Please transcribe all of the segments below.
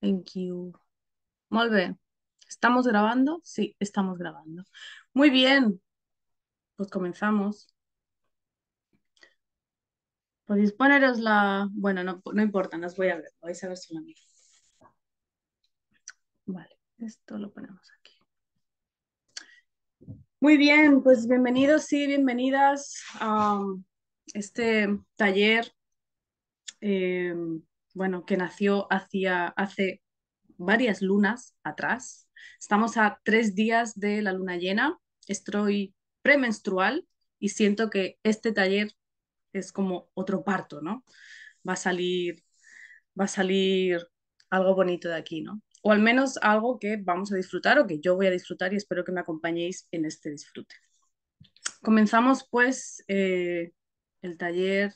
Thank you. Muy bien. ¿Estamos grabando? Sí, estamos grabando. Muy bien. Pues comenzamos. Podéis pues poneros la... Bueno, no, importa, las voy a ver. vais a ver solamente. Vale, esto lo ponemos aquí. Muy bien, pues bienvenidos y bienvenidas a este taller. Eh, bueno, que nació hace varias lunas atrás. Estamos a tres días de la luna llena, estoy premenstrual y siento que este taller es como otro parto, ¿no? Va a salir, va a salir algo bonito de aquí, ¿no? O al menos algo que vamos a disfrutar o que yo voy a disfrutar y espero que me acompañéis en este disfrute. Comenzamos pues eh, el taller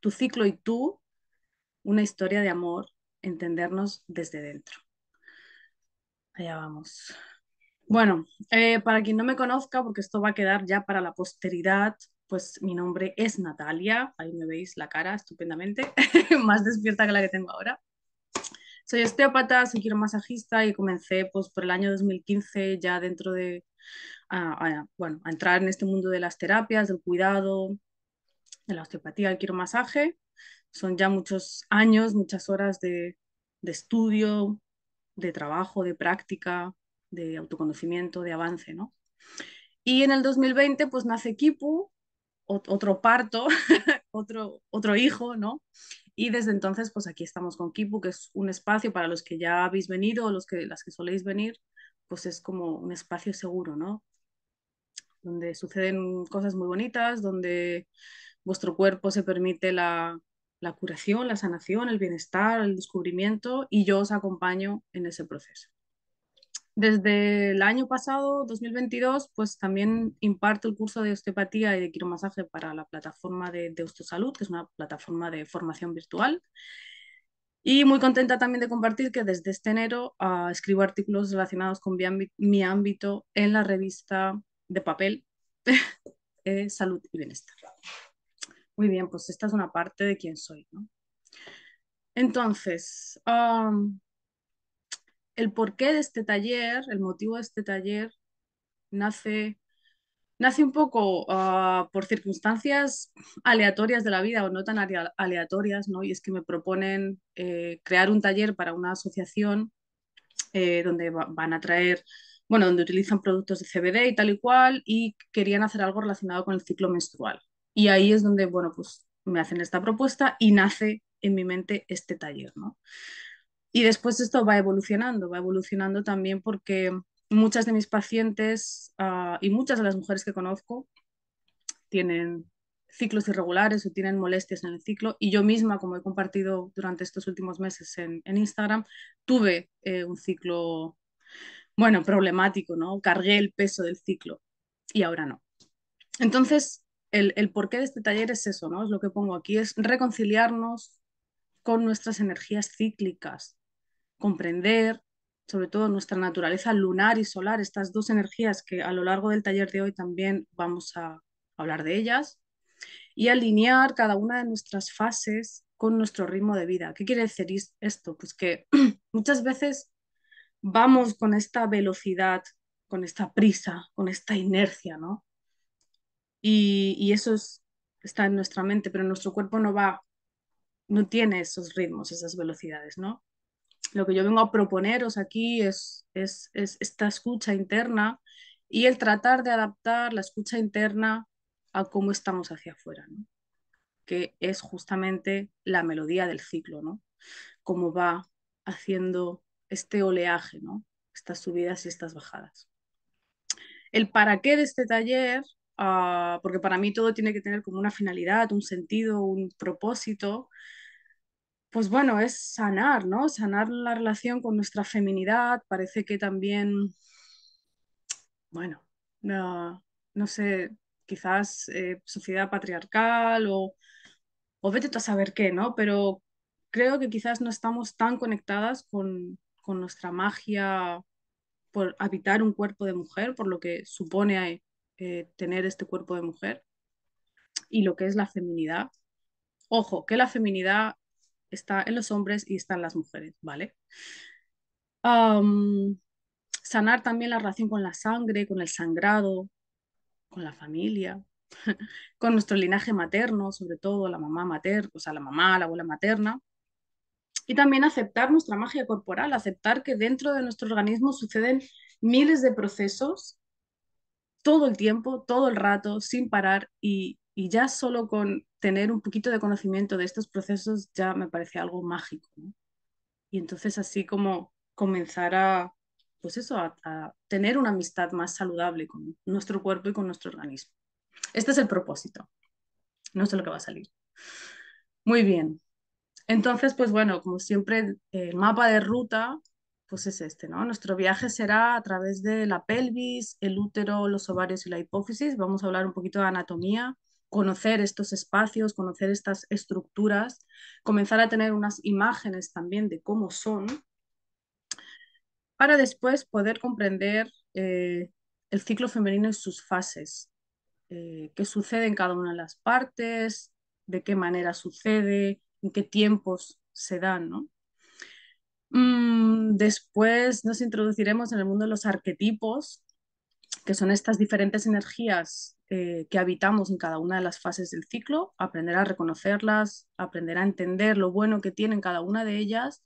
Tu ciclo y tú, una historia de amor, entendernos desde dentro. Allá vamos. Bueno, eh, para quien no me conozca, porque esto va a quedar ya para la posteridad, pues mi nombre es Natalia, ahí me veis la cara estupendamente, más despierta que la que tengo ahora. Soy osteópata, soy masajista y comencé pues, por el año 2015 ya dentro de, bueno, a entrar en este mundo de las terapias, del cuidado, de la osteopatía, el quiromasaje son ya muchos años, muchas horas de, estudio, de trabajo, de práctica, de autoconocimiento, de avance, ¿no? Y en el 2020 pues nace Kipu, otro parto, otro, otro hijo, ¿no? Y desde entonces pues aquí estamos con Kipu, que es un espacio para los que ya habéis venido los que, las que soléis venir, pues es como un espacio seguro, ¿no? Donde suceden cosas muy bonitas, donde vuestro cuerpo se permite la, la curación, la sanación, el bienestar, el descubrimiento y yo os acompaño en ese proceso. Desde el año pasado, 2022, pues también imparto el curso de osteopatía y de quiromasaje para la plataforma de, de Osteosalud, que es una plataforma de formación virtual. Y muy contenta también de compartir que desde este enero ah, escribo artículos relacionados con mi, ámbito, en la revista de papel eh, Salud y Bienestar muy bien, pues esta es una parte de quién soy, ¿no? Entonces, el porqué de este taller, el motivo de este taller, nace, nace un poco ah, por circunstancias aleatorias de la vida o no tan aleatorias, ¿no? Y es que me proponen eh, crear un taller para una asociación eh, donde van a traer, bueno, donde utilizan productos de CBD y tal y cual, y querían hacer algo relacionado con el ciclo menstrual. Y ahí es donde, bueno, pues me hacen esta propuesta y nace en mi mente este taller, ¿no? Y después esto va evolucionando, va evolucionando también porque muchas de mis pacientes ah, y muchas de las mujeres que conozco tienen ciclos irregulares o tienen molestias en el ciclo y yo misma, como he compartido durante estos últimos meses en, Instagram, tuve eh, un ciclo, bueno, problemático, ¿no? Cargué el peso del ciclo y ahora no. Entonces, el, porqué de este taller es eso, ¿no? Es lo que pongo aquí, es reconciliarnos con nuestras energías cíclicas, comprender sobre todo nuestra naturaleza lunar y solar, estas dos energías que a lo largo del taller de hoy también vamos a hablar de ellas, y alinear cada una de nuestras fases con nuestro ritmo de vida. ¿Qué quiere decir esto? Pues que muchas veces vamos con esta velocidad, con esta prisa, con esta inercia, ¿no? y, eso está en nuestra mente, pero nuestro cuerpo no va, no tiene esos ritmos, esas velocidades, ¿no? Lo que yo vengo a proponeros aquí es, es, esta escucha interna y el tratar de adaptar la escucha interna a cómo estamos hacia afuera, que es justamente la melodía del ciclo, ¿no? cómo va haciendo este oleaje, ¿no? estas subidas y estas bajadas. El para qué de este taller Ah, porque para mí todo tiene que tener como una finalidad, un sentido, un propósito, pues bueno, es sanar, ¿no? Sanar la relación con nuestra feminidad, parece que también, bueno, no sé, quizás eh, sociedad patriarcal o, o vete tú a saber qué, ¿no? Pero creo que quizás no estamos tan conectadas con, con nuestra magia por habitar un cuerpo de mujer, por lo que supone eh, eh, tener este cuerpo de mujer y lo que es la feminidad. Ojo, que la feminidad está en los hombres y está en las mujeres, ¿vale? sanar también la relación con la sangre, con el sangrado, con la familia, con nuestro linaje materno, sobre todo la mamá materna, o sea, la mamá, la abuela materna. Y también aceptar nuestra magia corporal, aceptar que dentro de nuestro organismo suceden miles de procesos todo el tiempo, todo el rato, sin parar y, ya solo con tener un poquito de conocimiento de estos procesos ya me parece algo mágico. Y entonces así como comenzar a, pues eso, a, a, tener una amistad más saludable con nuestro cuerpo y con nuestro organismo. Este es el propósito. No sé lo que va a salir. Muy bien. Entonces, pues bueno, como siempre, el eh, mapa de ruta pues es este, ¿no? Nuestro viaje será a través de la pelvis, el útero, los ovarios y la hipófisis. Vamos a hablar un poquito de anatomía, conocer estos espacios, conocer estas estructuras, comenzar a tener unas imágenes también de cómo son, para después poder comprender eh, el ciclo femenino y sus fases, eh, qué sucede en cada una de las partes, de qué manera sucede, en qué tiempos se dan, ¿no? Mm, después nos introduciremos en el mundo de los arquetipos, que son estas diferentes energías eh, que habitamos en cada una de las fases del ciclo, aprender a reconocerlas, aprender a entender lo bueno que tienen cada una de ellas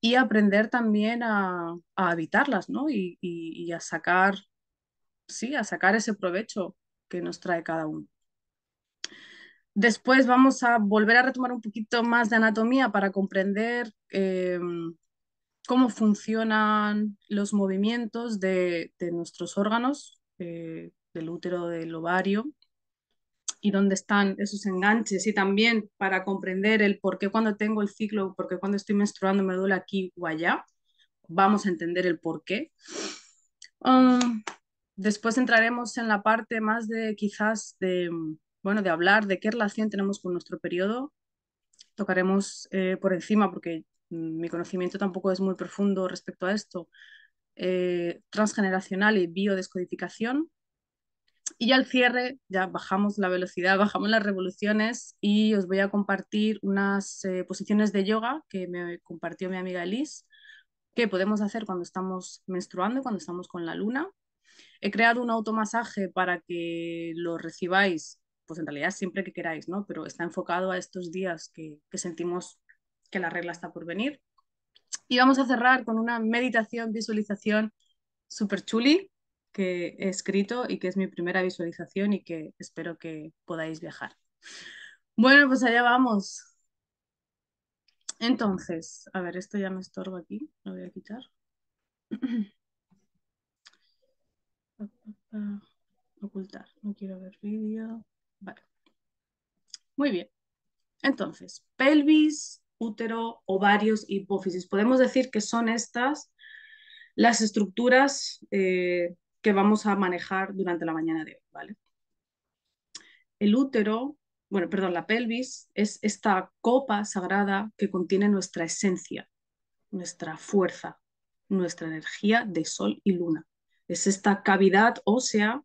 y aprender también a, habitarlas ¿no? y, a sacar, sí, a sacar ese provecho que nos trae cada uno. Después vamos a volver a retomar un poquito más de anatomía para comprender em, cómo funcionan los movimientos de, nuestros órganos, eh, del útero, del ovario, y dónde están esos enganches, y también para comprender el por qué cuando tengo el ciclo, por qué cuando estoy menstruando me duele aquí o allá, vamos a entender el por qué. Um, después entraremos en la parte más de quizás de, bueno, de hablar de qué relación tenemos con nuestro periodo. Tocaremos eh, por encima, porque Mm, mi conocimiento tampoco es muy profundo respecto a esto, eh, transgeneracional y biodescodificación. Y ya al cierre, ya bajamos la velocidad, bajamos las revoluciones y os voy a compartir unas eh, posiciones de yoga que me compartió mi amiga Elise, que podemos hacer cuando estamos menstruando, cuando estamos con la luna. He creado un automasaje para que lo recibáis, pues en realidad siempre que queráis, ¿no? Pero está enfocado a estos días que, que sentimos que la regla está por venir. Y vamos a cerrar con una meditación, visualización super chuli que he escrito y que es mi primera visualización y que espero que podáis viajar. Bueno, pues allá vamos. Entonces, a ver, esto ya me estorba aquí, lo voy a quitar. Ocultar, no quiero ver vídeo. Vale. Muy bien. Entonces, pelvis útero, ovarios, hipófisis. Podemos decir que son estas las estructuras eh, que vamos a manejar durante la mañana de hoy. ¿vale? El útero, bueno, perdón, la pelvis es esta copa sagrada que contiene nuestra esencia, nuestra fuerza, nuestra energía de sol y luna. Es esta cavidad ósea,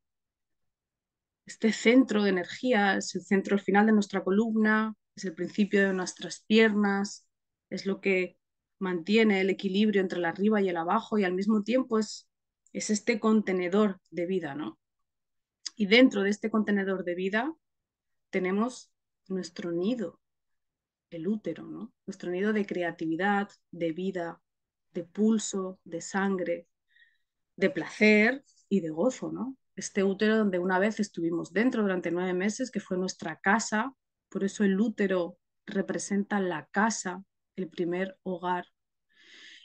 este centro de energía, es el centro final de nuestra columna, es el principio de nuestras piernas, es lo que mantiene el equilibrio entre el arriba y el abajo y al mismo tiempo es, es este contenedor de vida, ¿no? Y dentro de este contenedor de vida tenemos nuestro nido, el útero, Nuestro nido de creatividad, de vida, de pulso, de sangre, de placer y de gozo, Este útero donde una vez estuvimos dentro durante nueve meses, que fue nuestra casa, por eso el útero representa la casa, el primer hogar.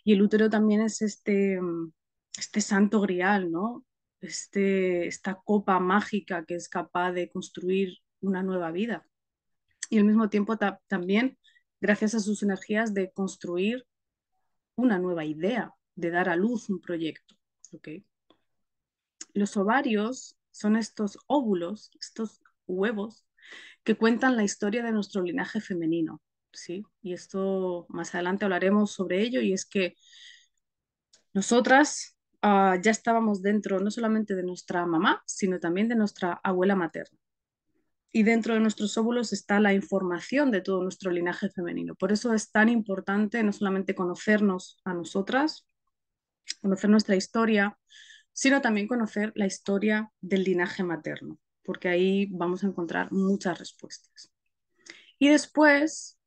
Y el útero también es este, mm, este santo grial, ¿no? Este, esta copa mágica que es capaz de construir una nueva vida. Y al mismo tiempo también, gracias a sus energías, de construir una nueva idea, de dar a luz un proyecto. Los ovarios son estos óvulos, estos huevos que cuentan la historia de nuestro linaje femenino, ¿sí? Y esto más adelante hablaremos sobre ello y es que nosotras ah, ya estábamos dentro no solamente de nuestra mamá, sino también de nuestra abuela materna. Y dentro de nuestros óvulos está la información de todo nuestro linaje femenino. Por eso es tan importante no solamente conocernos a nosotras, conocer nuestra historia, sino también conocer la historia del linaje materno porque ahí vamos a encontrar muchas respuestas. Y después,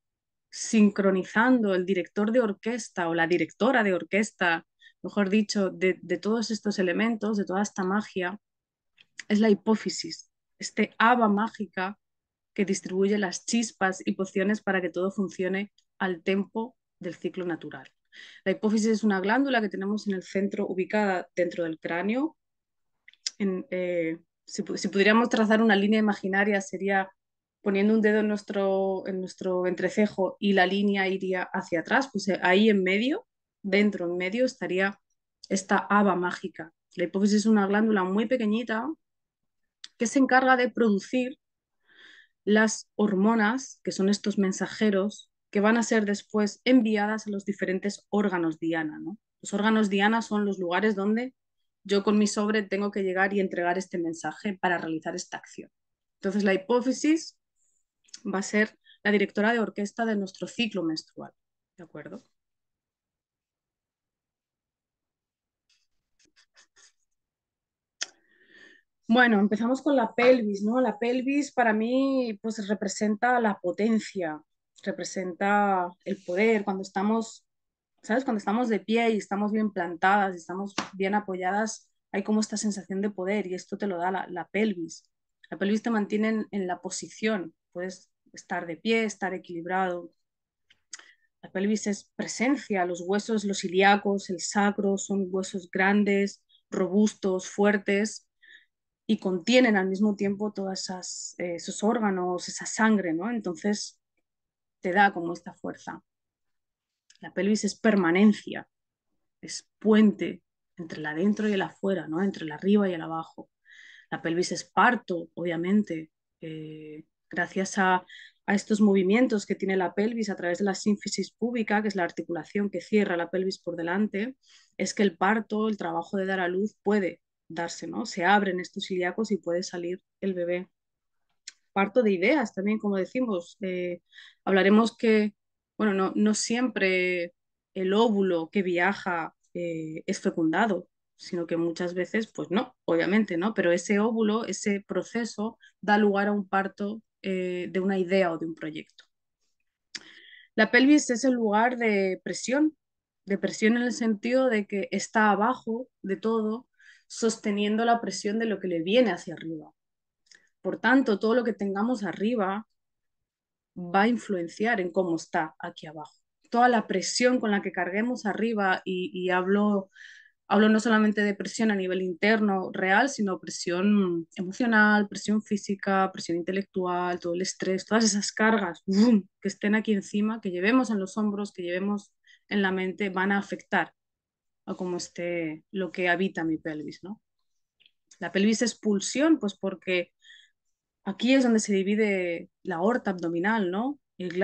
sincronizando el director de orquesta o la directora de orquesta, mejor dicho, de, todos estos elementos, de toda esta magia, es la hipófisis, este haba mágica que distribuye las chispas y pociones para que todo funcione al tempo del ciclo natural. La hipófisis es una glándula que tenemos en el centro ubicada dentro del cráneo, en, eh, si, pudiéramos trazar una línea imaginaria, sería poniendo un dedo en nuestro, en nuestro entrecejo y la línea iría hacia atrás, pues eh, ahí en medio, dentro en medio, estaría esta haba mágica. La hipófisis es una glándula muy pequeñita que se encarga de producir las hormonas, que son estos mensajeros, que van a ser después enviadas a los diferentes órganos diana. Los órganos diana son los lugares donde yo con mi sobre tengo que llegar y entregar este mensaje para realizar esta acción. Entonces, la hipófisis va a ser la directora de orquesta de nuestro ciclo menstrual, ¿de acuerdo? Bueno, empezamos con la pelvis, ¿no? La pelvis para mí pues representa la potencia, representa el poder, cuando estamos ¿sabes? Cuando estamos de pie y estamos bien plantadas, y estamos bien apoyadas, hay como esta sensación de poder y esto te lo da la, pelvis. La pelvis te mantiene en, la posición, puedes estar de pie, estar equilibrado. La pelvis es presencia, los huesos, los ilíacos, el sacro, son huesos grandes, robustos, fuertes y contienen al mismo tiempo todos eh, esos órganos, esa sangre, ¿no? Entonces te da como esta fuerza. La pelvis es permanencia, es puente entre la adentro y el afuera, ¿no? entre el arriba y el abajo. La pelvis es parto, obviamente, eh, gracias a, estos movimientos que tiene la pelvis a través de la sínfisis púbica, que es la articulación que cierra la pelvis por delante, es que el parto, el trabajo de dar a luz puede darse, ¿no? Se abren estos ilíacos y puede salir el bebé. Parto de ideas también, como decimos. Eh, hablaremos que bueno, no, siempre el óvulo que viaja eh, es fecundado, sino que muchas veces, pues no, obviamente, ¿no? Pero ese óvulo, ese proceso da lugar a un parto eh, de una idea o de un proyecto. La pelvis es el lugar de presión, de presión en el sentido de que está abajo de todo, sosteniendo la presión de lo que le viene hacia arriba. Por tanto, todo lo que tengamos arriba va a influenciar en cómo está aquí abajo. Toda la presión con la que carguemos arriba, y, hablo, hablo no solamente de presión a nivel interno real, sino presión emocional, presión física, presión intelectual, todo el estrés, todas esas cargas que estén aquí encima, que llevemos en los hombros, que llevemos en la mente, van a afectar a cómo esté lo que habita mi pelvis, ¿no? La pelvis es pulsión, pues porque Aquí es donde se divide la aorta abdominal, ¿no? El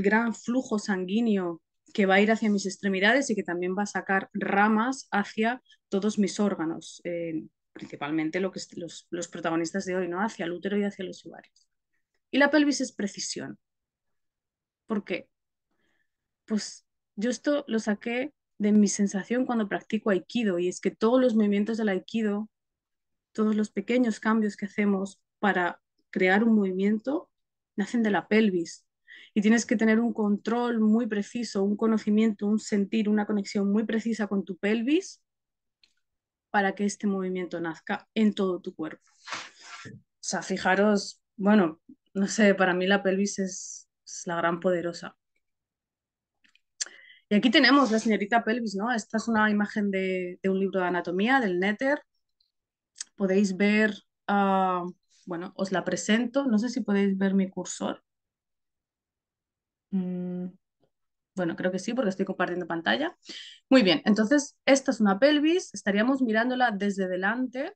gran, flujo sanguíneo que va a ir hacia mis extremidades y que también va a sacar ramas hacia todos mis órganos, eh, principalmente lo que los, protagonistas de hoy, ¿no? hacia el útero y hacia los ovarios. Y la pelvis es precisión. ¿Por qué? Pues yo esto lo saqué de mi sensación cuando practico aikido y es que todos los movimientos del aikido, todos los pequeños cambios que hacemos para crear un movimiento nacen de la pelvis y tienes que tener un control muy preciso, un conocimiento, un sentir, una conexión muy precisa con tu pelvis para que este movimiento nazca en todo tu cuerpo. O sea, fijaros, bueno, no sé, para mí la pelvis es, la gran poderosa. Y aquí tenemos la señorita pelvis, ¿no? Esta es una imagen de, un libro de anatomía, del Netter. Podéis ver ah, bueno, os la presento. No sé si podéis ver mi cursor. Mm, bueno, creo que sí, porque estoy compartiendo pantalla. Muy bien, entonces esta es una pelvis, estaríamos mirándola desde delante.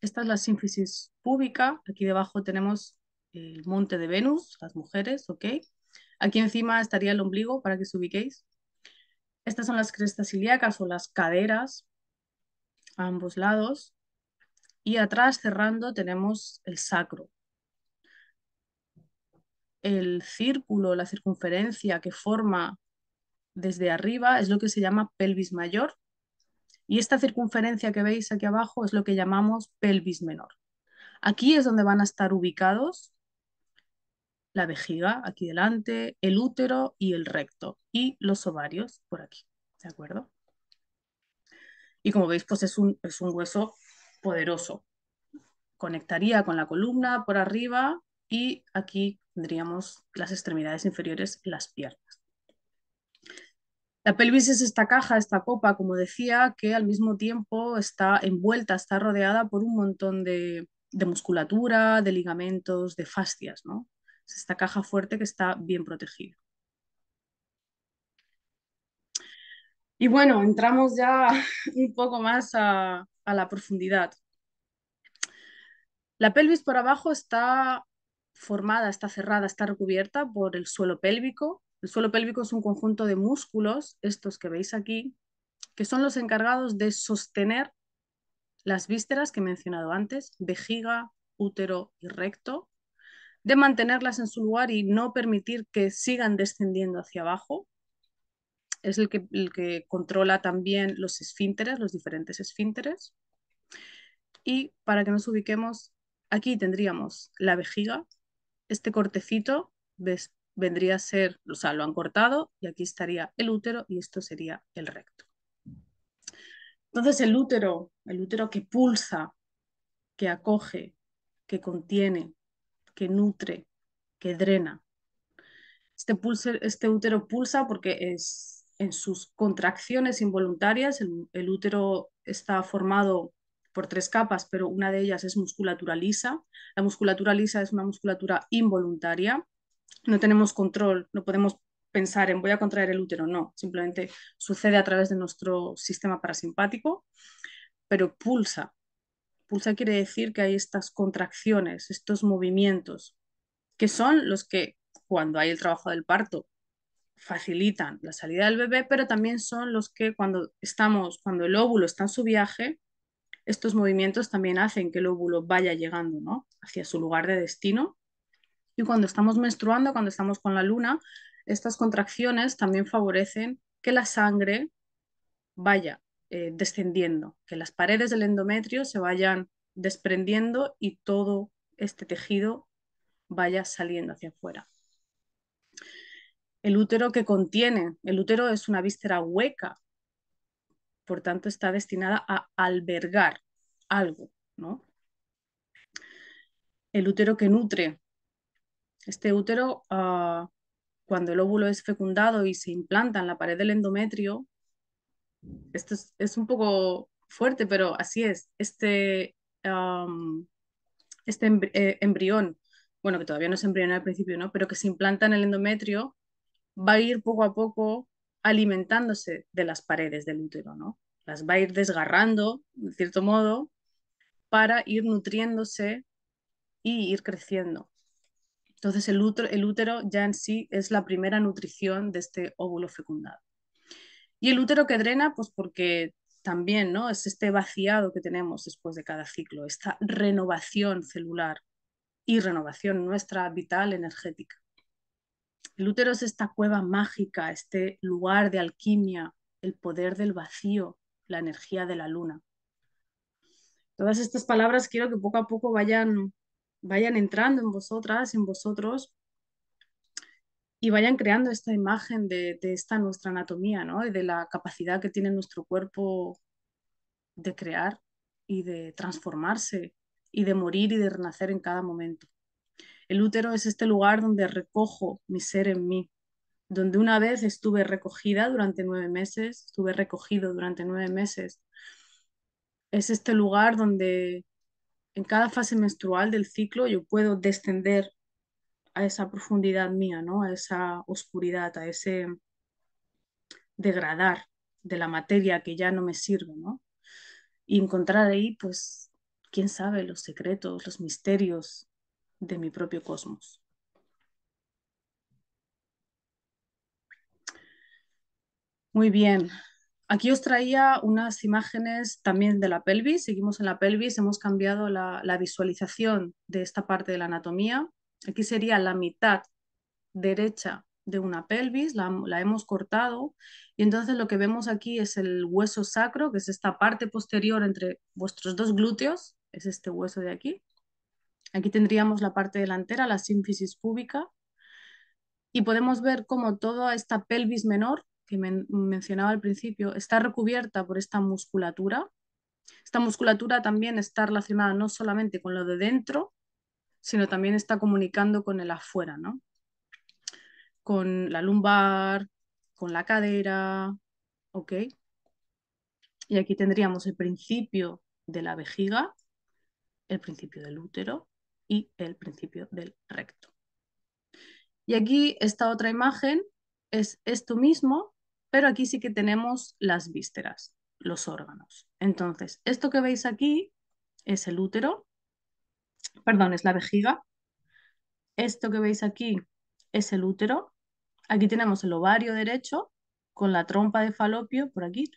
Esta es la sínfisis púbica. Aquí debajo tenemos el monte de Venus, las mujeres, ¿ok? Aquí encima estaría el ombligo para que se ubiquéis. Estas son las crestas ilíacas o las caderas a ambos lados. Y atrás, cerrando, tenemos el sacro. El círculo, la circunferencia que forma desde arriba es lo que se llama pelvis mayor y esta circunferencia que veis aquí abajo es lo que llamamos pelvis menor. Aquí es donde van a estar ubicados la vejiga, aquí delante, el útero y el recto y los ovarios por aquí, ¿de acuerdo? Y como veis, pues es un, es un hueso poderoso. Conectaría con la columna por arriba y aquí tendríamos las extremidades inferiores, las piernas. La pelvis es esta caja, esta copa, como decía, que al mismo tiempo está envuelta, está rodeada por un montón de, musculatura, de ligamentos, de fascias, ¿no? Es esta caja fuerte que está bien protegida. Y bueno, entramos ya un poco más a, a la profundidad. La pelvis por abajo está formada, está cerrada, está recubierta por el suelo pélvico. El suelo pélvico es un conjunto de músculos, estos que veis aquí, que son los encargados de sostener las vísceras que he mencionado antes, vejiga, útero y recto, de mantenerlas en su lugar y no permitir que sigan descendiendo hacia abajo, es el que, el que controla también los esfínteres, los diferentes esfínteres. Y para que nos ubiquemos, aquí tendríamos la vejiga, este cortecito ves, vendría a ser, o sea, lo han cortado y aquí estaría el útero y esto sería el recto. Entonces el útero, el útero que pulsa, que acoge, que contiene, que nutre, que drena. Este, pulse, este útero pulsa porque es, en sus contracciones involuntarias, el, útero está formado por tres capas, pero una de ellas es musculatura lisa. La musculatura lisa es una musculatura involuntaria. No tenemos control, no podemos pensar en voy a contraer el útero, no, simplemente sucede a través de nuestro sistema parasimpático, pero pulsa. Pulsa quiere decir que hay estas contracciones, estos movimientos, que son los que cuando hay el trabajo del parto facilitan la salida del bebé, pero también son los que cuando estamos, cuando el óvulo está en su viaje, estos movimientos también hacen que el óvulo vaya llegando ¿no? hacia su lugar de destino. Y cuando estamos menstruando, cuando estamos con la luna, estas contracciones también favorecen que la sangre vaya eh, descendiendo, que las paredes del endometrio se vayan desprendiendo y todo este tejido vaya saliendo hacia afuera el útero que contiene. El útero es una víscera hueca, por tanto está destinada a albergar algo, ¿no? El útero que nutre. Este útero, ah, cuando el óvulo es fecundado y se implanta en la pared del endometrio, esto es, un poco fuerte, pero así es. Este, este eh, embrión, bueno, que todavía no es embrión al principio, ¿no? Pero que se implanta en el endometrio, va a ir poco a poco alimentándose de las paredes del útero, ¿no? Las va a ir desgarrando, de cierto modo, para ir nutriéndose y ir creciendo. Entonces el útero, el útero ya en sí es la primera nutrición de este óvulo fecundado. Y el útero que drena, pues porque también ¿no? es este vaciado que tenemos después de cada ciclo, esta renovación celular y renovación nuestra vital energética. El útero es esta cueva mágica, este lugar de alquimia, el poder del vacío, la energía de la luna. Todas estas palabras quiero que poco a poco vayan, vayan entrando en vosotras, en vosotros, y vayan creando esta imagen de, esta nuestra anatomía, ¿no? de la capacidad que tiene nuestro cuerpo de crear y de transformarse y de morir y de renacer en cada momento. El útero es este lugar donde recojo mi ser en mí, donde una vez estuve recogida durante nueve meses, estuve recogido durante nueve meses. Es este lugar donde en cada fase menstrual del ciclo yo puedo descender a esa profundidad mía, ¿no? a esa oscuridad, a ese degradar de la materia que ya no me sirve, ¿no? Y encontrar ahí, pues, quién sabe, los secretos, los misterios, de mi propio cosmos. Muy bien. Aquí os traía unas imágenes también de la pelvis. Seguimos en la pelvis, hemos cambiado la, visualización de esta parte de la anatomía. Aquí sería la mitad derecha de una pelvis, la, la, hemos cortado y entonces lo que vemos aquí es el hueso sacro, que es esta parte posterior entre vuestros dos glúteos, es este hueso de aquí, Aquí tendríamos la parte delantera, la sínfisis púbica, y podemos ver cómo toda esta pelvis menor que mencionaba al principio está recubierta por esta musculatura. Esta musculatura también está relacionada no solamente con lo de dentro, sino también está comunicando con el afuera, ¿no? Con la lumbar, con la cadera, ¿ok? Y aquí tendríamos el principio de la vejiga, el principio del útero, y el principio del recto. Y aquí esta otra imagen es esto mismo, pero aquí sí que tenemos las vísceras, los órganos. Entonces, esto que veis aquí es el útero, perdón, es la vejiga. Esto que veis aquí es el útero. Aquí tenemos el ovario derecho con la trompa de falopio por aquí.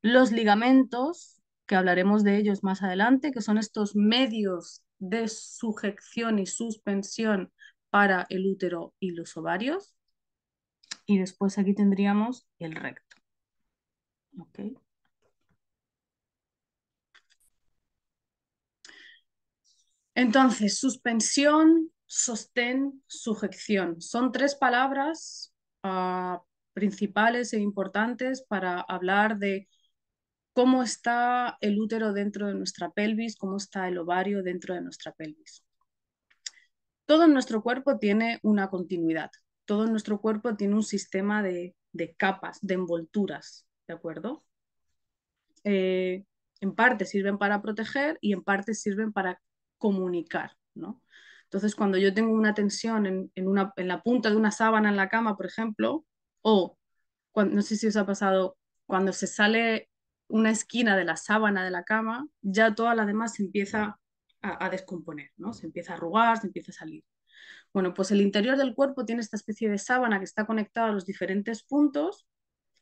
Los ligamentos, que hablaremos de ellos más adelante, que son estos medios de sujeción y suspensión para el útero y los ovarios. Y después aquí tendríamos el recto. Entonces, suspensión, sostén, sujeción. Son tres palabras ah, principales e importantes para hablar de cómo está el útero dentro de nuestra pelvis, cómo está el ovario dentro de nuestra pelvis. Todo nuestro cuerpo tiene una continuidad, todo nuestro cuerpo tiene un sistema de, capas, de envolturas, ¿de acuerdo? Eh, en parte sirven para proteger y en parte sirven para comunicar, ¿no? Entonces, cuando yo tengo una tensión en, en, la punta de una sábana en la cama, por ejemplo, o cuando, no sé si os ha pasado, cuando se sale una esquina de la sábana de la cama, ya toda la demás se empieza a, descomponer, ¿no? Se empieza a arrugar, se empieza a salir. Bueno, pues el interior del cuerpo tiene esta especie de sábana que está conectada a los diferentes puntos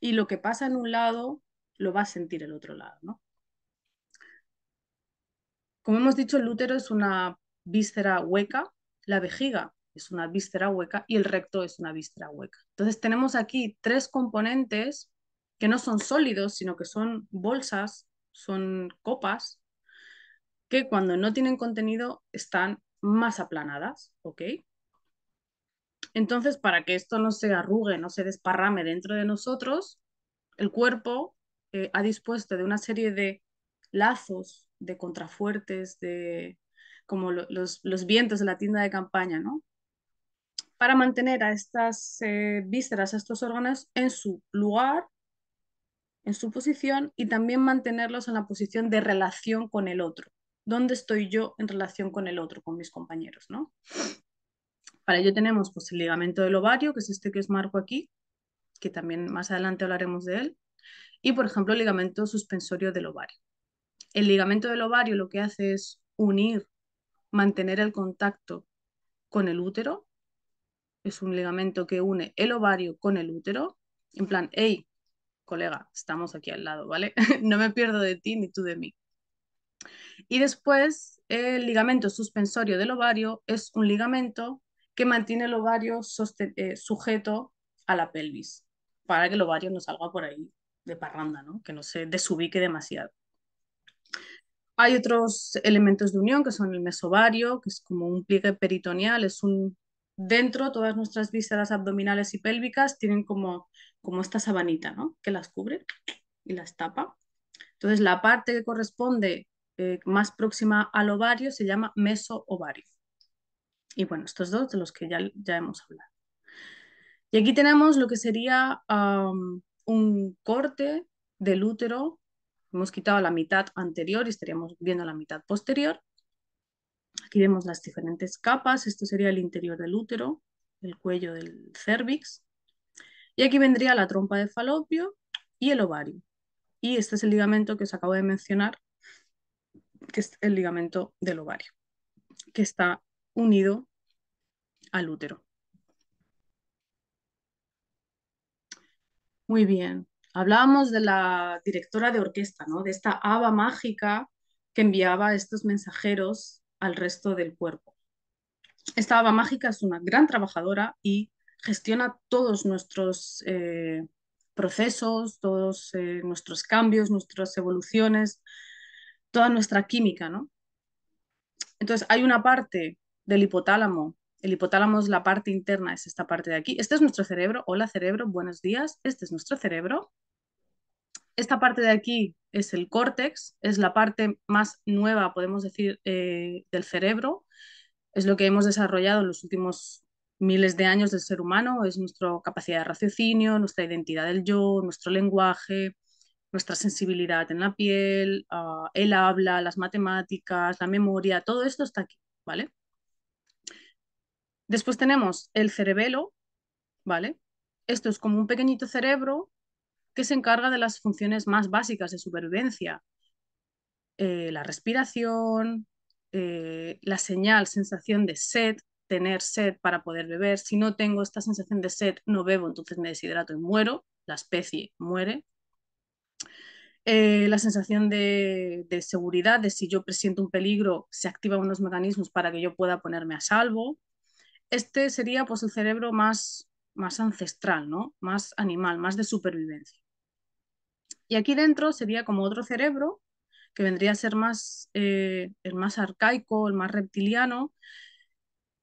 y lo que pasa en un lado lo va a sentir el otro lado, ¿no? Como hemos dicho, el útero es una víscera hueca, la vejiga es una víscera hueca y el recto es una víscera hueca. Entonces tenemos aquí tres componentes que no son sólidos, sino que son bolsas, son copas, que cuando no tienen contenido están más aplanadas, ¿ok? Entonces, para que esto no se arrugue, no se desparrame dentro de nosotros, el cuerpo eh, ha dispuesto de una serie de lazos, de contrafuertes, de como los, vientos de la tienda de campaña, ¿no? Para mantener a estas eh, vísceras, a estos órganos en su lugar en su posición y también mantenerlos en la posición de relación con el otro. ¿Dónde estoy yo en relación con el otro, con mis compañeros? ¿no? Para ello tenemos pues, el ligamento del ovario, que es este que es marco aquí, que también más adelante hablaremos de él, y por ejemplo el ligamento suspensorio del ovario. El ligamento del ovario lo que hace es unir, mantener el contacto con el útero, es un ligamento que une el ovario con el útero, en plan, hey, colega, estamos aquí al lado, ¿vale? no me pierdo de ti ni tú de mí. Y después, el ligamento suspensorio del ovario es un ligamento que mantiene el ovario eh, sujeto a la pelvis, para que el ovario no salga por ahí de parranda, ¿no? que no se desubique demasiado. Hay otros elementos de unión que son el mesovario, que es como un pliegue peritoneal, es un dentro todas nuestras vísceras abdominales y pélvicas tienen como, como esta sabanita, ¿no? Que las cubre y las tapa. Entonces, la parte que corresponde eh, más próxima al ovario se llama mesoovario. Y bueno, estos dos de los que ya, ya hemos hablado. Y aquí tenemos lo que sería un corte del útero. Hemos quitado la mitad anterior y estaríamos viendo la mitad posterior. Aquí vemos las diferentes capas. Esto sería el interior del útero, el cuello del cérvix. Y aquí vendría la trompa de falopio y el ovario. Y este es el ligamento que os acabo de mencionar, que es el ligamento del ovario, que está unido al útero. Muy bien. Hablábamos de la directora de orquesta, ¿no? De esta aba mágica que enviaba estos mensajeros al resto del cuerpo. Esta baba mágica es una gran trabajadora y gestiona todos nuestros eh, procesos, todos eh, nuestros cambios, nuestras evoluciones, toda nuestra química, ¿no? Entonces hay una parte del hipotálamo. El hipotálamo es la parte interna, es esta parte de aquí. Este es nuestro cerebro. Hola cerebro, buenos días. Este es nuestro cerebro esta parte de aquí es el córtex, es la parte más nueva, podemos decir, eh, del cerebro. Es lo que hemos desarrollado en los últimos miles de años del ser humano, es nuestra capacidad de raciocinio, nuestra identidad del yo, nuestro lenguaje, nuestra sensibilidad en la piel, ah, el habla, las matemáticas, la memoria, todo esto está aquí, ¿vale? Después tenemos el cerebelo, ¿vale? Esto es como un pequeñito cerebro que se encarga de las funciones más básicas de supervivencia, eh, la respiración, eh, la señal, sensación de sed, tener sed para poder beber. Si no tengo esta sensación de sed, no bebo, entonces me deshidrato y muero, la especie muere. Eh, la sensación de, seguridad, de si yo presiento un peligro, se activan unos mecanismos para que yo pueda ponerme a salvo. Este sería pues, el cerebro más, más ancestral, ¿no? más animal, más de supervivencia. Y aquí dentro sería como otro cerebro, que vendría a ser más, eh, el más arcaico, el más reptiliano.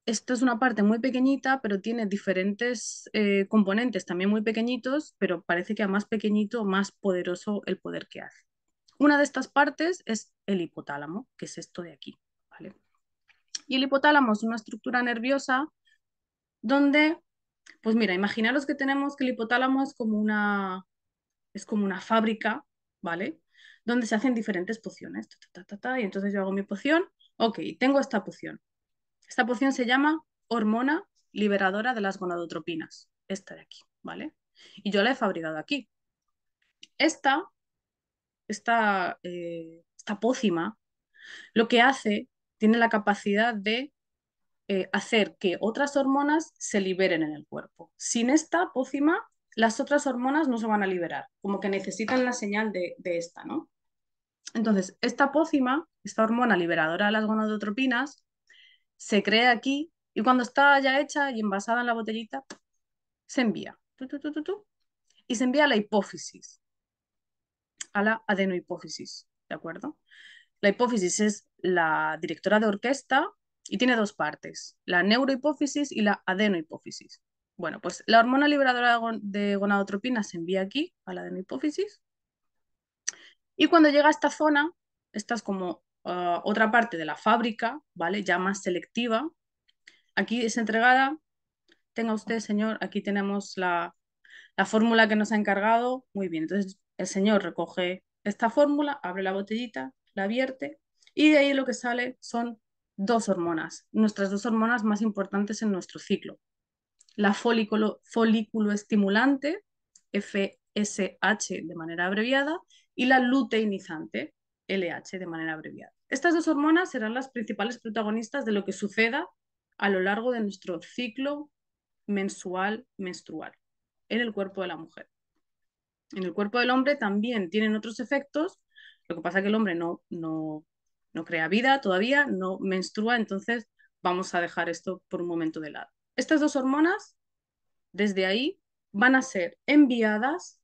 Esto es una parte muy pequeñita, pero tiene diferentes eh, componentes también muy pequeñitos, pero parece que a más pequeñito, más poderoso el poder que hace. Una de estas partes es el hipotálamo, que es esto de aquí. Y el hipotálamo es una estructura nerviosa donde, pues mira, imaginaros que tenemos que el hipotálamo es como una, es como una fábrica, ¿vale? Donde se hacen diferentes pociones. y entonces yo hago mi poción. Ok, tengo esta poción. Esta poción se llama hormona liberadora de las gonadotropinas. Esta de aquí, ¿vale? Y yo la he fabricado aquí. Esta, esta, eh, esta pócima, lo que hace, tiene la capacidad de eh, hacer que otras hormonas se liberen en el cuerpo. Sin esta pócima, las otras hormonas no se van a liberar, como que necesitan la señal de, esta, ¿no? Entonces, esta pócima, esta hormona liberadora de las gonadotropinas, se crea aquí y cuando está ya hecha y envasada en la botellita, se envía. y se envía a la hipófisis, a la adenohipófisis, ¿de acuerdo? La hipófisis es la directora de orquesta y tiene dos partes, la neurohipófisis y la adenohipófisis. Bueno, pues la hormona liberadora de gonadotropina se envía aquí, a la de mi hipófisis, y cuando llega a esta zona, esta es como ah, otra parte de la fábrica, ¿vale? Ya más selectiva. Aquí es entregada, tenga usted, señor, aquí tenemos la, la fórmula que nos ha encargado. Muy bien, entonces el señor recoge esta fórmula, abre la botellita, la vierte, y de ahí lo que sale son dos hormonas, nuestras dos hormonas más importantes en nuestro ciclo, la folículo, estimulante, FSH de manera abreviada, y la luteinizante, LH de manera abreviada. Estas dos hormonas serán las principales protagonistas de lo que suceda a lo largo de nuestro ciclo mensual menstrual en el cuerpo de la mujer. En el cuerpo del hombre también tienen otros efectos, lo que pasa es que el hombre no, no, no crea vida todavía, no menstrua, entonces vamos a dejar esto por un momento de lado. Estas dos hormonas, desde ahí, van a ser enviadas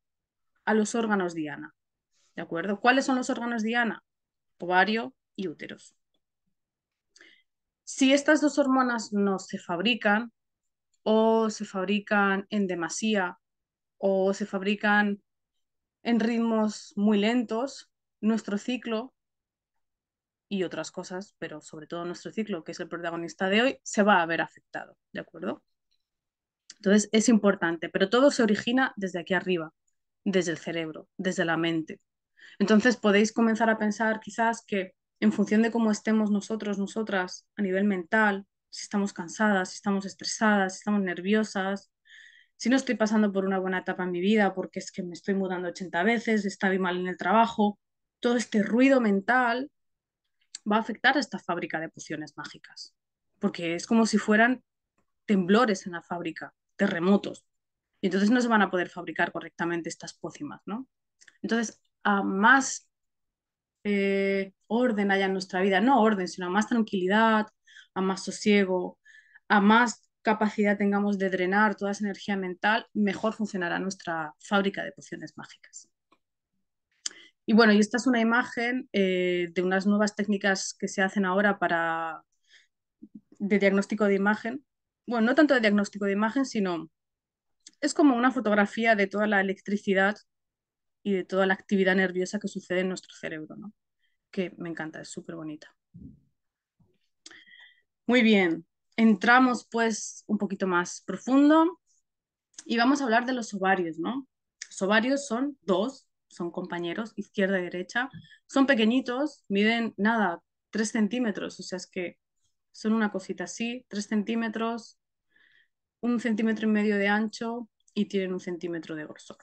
a los órganos diana. ¿De acuerdo? ¿Cuáles son los órganos diana? Ovario y úteros. Si estas dos hormonas no se fabrican o se fabrican en demasía o se fabrican en ritmos muy lentos, nuestro ciclo y otras cosas, pero sobre todo nuestro ciclo, que es el protagonista de hoy, se va a ver afectado, ¿de acuerdo? Entonces es importante, pero todo se origina desde aquí arriba, desde el cerebro, desde la mente. Entonces podéis comenzar a pensar quizás que en función de cómo estemos nosotros, nosotras, a nivel mental, si estamos cansadas, si estamos estresadas, si estamos nerviosas, si no estoy pasando por una buena etapa en mi vida porque es que me estoy mudando 80 veces, ...estaba mal en el trabajo, todo este ruido mental va a afectar a esta fábrica de pociones mágicas, porque es como si fueran temblores en la fábrica, terremotos, y entonces no se van a poder fabricar correctamente estas pócimas, ¿no? Entonces, a más eh, orden haya en nuestra vida, no orden, sino a más tranquilidad, a más sosiego, a más capacidad tengamos de drenar toda esa energía mental, mejor funcionará nuestra fábrica de pociones mágicas. Y bueno, y esta es una imagen eh, de unas nuevas técnicas que se hacen ahora para de diagnóstico de imagen. Bueno, no tanto de diagnóstico de imagen, sino es como una fotografía de toda la electricidad y de toda la actividad nerviosa que sucede en nuestro cerebro, ¿no? que me encanta, es súper bonita. Muy bien, entramos pues un poquito más profundo y vamos a hablar de los ovarios, ¿no? Los ovarios son dos son compañeros, izquierda y derecha, son pequeñitos, miden nada, tres centímetros, o sea, es que son una cosita así, tres centímetros, un centímetro y medio de ancho y tienen un centímetro de grosor.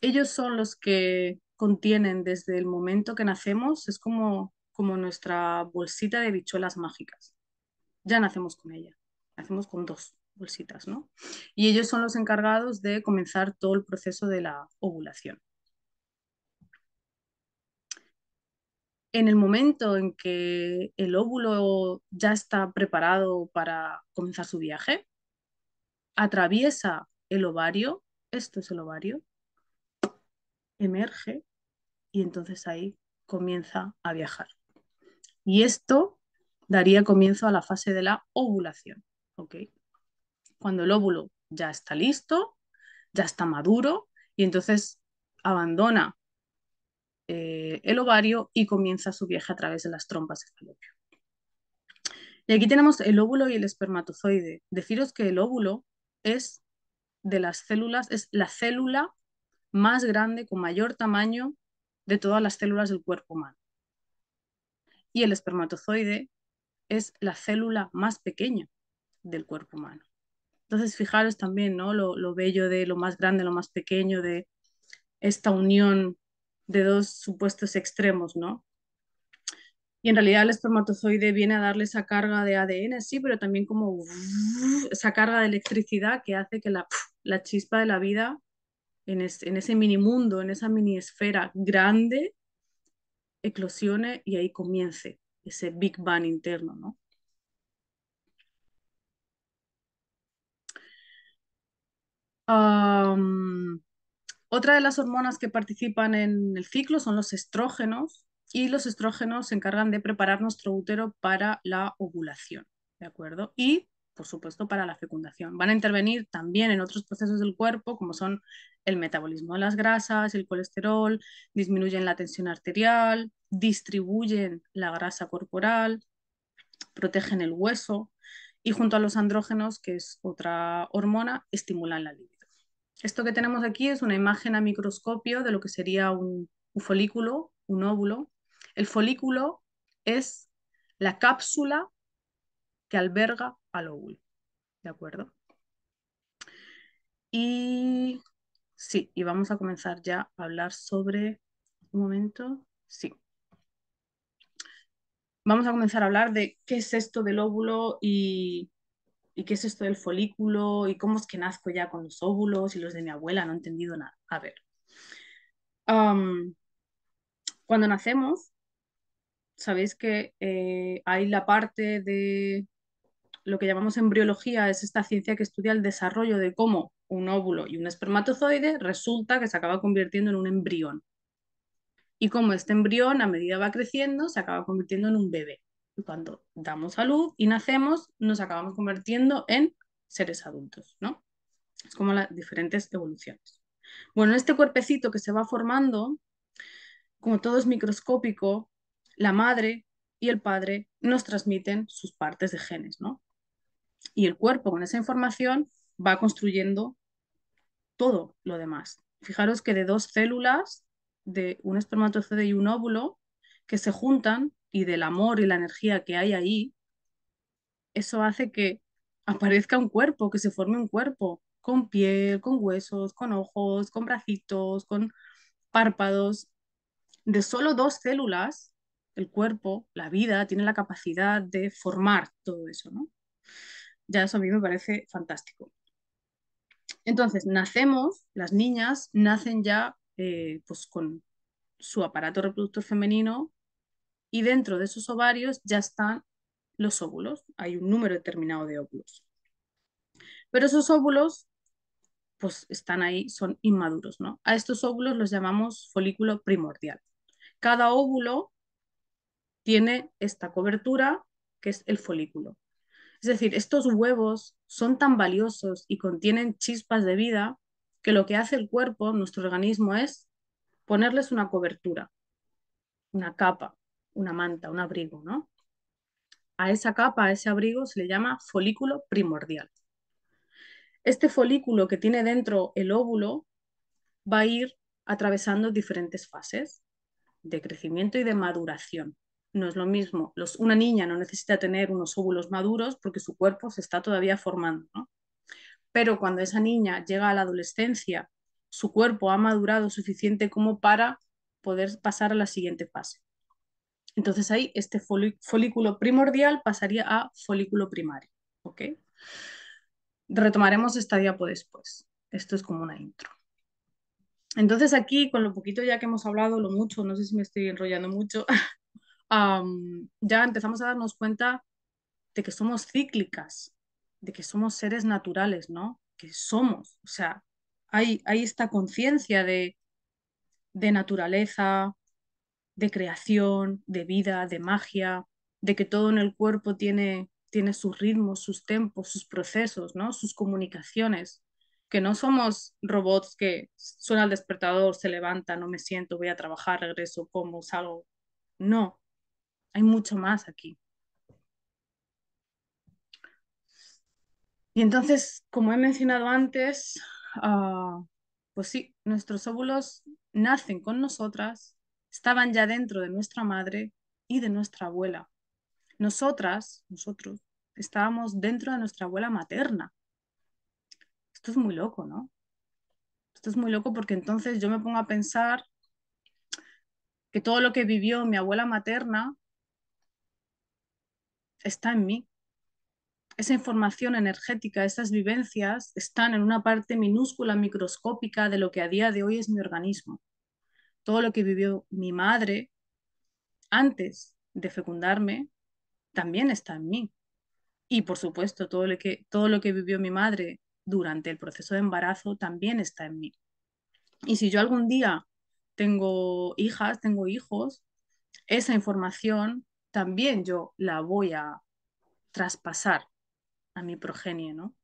ellos son los que contienen desde el momento que nacemos, es como, como nuestra bolsita de bichuelas mágicas. Ya nacemos con ella, nacemos con dos bolsitas, ¿no? Y ellos son los encargados de comenzar todo el proceso de la ovulación. En el momento en que el óvulo ya está preparado para comenzar su viaje, atraviesa el ovario, esto es el ovario, emerge y entonces ahí comienza a viajar. Y esto daría comienzo a la fase de la ovulación. ¿Ok? cuando el óvulo ya está listo, ya está maduro y entonces abandona eh, el ovario y comienza su viaje a través de las trompas de falopio. Y aquí tenemos el óvulo y el espermatozoide. Deciros que el óvulo es de las células, es la célula más grande, con mayor tamaño de todas las células del cuerpo humano. Y el espermatozoide es la célula más pequeña del cuerpo humano. Entonces, fijaros también, ¿no? Lo, bello de lo más grande, lo más pequeño, de esta unión de dos supuestos extremos, ¿no? Y en realidad el espermatozoide viene a darle esa carga de ADN, sí, pero también como esa carga de electricidad que hace que la, chispa de la vida en, ese mini mundo, en esa mini esfera grande, eclosione y ahí comience ese Big Bang interno, ¿no? otra de las hormonas que participan en el ciclo son los estrógenos y los estrógenos se encargan de preparar nuestro útero para la ovulación, ¿de acuerdo? Y, por supuesto, para la fecundación. Van a intervenir también en otros procesos del cuerpo, como son el metabolismo de las grasas, el colesterol, disminuyen la tensión arterial, distribuyen la grasa corporal, protegen el hueso y junto a los andrógenos, que es otra hormona, estimulan la libido. Esto que tenemos aquí es una imagen a microscopio de lo que sería un, folículo, un óvulo. El folículo es la cápsula que alberga al óvulo. ¿De acuerdo? Y sí, y vamos a comenzar ya a hablar sobre... Un momento, sí. Vamos a comenzar a hablar de qué es esto del óvulo y ¿y qué es esto del folículo? ¿Y cómo es que nazco ya con los óvulos y los de mi abuela? No he entendido nada. A ver. cuando nacemos, sabéis que hay eh, la parte de lo que llamamos embriología, es esta ciencia que estudia el desarrollo de cómo un óvulo y un espermatozoide resulta que se acaba convirtiendo en un embrión. Y como este embrión, a medida va creciendo, se acaba convirtiendo en un bebé cuando damos a luz y nacemos, nos acabamos convirtiendo en seres adultos, ¿no? Es como las diferentes evoluciones. Bueno, este cuerpecito que se va formando, como todo es microscópico, la madre y el padre nos transmiten sus partes de genes, ¿no? Y el cuerpo con esa información va construyendo todo lo demás. Fijaros que de dos células, de un espermatozoide y un óvulo, que se juntan, y del amor y la energía que hay ahí, eso hace que aparezca un cuerpo, que se forme un cuerpo, con piel, con huesos, con ojos, con bracitos, con párpados. De solo dos células, el cuerpo, la vida, tiene la capacidad de formar todo eso, ¿no? Ya eso a mí me parece fantástico. Entonces, nacemos, las niñas nacen ya eh, pues con su aparato reproductor femenino y dentro de esos ovarios ya están los óvulos, hay un número determinado de óvulos. Pero esos óvulos, pues están ahí, son inmaduros, ¿no? A estos óvulos los llamamos folículo primordial. Cada óvulo tiene esta cobertura que es el folículo. Es decir, estos huevos son tan valiosos y contienen chispas de vida que lo que hace el cuerpo, nuestro organismo, es ponerles una cobertura, una capa, una manta, un abrigo, ¿no? A esa capa, a ese abrigo se le llama folículo primordial. Este folículo que tiene dentro el óvulo va a ir atravesando diferentes fases de crecimiento y de maduración. No es lo mismo, una niña no necesita tener unos óvulos maduros porque su cuerpo se está todavía formando, Pero cuando esa niña llega a la adolescencia, su cuerpo ha madurado suficiente como para poder pasar a la siguiente fase. Entonces ahí este folículo primordial pasaría a folículo primario. ¿ok? Retomaremos esta diapo después. Esto es como una intro. Entonces aquí, con lo poquito ya que hemos hablado, lo mucho, no sé si me estoy enrollando mucho, ya empezamos a darnos cuenta de que somos cíclicas, de que somos seres naturales, ¿no? Que somos, o sea, hay, esta conciencia de, de naturaleza, de creación, de vida, de magia, de que todo en el cuerpo tiene, tiene sus ritmos, sus tempos, sus procesos, ¿no? sus comunicaciones, que no somos robots que suena el despertador, se levanta, no me siento, voy a trabajar, regreso, como, salgo. No, hay mucho más aquí. Y entonces, como he mencionado antes, ah, pues sí, nuestros óvulos nacen con nosotras, estaban ya dentro de nuestra madre y de nuestra abuela. Nosotras, nosotros, estábamos dentro de nuestra abuela materna. Esto es muy loco, ¿no? Esto es muy loco porque entonces yo me pongo a pensar que todo lo que vivió mi abuela materna está en mí. Esa información energética, esas vivencias están en una parte minúscula, microscópica de lo que a día de hoy es mi organismo todo lo que vivió mi madre antes de fecundarme también está en mí. Y por supuesto, todo lo que, todo lo que vivió mi madre durante el proceso de embarazo también está en mí. Y si yo algún día tengo hijas, tengo hijos, esa información también yo la voy a traspasar a mi progenie, ¿no?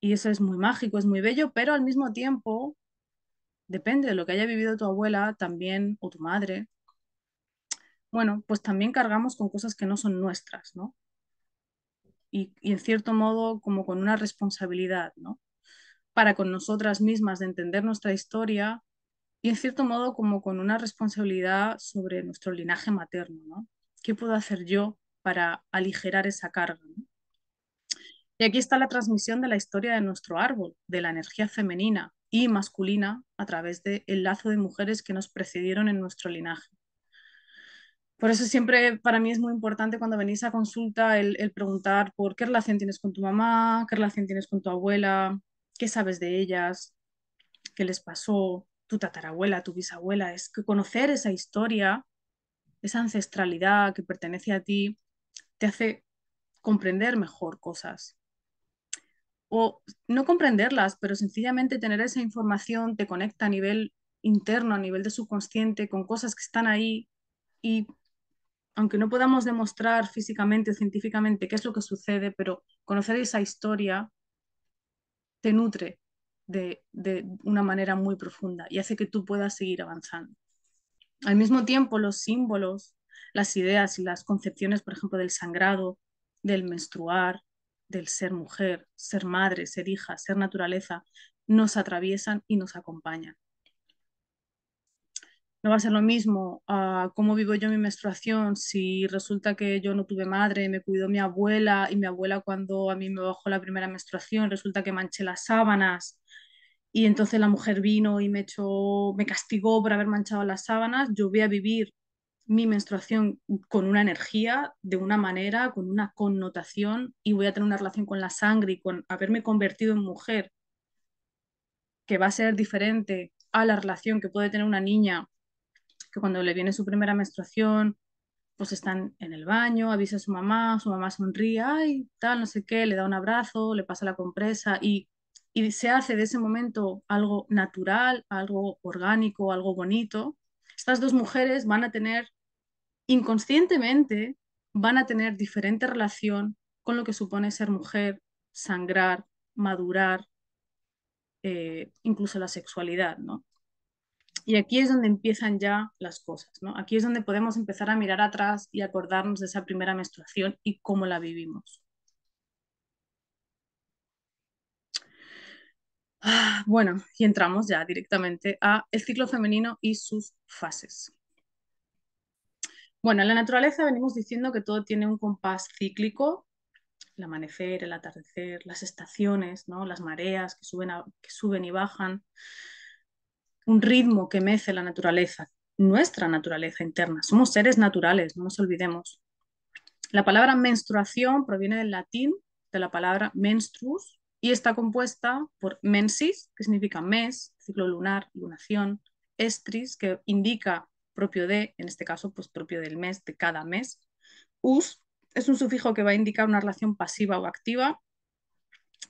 Y eso es muy mágico, es muy bello, pero al mismo tiempo depende de lo que haya vivido tu abuela también o tu madre, bueno, pues también cargamos con cosas que no son nuestras, ¿no? Y, en cierto modo como con una responsabilidad, ¿no? Para con nosotras mismas de entender nuestra historia y en cierto modo como con una responsabilidad sobre nuestro linaje materno, ¿no? ¿Qué puedo hacer yo para aligerar esa carga? Y aquí está la transmisión de la historia de nuestro árbol, de la energía femenina, y masculina a través del lazo de mujeres que nos precedieron en nuestro linaje. Por eso siempre para mí es muy importante cuando venís a consulta el, el, preguntar por qué relación tienes con tu mamá, qué relación tienes con tu abuela, qué sabes de ellas, qué les pasó, tu tatarabuela, tu bisabuela. Es que conocer esa historia, esa ancestralidad que pertenece a ti, te hace comprender mejor cosas o no comprenderlas, pero sencillamente tener esa información te conecta a nivel interno, a nivel de subconsciente, con cosas que están ahí y aunque no podamos demostrar físicamente o científicamente qué es lo que sucede, pero conocer esa historia te nutre de, de una manera muy profunda y hace que tú puedas seguir avanzando. Al mismo tiempo, los símbolos, las ideas y las concepciones, por ejemplo, del sangrado, del menstruar, del ser mujer, ser madre, ser hija, ser naturaleza, nos atraviesan y nos acompañan. No va a ser lo mismo ah, cómo vivo yo mi menstruación si resulta que yo no tuve madre, me cuidó mi abuela y mi abuela cuando a mí me bajó la primera menstruación resulta que manché las sábanas y entonces la mujer vino y me, me castigó por haber manchado las sábanas. Yo voy a vivir mi menstruación con una energía, de una manera, con una connotación, y voy a tener una relación con la sangre y con haberme convertido en mujer que va a ser diferente a la relación que puede tener una niña que cuando le viene su primera menstruación, pues están en el baño, avisa a su mamá, su mamá sonríe, y tal, no sé qué, le da un abrazo, le pasa la compresa y, y se hace de ese momento algo natural, algo orgánico, algo bonito. Estas dos mujeres van a tener inconscientemente van a tener diferente relación con lo que supone ser mujer, sangrar, madurar, eh, incluso la sexualidad, ¿no? Y aquí es donde empiezan ya las cosas, ¿no? Aquí es donde podemos empezar a mirar atrás y acordarnos de esa primera menstruación y cómo la vivimos. Ah, bueno, y entramos ya directamente a el ciclo femenino y sus fases. Bueno, en la naturaleza venimos diciendo que todo tiene un compás cíclico, el amanecer, el atardecer, las estaciones, ¿no? las mareas que suben, que suben y bajan, un ritmo que mece la naturaleza, nuestra naturaleza interna. Somos seres naturales, no nos olvidemos. La palabra menstruación proviene del latín, de la palabra menstruus, y está compuesta por mensis, que significa mes, ciclo lunar, lunación, estris, que indica propio de, en este caso, pues propio del mes, de cada mes. Us es un sufijo que va a indicar una relación pasiva o activa.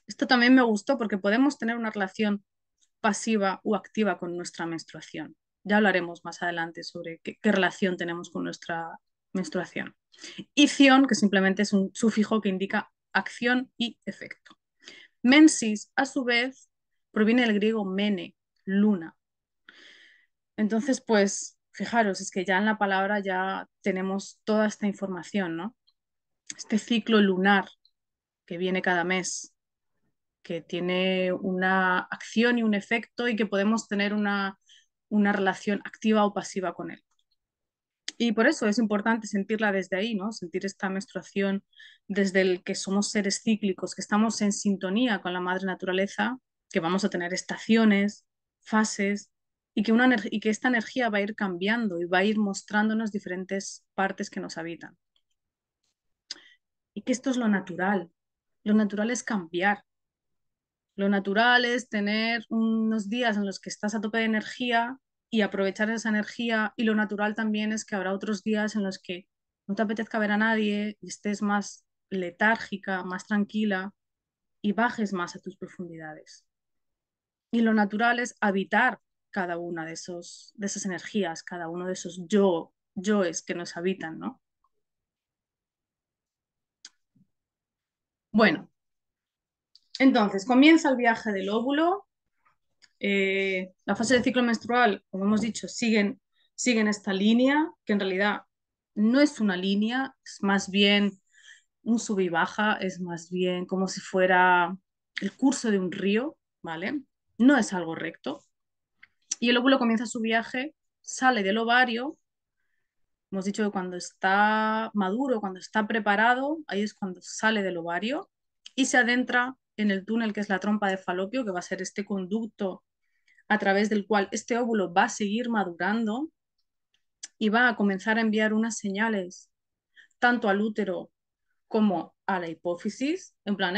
Esto también me gustó porque podemos tener una relación pasiva o activa con nuestra menstruación. Ya hablaremos más adelante sobre qué, relación tenemos con nuestra menstruación. Ición, que simplemente es un sufijo que indica acción y efecto. Mensis, a su vez, proviene del griego mene, luna. Entonces, pues Fijaros, es que ya en la palabra ya tenemos toda esta información, ¿no? Este ciclo lunar que viene cada mes, que tiene una acción y un efecto y que podemos tener una, relación activa o pasiva con él. Y por eso es importante sentirla desde ahí, ¿no? Sentir esta menstruación desde el que somos seres cíclicos, que estamos en sintonía con la madre naturaleza, que vamos a tener estaciones, fases, y que, que esta energía va a ir cambiando y va a ir mostrándonos diferentes partes que nos habitan. Y que esto es lo natural. Lo natural es cambiar. Lo natural es tener unos días en los que estás a tope de energía y aprovechar esa energía. Y lo natural también es que habrá otros días en los que no te apetezca ver a nadie y estés más letárgica, más tranquila y bajes más a tus profundidades. Y lo natural es habitar cada una de, esos, de esas energías, cada uno de esos yo, yoes que nos habitan, ¿no? Bueno, entonces comienza el viaje del óvulo. Eh, la fase del ciclo menstrual, como hemos dicho, siguen, siguen esta línea, que en realidad no es una línea, es más bien un sub y baja, es más bien como si fuera el curso de un río, ¿vale? No es algo recto, y el óvulo comienza su viaje, sale del ovario. Hemos dicho que cuando está maduro, cuando está preparado, ahí es cuando sale del ovario y se adentra en el túnel que es la trompa de falopio, que va a ser este conducto a través del cual este óvulo va a seguir madurando y va a comenzar a enviar unas señales tanto al útero como a la hipófisis, en plan,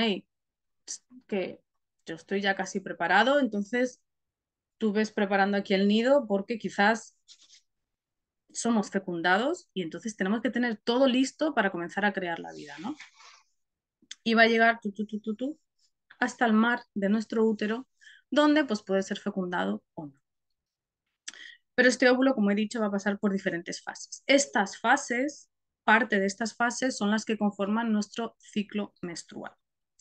que yo estoy ya casi preparado, entonces tú ves preparando aquí el nido porque quizás somos fecundados y entonces tenemos que tener todo listo para comenzar a crear la vida, ¿no? Y va a llegar hasta el mar de nuestro útero, donde pues puede ser fecundado o no. Pero este óvulo, como he dicho, va a pasar por diferentes fases. Estas fases, parte de estas fases, son las que conforman nuestro ciclo menstrual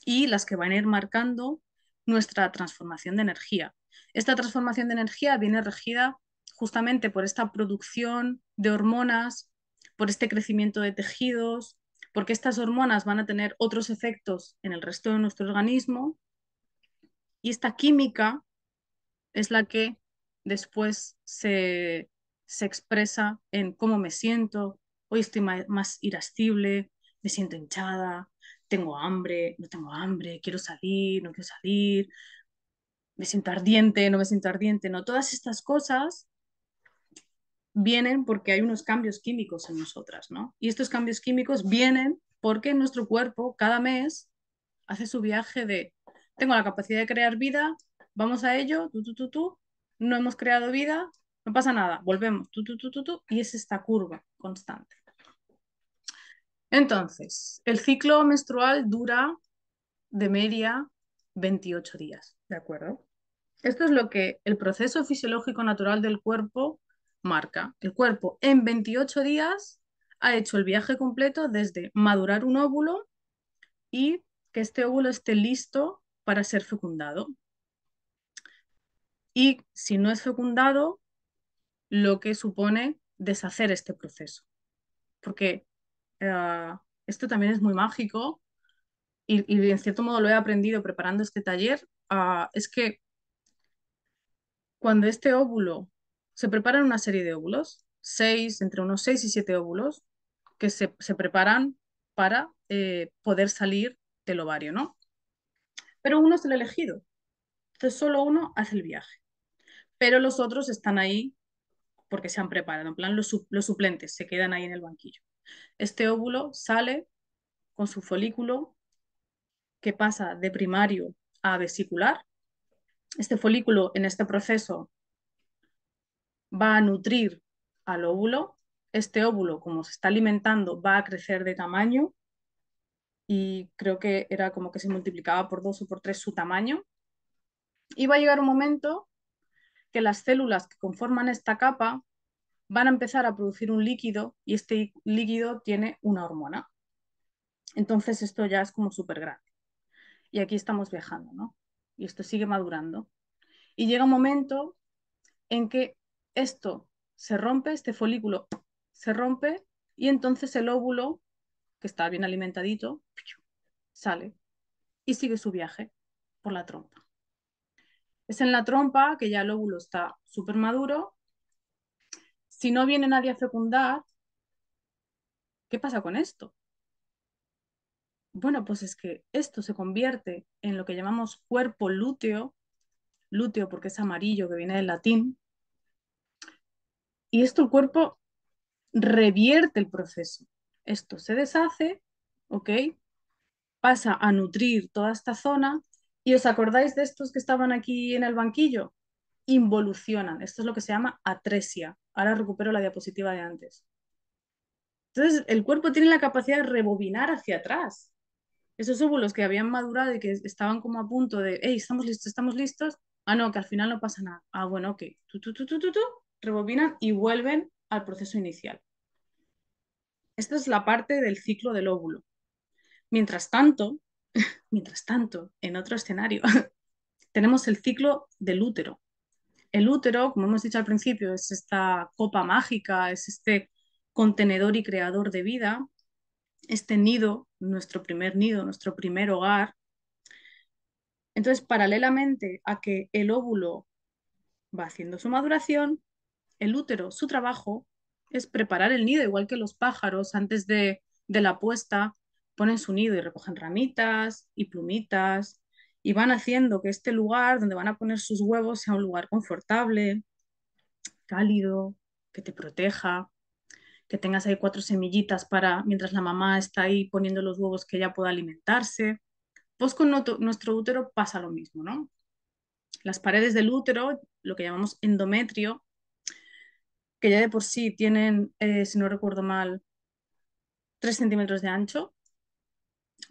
y las que van a ir marcando nuestra transformación de energía, esta transformación de energía viene regida justamente por esta producción de hormonas, por este crecimiento de tejidos, porque estas hormonas van a tener otros efectos en el resto de nuestro organismo. Y esta química es la que después se, expresa en cómo me siento, hoy estoy más irascible, me siento hinchada, tengo hambre, no tengo hambre, quiero salir, no quiero salir, me siento ardiente, no me siento ardiente, no, todas estas cosas vienen porque hay unos cambios químicos en nosotras, ¿no? Y estos cambios químicos vienen porque nuestro cuerpo cada mes hace su viaje de, tengo la capacidad de crear vida, vamos a ello, tú, tú, tú, tú, no hemos creado vida, no pasa nada, volvemos, tú, tú, tú, tú, tú, y es esta curva constante. Entonces, el ciclo menstrual dura de media 28 días, ¿de acuerdo? Esto es lo que el proceso fisiológico natural del cuerpo marca. El cuerpo en 28 días ha hecho el viaje completo desde madurar un óvulo y que este óvulo esté listo para ser fecundado. Y si no es fecundado, lo que supone deshacer este proceso. Porque eh, esto también es muy mágico y, en cierto modo lo he aprendido preparando este taller, ah, es que cuando este óvulo, se preparan una serie de óvulos, seis, entre unos seis y siete óvulos, que se, preparan para eh, poder salir del ovario, ¿no? Pero uno es el elegido, entonces solo uno hace el viaje, pero los otros están ahí porque se han preparado, en plan los, los suplentes se quedan ahí en el banquillo. Este óvulo sale con su folículo que pasa de primario a vesicular este folículo en este proceso va a nutrir al óvulo, este óvulo como se está alimentando va a crecer de tamaño y creo que era como que se multiplicaba por dos o por tres su tamaño y va a llegar un momento que las células que conforman esta capa van a empezar a producir un líquido y este líquido tiene una hormona. Entonces esto ya es como súper grande. Y aquí estamos viajando, ¿no? y esto sigue madurando. Y llega un momento en que esto se rompe, este folículo se rompe y entonces el óvulo, que está bien alimentadito, sale y sigue su viaje por la trompa. Es en la trompa que ya el óvulo está súper maduro. Si no viene nadie a fecundar, ¿qué pasa con esto? Bueno, pues es que esto se convierte en lo que llamamos cuerpo lúteo, lúteo porque es amarillo que viene del latín, y esto el cuerpo revierte el proceso. Esto se deshace, ¿ok? Pasa a nutrir toda esta zona y os acordáis de estos que estaban aquí en el banquillo, involucionan. Esto es lo que se llama atresia. Ahora recupero la diapositiva de antes. Entonces, el cuerpo tiene la capacidad de rebobinar hacia atrás esos óvulos que habían madurado y que estaban como a punto de, hey, estamos listos, estamos listos, ah, no, que al final no pasa nada. Ah, bueno, ok, tú, tú, tú, tú, tú, rebobinan y vuelven al proceso inicial. Esta es la parte del ciclo del óvulo. Mientras tanto, mientras tanto, en otro escenario, tenemos el ciclo del útero. El útero, como hemos dicho al principio, es esta copa mágica, es este contenedor y creador de vida este nido, nuestro primer nido, nuestro primer hogar. Entonces, paralelamente a que el óvulo va haciendo su maduración, el útero, su trabajo es preparar el nido, igual que los pájaros antes de, de la puesta ponen su nido y recogen ramitas y plumitas y van haciendo que este lugar donde van a poner sus huevos sea un lugar confortable, cálido, que te proteja, que tengas ahí cuatro semillitas para, mientras la mamá está ahí poniendo los huevos, que ella pueda alimentarse. Pues con nuestro útero pasa lo mismo, ¿no? Las paredes del útero, lo que llamamos endometrio, que ya de por sí tienen, eh, si no recuerdo mal, 3 centímetros de ancho,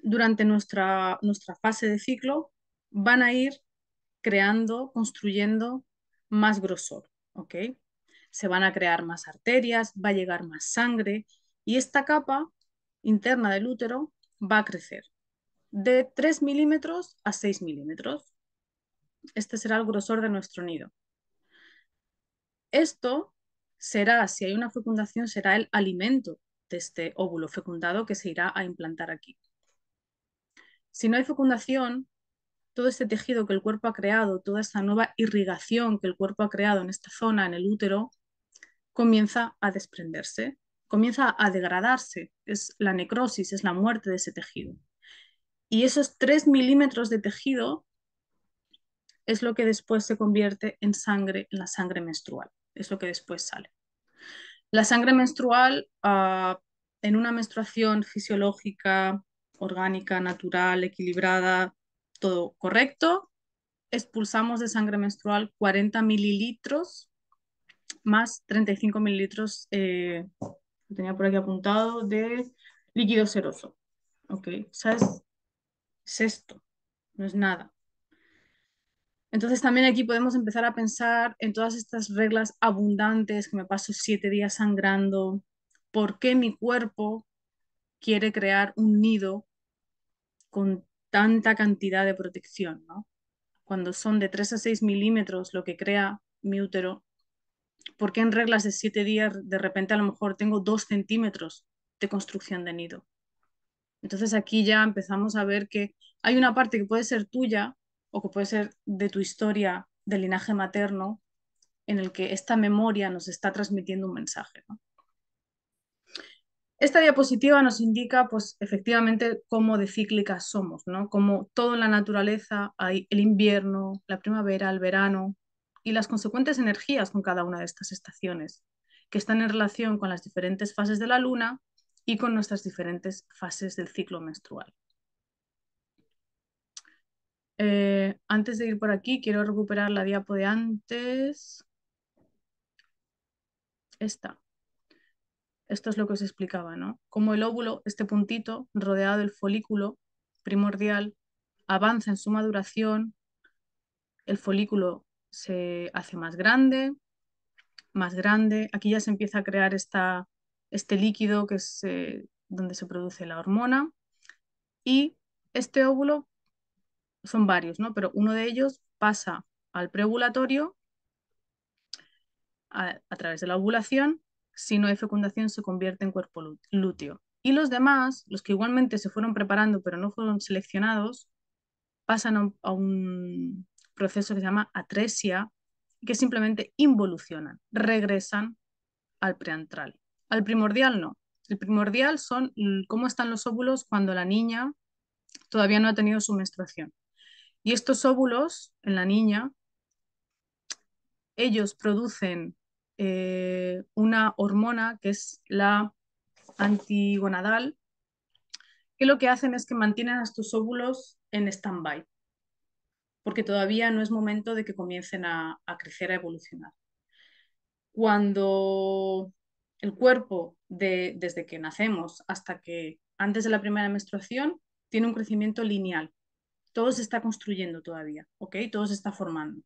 durante nuestra, nuestra fase de ciclo van a ir creando, construyendo más grosor, ¿ok? se van a crear más arterias, va a llegar más sangre y esta capa interna del útero va a crecer de 3 milímetros a 6 milímetros. Este será el grosor de nuestro nido. Esto será, si hay una fecundación, será el alimento de este óvulo fecundado que se irá a implantar aquí. Si no hay fecundación, todo este tejido que el cuerpo ha creado, toda esta nueva irrigación que el cuerpo ha creado en esta zona, en el útero, comienza a desprenderse, comienza a degradarse. Es la necrosis, es la muerte de ese tejido. Y esos 3 milímetros de tejido es lo que después se convierte en sangre, en la sangre menstrual. Es lo que después sale. La sangre menstrual, ah, en una menstruación fisiológica, orgánica, natural, equilibrada, todo correcto. Expulsamos de sangre menstrual 40 mililitros más 35 mililitros, que eh, tenía por aquí apuntado, de líquido seroso. Ok, o sea, es, esto, no es nada. Entonces también aquí podemos empezar a pensar en todas estas reglas abundantes que me paso siete días sangrando, por qué mi cuerpo quiere crear un nido con tanta cantidad de protección, ¿no? Cuando son de 3 a 6 milímetros lo que crea mi útero, ¿por qué en reglas de 7 días de repente a lo mejor tengo 2 centímetros de construcción de nido? Entonces aquí ya empezamos a ver que hay una parte que puede ser tuya o que puede ser de tu historia, de linaje materno, en el que esta memoria nos está transmitiendo un mensaje. ¿no? Esta diapositiva nos indica, pues, efectivamente, cómo de cíclicas somos, ¿no? Como todo en la naturaleza hay el invierno, la primavera, el verano y las consecuentes energías con cada una de estas estaciones, que están en relación con las diferentes fases de la luna y con nuestras diferentes fases del ciclo menstrual. Eh, antes de ir por aquí, quiero recuperar la diapo de antes. Esta. Esto es lo que os explicaba, ¿no? Como el óvulo, este puntito rodeado del folículo primordial, avanza en su maduración, el folículo se hace más grande, más grande, aquí ya se empieza a crear este líquido que es eh, donde se produce la hormona y este óvulo son varios, ¿no? Pero uno de ellos pasa al preovulatorio a, través de la ovulación si no hay fecundación, se convierte en cuerpo lúteo. Y los demás, los que igualmente se fueron preparando pero no fueron seleccionados, pasan a un, proceso que se llama atresia, que simplemente involucionan, regresan al preantral. Al primordial no. El primordial son cómo están los óvulos cuando la niña todavía no ha tenido su menstruación. Y estos óvulos en la niña, ellos producen eh, una hormona que es la antigonadal, que lo que hacen es que mantienen a estos óvulos en stand-by, porque todavía no es momento de que comiencen a, crecer, a evolucionar. Cuando el cuerpo, desde que nacemos hasta que antes de la primera menstruación, tiene un crecimiento lineal. Todo se está construyendo todavía, ¿ok? Todo se está formando.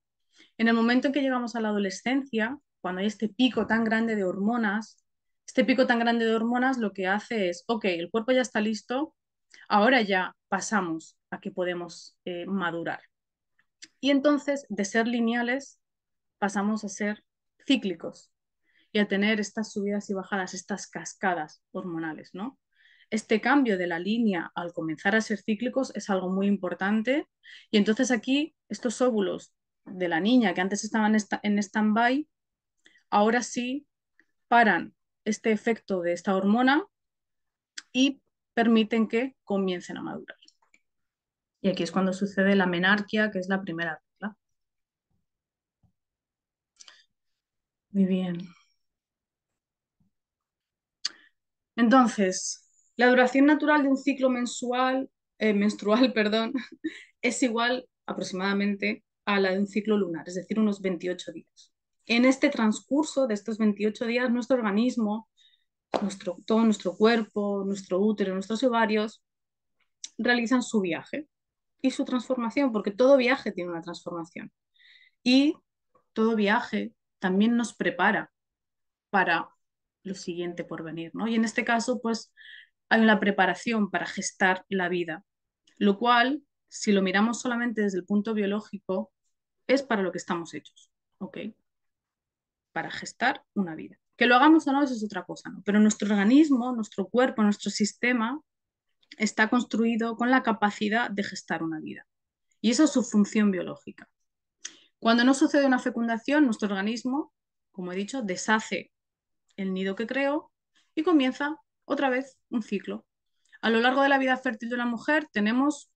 En el momento en que llegamos a la adolescencia, cuando hay este pico tan grande de hormonas, este pico tan grande de hormonas lo que hace es, ok, el cuerpo ya está listo, ahora ya pasamos a que podemos eh, madurar. Y entonces, de ser lineales, pasamos a ser cíclicos y a tener estas subidas y bajadas, estas cascadas hormonales, ¿no? Este cambio de la línea al comenzar a ser cíclicos es algo muy importante y entonces aquí estos óvulos de la niña que antes estaban en stand-by ahora sí paran este efecto de esta hormona y permiten que comiencen a madurar. Y aquí es cuando sucede la menarquia, que es la primera regla. Muy bien. Entonces, la duración natural de un ciclo mensual, eh, menstrual perdón, es igual aproximadamente a la de un ciclo lunar, es decir, unos 28 días en este transcurso de estos 28 días, nuestro organismo, nuestro, todo nuestro cuerpo, nuestro útero, nuestros ovarios, realizan su viaje y su transformación, porque todo viaje tiene una transformación. Y todo viaje también nos prepara para lo siguiente por venir, ¿no? Y en este caso, pues hay una preparación para gestar la vida, lo cual, si lo miramos solamente desde el punto biológico, es para lo que estamos hechos, ¿ok? para gestar una vida. Que lo hagamos o no, es otra cosa, ¿no? Pero nuestro organismo, nuestro cuerpo, nuestro sistema está construido con la capacidad de gestar una vida. Y esa es su función biológica. Cuando no sucede una fecundación, nuestro organismo, como he dicho, deshace el nido que creó y comienza otra vez un ciclo. A lo largo de la vida fértil de la mujer tenemos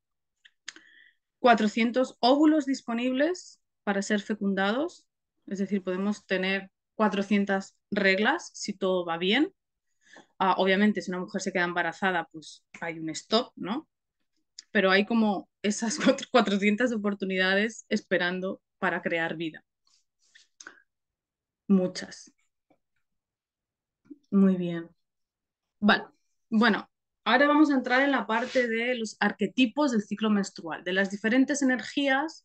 400 óvulos disponibles para ser fecundados es decir, podemos tener 400 reglas si todo va bien. Ah, obviamente, si una mujer se queda embarazada, pues hay un stop, ¿no? Pero hay como esas 400 oportunidades esperando para crear vida. Muchas. Muy bien. Vale. Bueno, ahora vamos a entrar en la parte de los arquetipos del ciclo menstrual, de las diferentes energías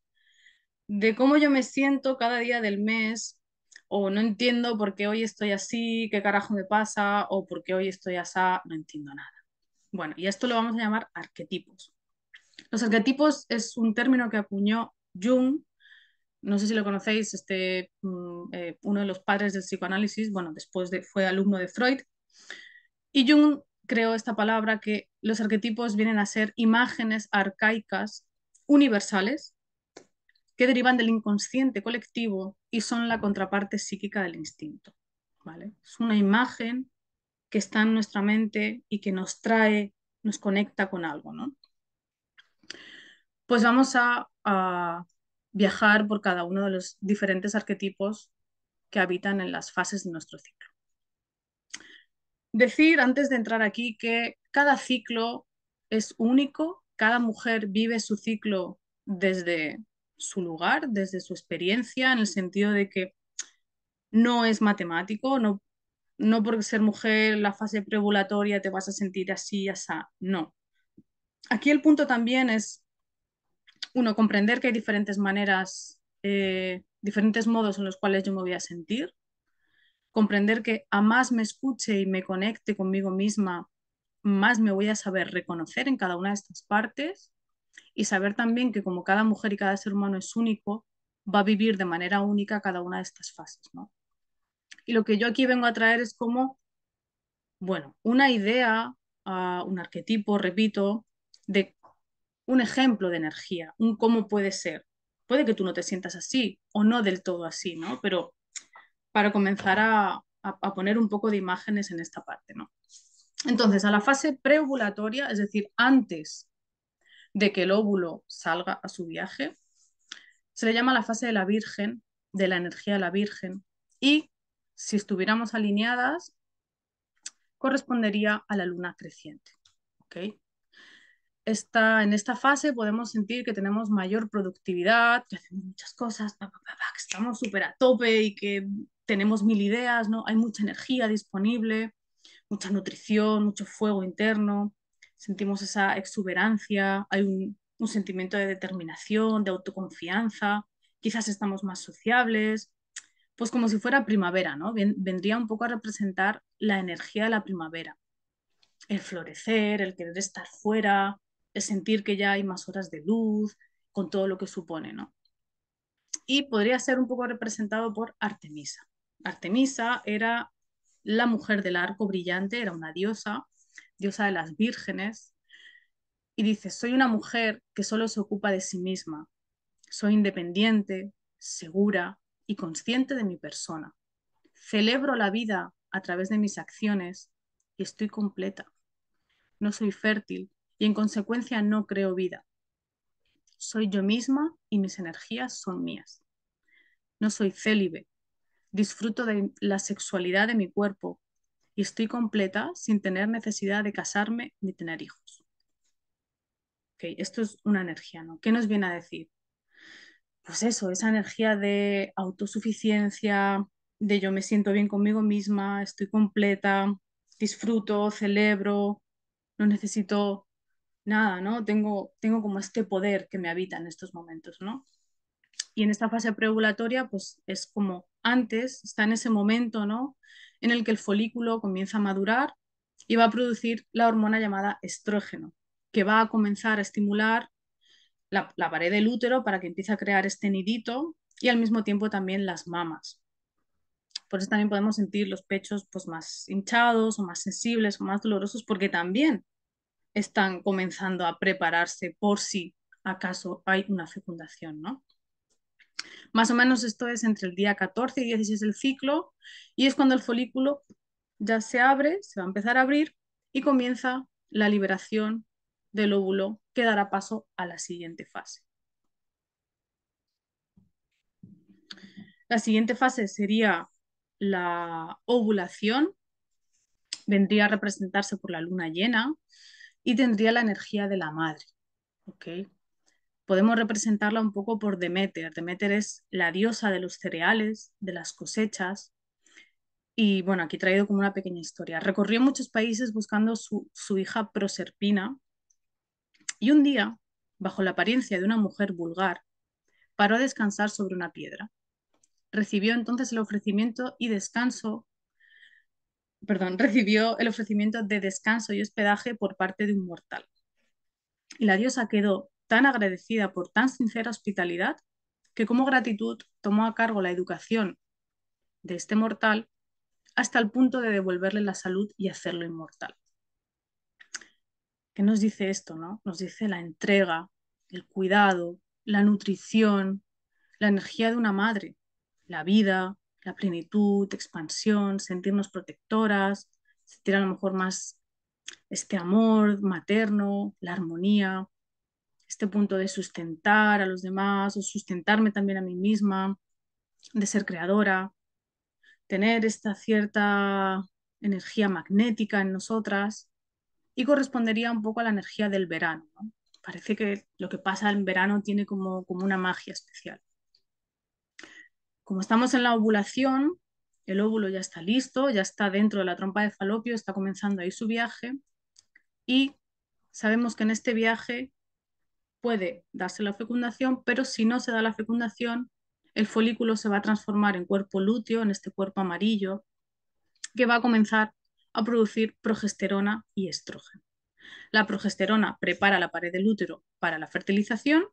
de cómo yo me siento cada día del mes, o no entiendo por qué hoy estoy así, qué carajo me pasa, o por qué hoy estoy así, no entiendo nada. Bueno, y esto lo vamos a llamar arquetipos. Los arquetipos es un término que acuñó Jung, no sé si lo conocéis, este, mm, eh, uno de los padres del psicoanálisis, bueno, después fue alumno de Freud, y Jung creó esta palabra que los arquetipos vienen a ser imágenes arcaicas universales que derivan del inconsciente colectivo y son la contraparte psíquica del instinto. ¿vale? Es una imagen que está en nuestra mente y que nos trae, nos conecta con algo. Pues vamos a, a viajar por cada uno de los diferentes arquetipos que habitan en las fases de nuestro ciclo. Decir antes de entrar aquí que cada ciclo es único, cada mujer vive su ciclo desde su lugar, desde su experiencia, en el sentido de que no es matemático, no, no porque ser mujer la fase preovulatoria te vas a sentir así, así, no. Aquí el punto también es, uno, comprender que hay diferentes maneras, eh, diferentes modos en los cuales yo me voy a sentir, comprender que a más me escuche y me conecte conmigo misma, más me voy a saber reconocer en cada una de estas partes y saber también que como cada mujer y cada ser humano es único, va a vivir de manera única cada una de estas fases, Y lo que yo aquí vengo a traer es como, bueno, una idea, ah, un arquetipo, repito, de un ejemplo de energía, un cómo puede ser. Puede que tú no te sientas así o no del todo así, ¿no? Pero para comenzar a, poner un poco de imágenes en esta parte, ¿no? Entonces, a la fase preovulatoria, es decir, antes de que el óvulo salga a su viaje, se le llama la fase de la Virgen, de la energía de la Virgen, y si estuviéramos alineadas, correspondería a la luna creciente. ¿okay? Esta, en esta fase podemos sentir que tenemos mayor productividad, que hacemos muchas cosas, que estamos súper a tope y que tenemos mil ideas, ¿no? Hay mucha energía disponible, mucha nutrición, mucho fuego interno sentimos esa exuberancia, hay un, sentimiento de determinación, de autoconfianza, quizás estamos más sociables, pues como si fuera primavera, ¿no? vendría un poco a representar la energía de la primavera, el florecer, el querer estar fuera, el sentir que ya hay más horas de luz, con todo lo que supone, ¿no? Y podría ser un poco representado por Artemisa. Artemisa era la mujer del arco brillante, era una diosa diosa de las vírgenes, y dice, soy una mujer que solo se ocupa de sí misma, soy independiente, segura y consciente de mi persona, celebro la vida a través de mis acciones y estoy completa. No soy fértil y en consecuencia no creo vida. Soy yo misma y mis energías son mías. No soy célibe. Disfruto de la sexualidad de mi cuerpo estoy completa sin tener necesidad de casarme ni tener hijos. esto es una energía, ¿no? ¿Qué nos viene a decir? Pues eso, esa energía de autosuficiencia, de yo me siento bien conmigo misma, estoy completa, disfruto, celebro, no necesito nada, ¿no? Tengo, tengo como este poder que me habita en estos momentos, ¿no? Y en esta fase preovulatoria, pues es como antes, está en ese momento, ¿no? en el que el folículo comienza a madurar y va a producir la hormona llamada estrógeno, que va a comenzar a estimular la, pared del útero para que empiece a crear este nidito y al mismo tiempo también las mamas. Por eso también podemos sentir los pechos pues, más hinchados o más sensibles o más dolorosos porque también están comenzando a prepararse por si acaso hay una fecundación, ¿no? Más o menos esto es entre el día 14 y 16 el ciclo y es cuando el folículo ya se abre, se va a empezar a abrir y comienza la liberación del óvulo que dará paso a la siguiente fase. La siguiente fase sería la ovulación, vendría a representarse por la luna llena y tendría la energía de la madre podemos representarla un poco por Demeter. Demeter es la diosa de los cereales, de las cosechas. Y bueno, aquí he traído como una pequeña historia. Recorrió muchos países buscando su, su hija Proserpina y un día, bajo la apariencia de una mujer vulgar, paró a descansar sobre una piedra. Recibió entonces el ofrecimiento y descanso perdón, recibió el ofrecimiento de descanso y hospedaje por parte de un mortal. Y la diosa quedó tan agradecida por tan sincera hospitalidad que como gratitud tomó a cargo la educación de este mortal hasta el punto de devolverle la salud y hacerlo inmortal. ¿Qué nos dice esto? No? Nos dice la entrega, el cuidado, la nutrición, la energía de una madre, la vida, la plenitud, expansión, sentirnos protectoras, sentir a lo mejor más este amor materno, la armonía, este punto de sustentar a los demás o sustentarme también a mí misma, de ser creadora, tener esta cierta energía magnética en nosotras y correspondería un poco a la energía del verano. Parece que lo que pasa en verano tiene como, como una magia especial. Como estamos en la ovulación, el óvulo ya está listo, ya está dentro de la trompa de falopio, está comenzando ahí su viaje y sabemos que en este viaje puede darse la fecundación, pero si no se da la fecundación, el folículo se va a transformar en cuerpo lúteo, en este cuerpo amarillo, que va a comenzar a producir progesterona y estrógeno. La progesterona prepara la pared del útero para la fertilización,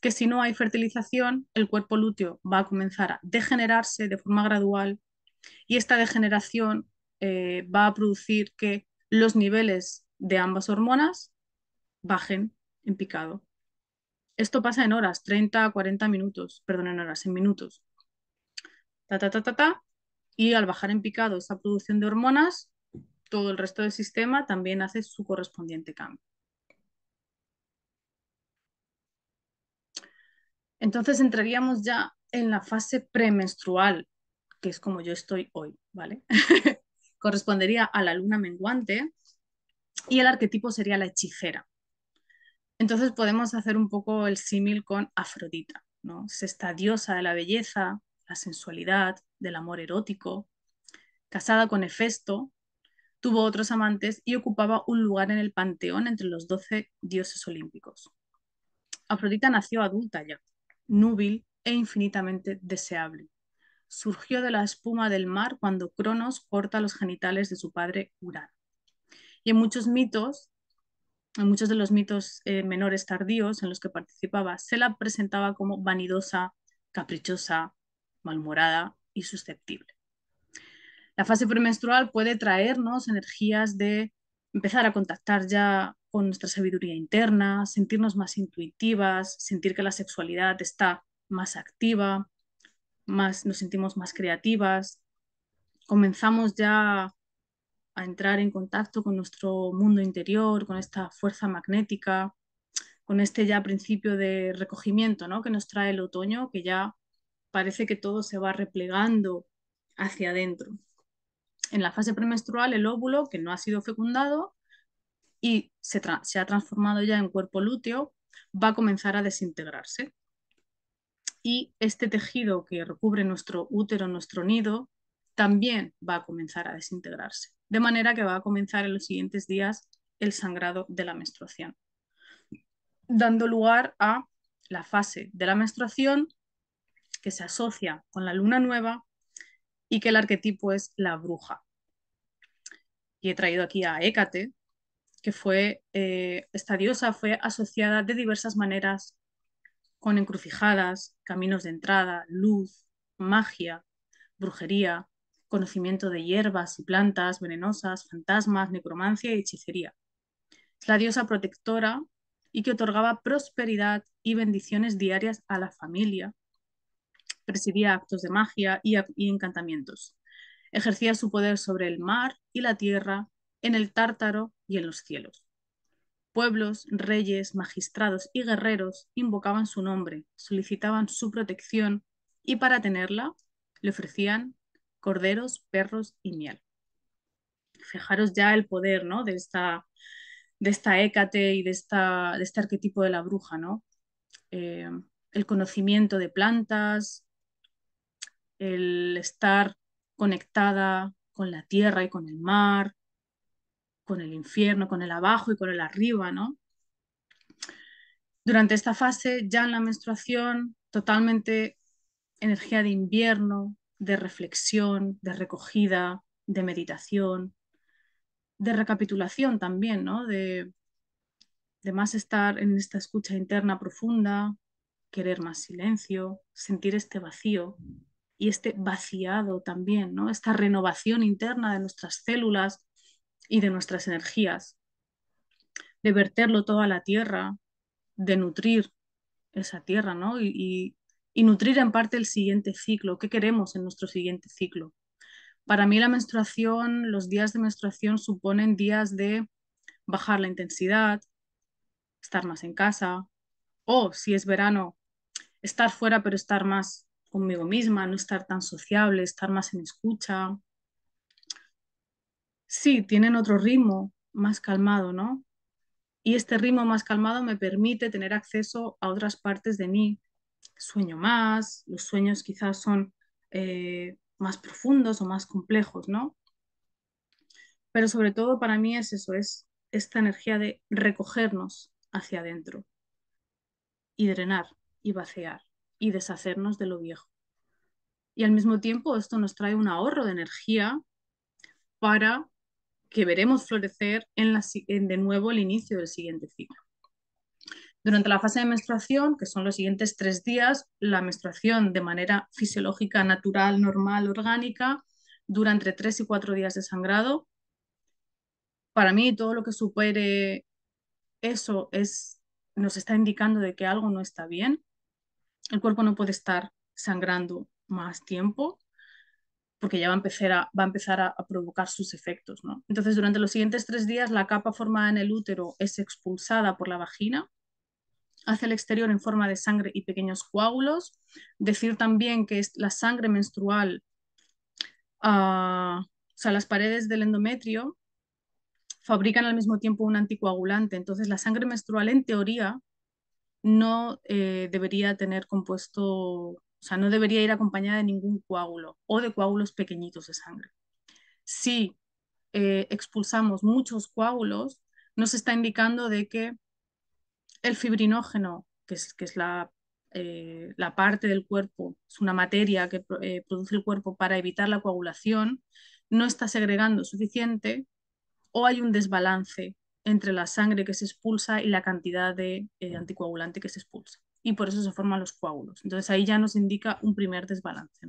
que si no hay fertilización, el cuerpo lúteo va a comenzar a degenerarse de forma gradual y esta degeneración eh, va a producir que los niveles de ambas hormonas bajen en picado. Esto pasa en horas, 30 40 minutos, perdón, en horas, en minutos. ta, ta, ta, Y al bajar en picado esta producción de hormonas, todo el resto del sistema también hace su correspondiente cambio. Entonces entraríamos ya en la fase premenstrual, que es como yo estoy hoy, ¿vale? Correspondería a la luna menguante y el arquetipo sería la hechicera. Entonces podemos hacer un poco el símil con Afrodita, ¿no? Es esta diosa de la belleza, la sensualidad, del amor erótico. Casada con Hefesto, tuvo otros amantes y ocupaba un lugar en el panteón entre los doce dioses olímpicos. Afrodita nació adulta ya, núbil e infinitamente deseable. Surgió de la espuma del mar cuando Cronos corta los genitales de su padre Urano. Y en muchos mitos en muchos de los mitos eh, menores tardíos en los que participaba, se la presentaba como vanidosa, caprichosa, malhumorada y susceptible. La fase premenstrual puede traernos energías de empezar a contactar ya con nuestra sabiduría interna, sentirnos más intuitivas, sentir que la sexualidad está más activa, más, nos sentimos más creativas, comenzamos ya a entrar en contacto con nuestro mundo interior, con esta fuerza magnética, con este ya principio de recogimiento ¿no? que nos trae el otoño, que ya parece que todo se va replegando hacia adentro. En la fase premenstrual, el óvulo, que no ha sido fecundado y se, se ha transformado ya en cuerpo lúteo, va a comenzar a desintegrarse. Y este tejido que recubre nuestro útero, nuestro nido, también va a comenzar a desintegrarse. De manera que va a comenzar en los siguientes días el sangrado de la menstruación, dando lugar a la fase de la menstruación que se asocia con la luna nueva y que el arquetipo es la bruja. Y he traído aquí a Hécate, que fue, eh, esta diosa fue asociada de diversas maneras con encrucijadas, caminos de entrada, luz, magia, brujería, conocimiento de hierbas y plantas venenosas, fantasmas, necromancia y hechicería. Es la diosa protectora y que otorgaba prosperidad y bendiciones diarias a la familia. Presidía actos de magia y, encantamientos. Ejercía su poder sobre el mar y la tierra, en el Tártaro y en los cielos. Pueblos, reyes, magistrados y guerreros invocaban su nombre, solicitaban su protección y para tenerla le ofrecían corderos, perros y miel. Fijaros ya el poder ¿no? de, esta, de esta hécate y de, esta, de este arquetipo de la bruja, eh, el conocimiento de plantas, el estar conectada con la tierra y con el mar, con el infierno, con el abajo y con el arriba, ¿no? Durante esta fase, ya en la menstruación, totalmente energía de invierno, de reflexión, de recogida, de meditación, de recapitulación también, ¿no? De, más estar en esta escucha interna profunda, querer más silencio, sentir este vacío y este vaciado también, ¿no? Esta renovación interna de nuestras células y de nuestras energías, de verterlo toda a la tierra, de nutrir esa tierra, ¿no? y, y nutrir en parte el siguiente ciclo, qué queremos en nuestro siguiente ciclo. Para mí la menstruación, los días de menstruación suponen días de bajar la intensidad, estar más en casa, o si es verano, estar fuera pero estar más conmigo misma, no estar tan sociable, estar más en escucha. Sí, tienen otro ritmo más calmado, ¿no? Y este ritmo más calmado me permite tener acceso a otras partes de mí sueño más, los sueños quizás son eh, más profundos o más complejos, ¿no? Pero sobre todo para mí es eso, es esta energía de recogernos hacia adentro y drenar y vaciar y deshacernos de lo viejo. Y al mismo tiempo esto nos trae un ahorro de energía para que veremos florecer en de nuevo el inicio del siguiente ciclo. Durante la fase de menstruación, que son los siguientes tres días, la menstruación de manera fisiológica, natural, normal, orgánica, dura entre tres y cuatro días de sangrado. Para mí, todo lo que supere eso es, nos está indicando de que algo no está bien. El cuerpo no puede estar sangrando más tiempo porque ya va a empezar a, provocar sus efectos. Entonces, durante los siguientes tres días, la capa formada en el útero es expulsada por la vagina hacia el exterior en forma de sangre y pequeños coágulos. Decir también que es la sangre menstrual, ah, o sea, las paredes del endometrio fabrican al mismo tiempo un anticoagulante. Entonces, la sangre menstrual, en teoría, no eh, debería tener compuesto, o sea, no debería ir acompañada de ningún coágulo o de coágulos pequeñitos de sangre. Si eh, expulsamos muchos coágulos, nos está indicando de que el fibrinógeno, que es, eh, la, parte del cuerpo, es una materia que eh, produce el cuerpo para evitar la coagulación, no está segregando suficiente o hay un desbalance entre la sangre que se expulsa y la cantidad de eh, anticoagulante que se expulsa. Y por eso se forman los coágulos. Entonces ahí ya nos indica un primer desbalance.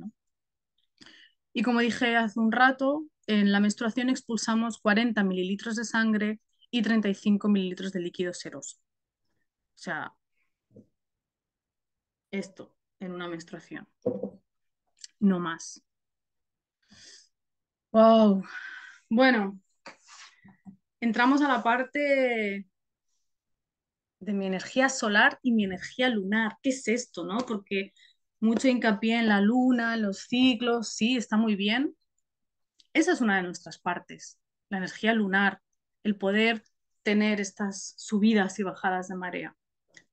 Y como dije hace un rato, en la menstruación expulsamos 40 mililitros de sangre y 35 mililitros de líquido seroso. O sea, esto en una menstruación. No más. Wow. Bueno, entramos a la parte de mi energía solar y mi energía lunar. ¿Qué es esto, no? Porque mucho hincapié en la luna, en los ciclos, sí, está muy bien. Esa es una de nuestras partes, la energía lunar, el poder tener estas subidas y bajadas de marea.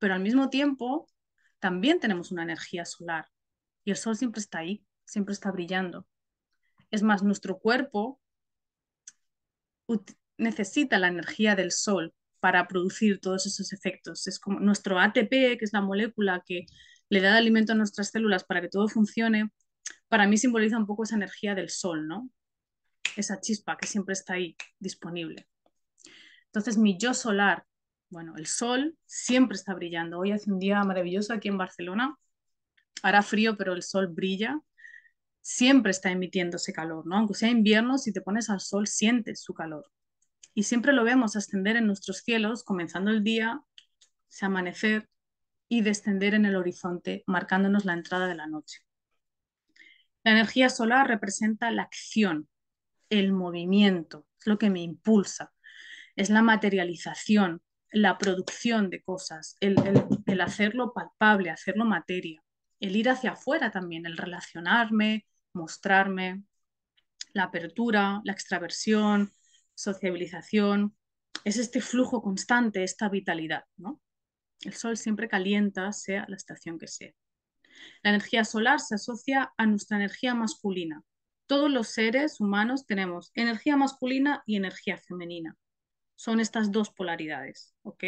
Pero al mismo tiempo, también tenemos una energía solar y el sol siempre está ahí, siempre está brillando. Es más, nuestro cuerpo necesita la energía del sol para producir todos esos efectos. Es como nuestro ATP, que es la molécula que le da alimento a nuestras células para que todo funcione, para mí simboliza un poco esa energía del sol, ¿no? Esa chispa que siempre está ahí disponible. Entonces, mi yo solar bueno, el sol siempre está brillando. Hoy hace un día maravilloso aquí en Barcelona. Hará frío, pero el sol brilla. Siempre está emitiendo ese calor, ¿no? Aunque sea invierno, si te pones al sol, sientes su calor. Y siempre lo vemos ascender en nuestros cielos, comenzando el día, se amanecer y descender en el horizonte, marcándonos la entrada de la noche. La energía solar representa la acción, el movimiento, es lo que me impulsa, es la materialización, la producción de cosas, el, hacerlo palpable, hacerlo materia, el ir hacia afuera también, el relacionarme, mostrarme, la apertura, la extraversión, sociabilización, es este flujo constante, esta vitalidad, El sol siempre calienta, sea la estación que sea. La energía solar se asocia a nuestra energía masculina. Todos los seres humanos tenemos energía masculina y energía femenina son estas dos polaridades, ¿ok?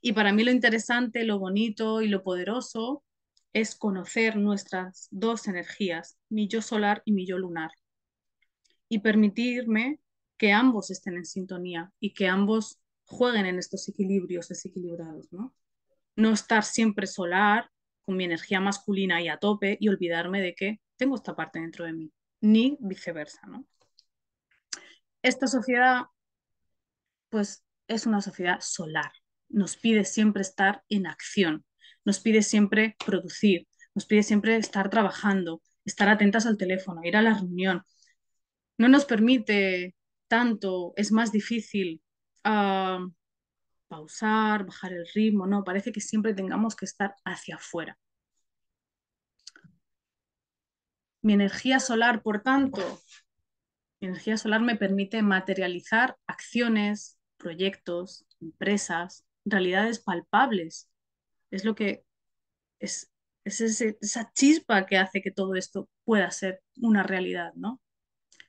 Y para mí lo interesante, lo bonito y lo poderoso es conocer nuestras dos energías, mi yo solar y mi yo lunar, y permitirme que ambos estén en sintonía y que ambos jueguen en estos equilibrios desequilibrados, ¿no? No estar siempre solar con mi energía masculina y a tope y olvidarme de que tengo esta parte dentro de mí, ni viceversa, ¿no? Esta sociedad pues es una sociedad solar. Nos pide siempre estar en acción, nos pide siempre producir, nos pide siempre estar trabajando, estar atentas al teléfono, ir a la reunión. No nos permite tanto, es más difícil ah, pausar, bajar el ritmo, no, parece que siempre tengamos que estar hacia afuera. Mi energía solar, por tanto, mi energía solar me permite materializar acciones, proyectos, empresas, realidades palpables. Es lo que es, esa chispa que hace que todo esto pueda ser una realidad, ¿no?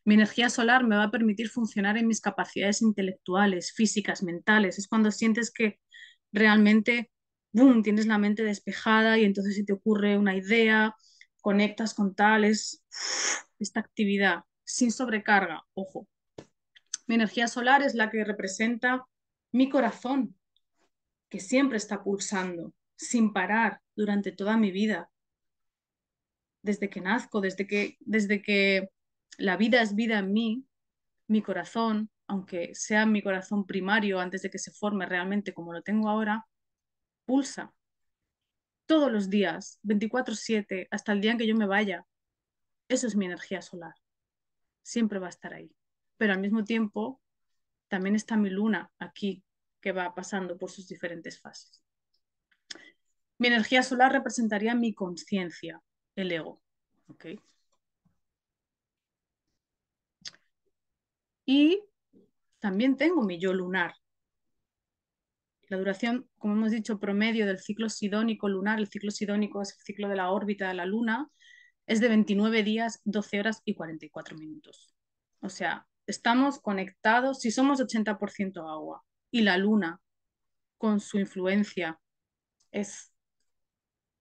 Mi energía solar me va a permitir funcionar en mis capacidades intelectuales, físicas, mentales. Es cuando sientes que realmente, tienes la mente despejada y entonces si te ocurre una idea, conectas con tales, esta actividad, sin sobrecarga, ojo, mi energía solar es la que representa mi corazón, que siempre está pulsando sin parar durante toda mi vida. Desde que nazco, desde que, desde que la vida es vida en mí, mi corazón, aunque sea mi corazón primario antes de que se forme realmente como lo tengo ahora, pulsa todos los días, 24/7, hasta el día en que yo me vaya. Eso es mi energía solar. Siempre va a estar ahí pero al mismo tiempo también está mi luna aquí, que va pasando por sus diferentes fases. Mi energía solar representaría mi conciencia, el ego. Y también tengo mi yo lunar. La duración, como hemos dicho, promedio del ciclo sidónico lunar, el ciclo sidónico es el ciclo de la órbita de la luna, es de 29 días, 12 horas y 44 minutos. O sea, estamos conectados, si somos 80% agua y la luna con su influencia es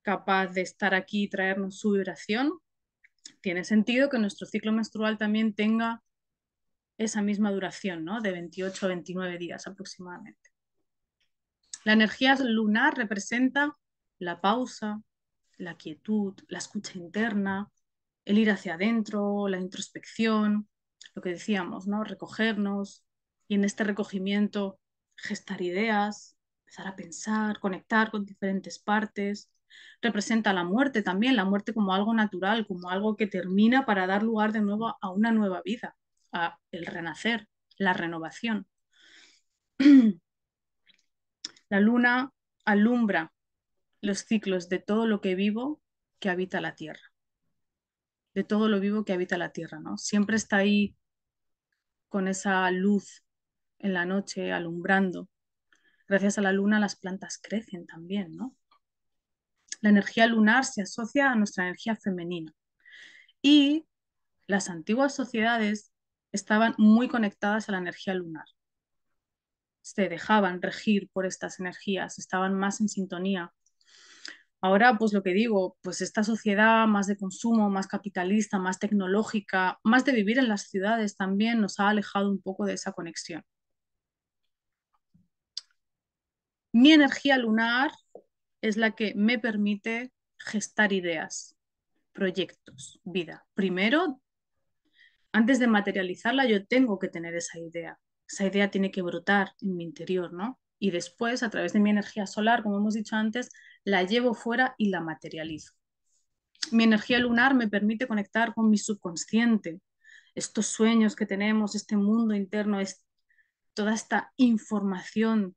capaz de estar aquí y traernos su vibración, tiene sentido que nuestro ciclo menstrual también tenga esa misma duración, ¿no? De 28 a 29 días aproximadamente. La energía lunar representa la pausa, la quietud, la escucha interna, el ir hacia adentro, la introspección, lo que decíamos, ¿no? Recogernos y en este recogimiento gestar ideas, empezar a pensar, conectar con diferentes partes. Representa la muerte también, la muerte como algo natural, como algo que termina para dar lugar de nuevo a una nueva vida, a el renacer, la renovación. La luna alumbra los ciclos de todo lo que vivo que habita la tierra, de todo lo vivo que habita la tierra, ¿no? Siempre está ahí con esa luz en la noche alumbrando. Gracias a la luna las plantas crecen también, ¿no? La energía lunar se asocia a nuestra energía femenina y las antiguas sociedades estaban muy conectadas a la energía lunar. Se dejaban regir por estas energías, estaban más en sintonía Ahora, pues lo que digo, pues esta sociedad más de consumo, más capitalista, más tecnológica, más de vivir en las ciudades también nos ha alejado un poco de esa conexión. Mi energía lunar es la que me permite gestar ideas, proyectos, vida. Primero, antes de materializarla, yo tengo que tener esa idea. Esa idea tiene que brotar en mi interior, ¿no? Y después, a través de mi energía solar, como hemos dicho antes, la llevo fuera y la materializo. Mi energía lunar me permite conectar con mi subconsciente, estos sueños que tenemos, este mundo interno, es toda esta información.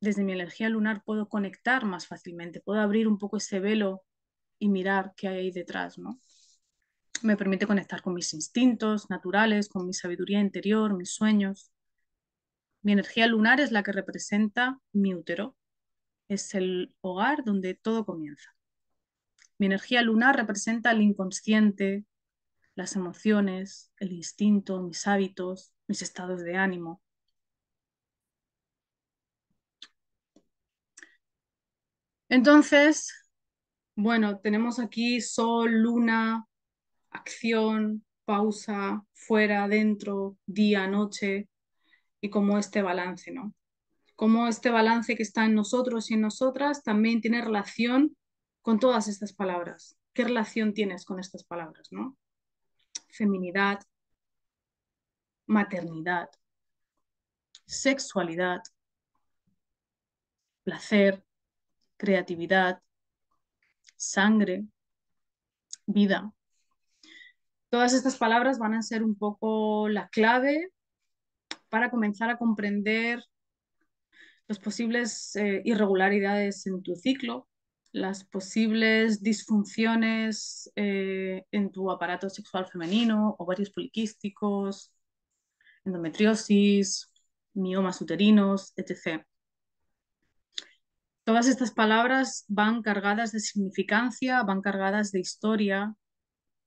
Desde mi energía lunar puedo conectar más fácilmente, puedo abrir un poco ese velo y mirar qué hay detrás, ¿no? Me permite conectar con mis instintos naturales, con mi sabiduría interior, mis sueños. Mi energía lunar es la que representa mi útero, es el hogar donde todo comienza. Mi energía lunar representa el inconsciente, las emociones, el instinto, mis hábitos, mis estados de ánimo. Entonces, bueno, tenemos aquí sol, luna, acción, pausa, fuera, dentro, día, noche y como este balance, ¿no? cómo este balance que está en nosotros y en nosotras también tiene relación con todas estas palabras. ¿Qué relación tienes con estas palabras? ¿no? Feminidad, maternidad, sexualidad, placer, creatividad, sangre, vida. Todas estas palabras van a ser un poco la clave para comenzar a comprender las posibles eh, irregularidades en tu ciclo, las posibles disfunciones eh, en tu aparato sexual femenino, ovarios poliquísticos, endometriosis, miomas uterinos, etc. Todas estas palabras van cargadas de significancia, van cargadas de historia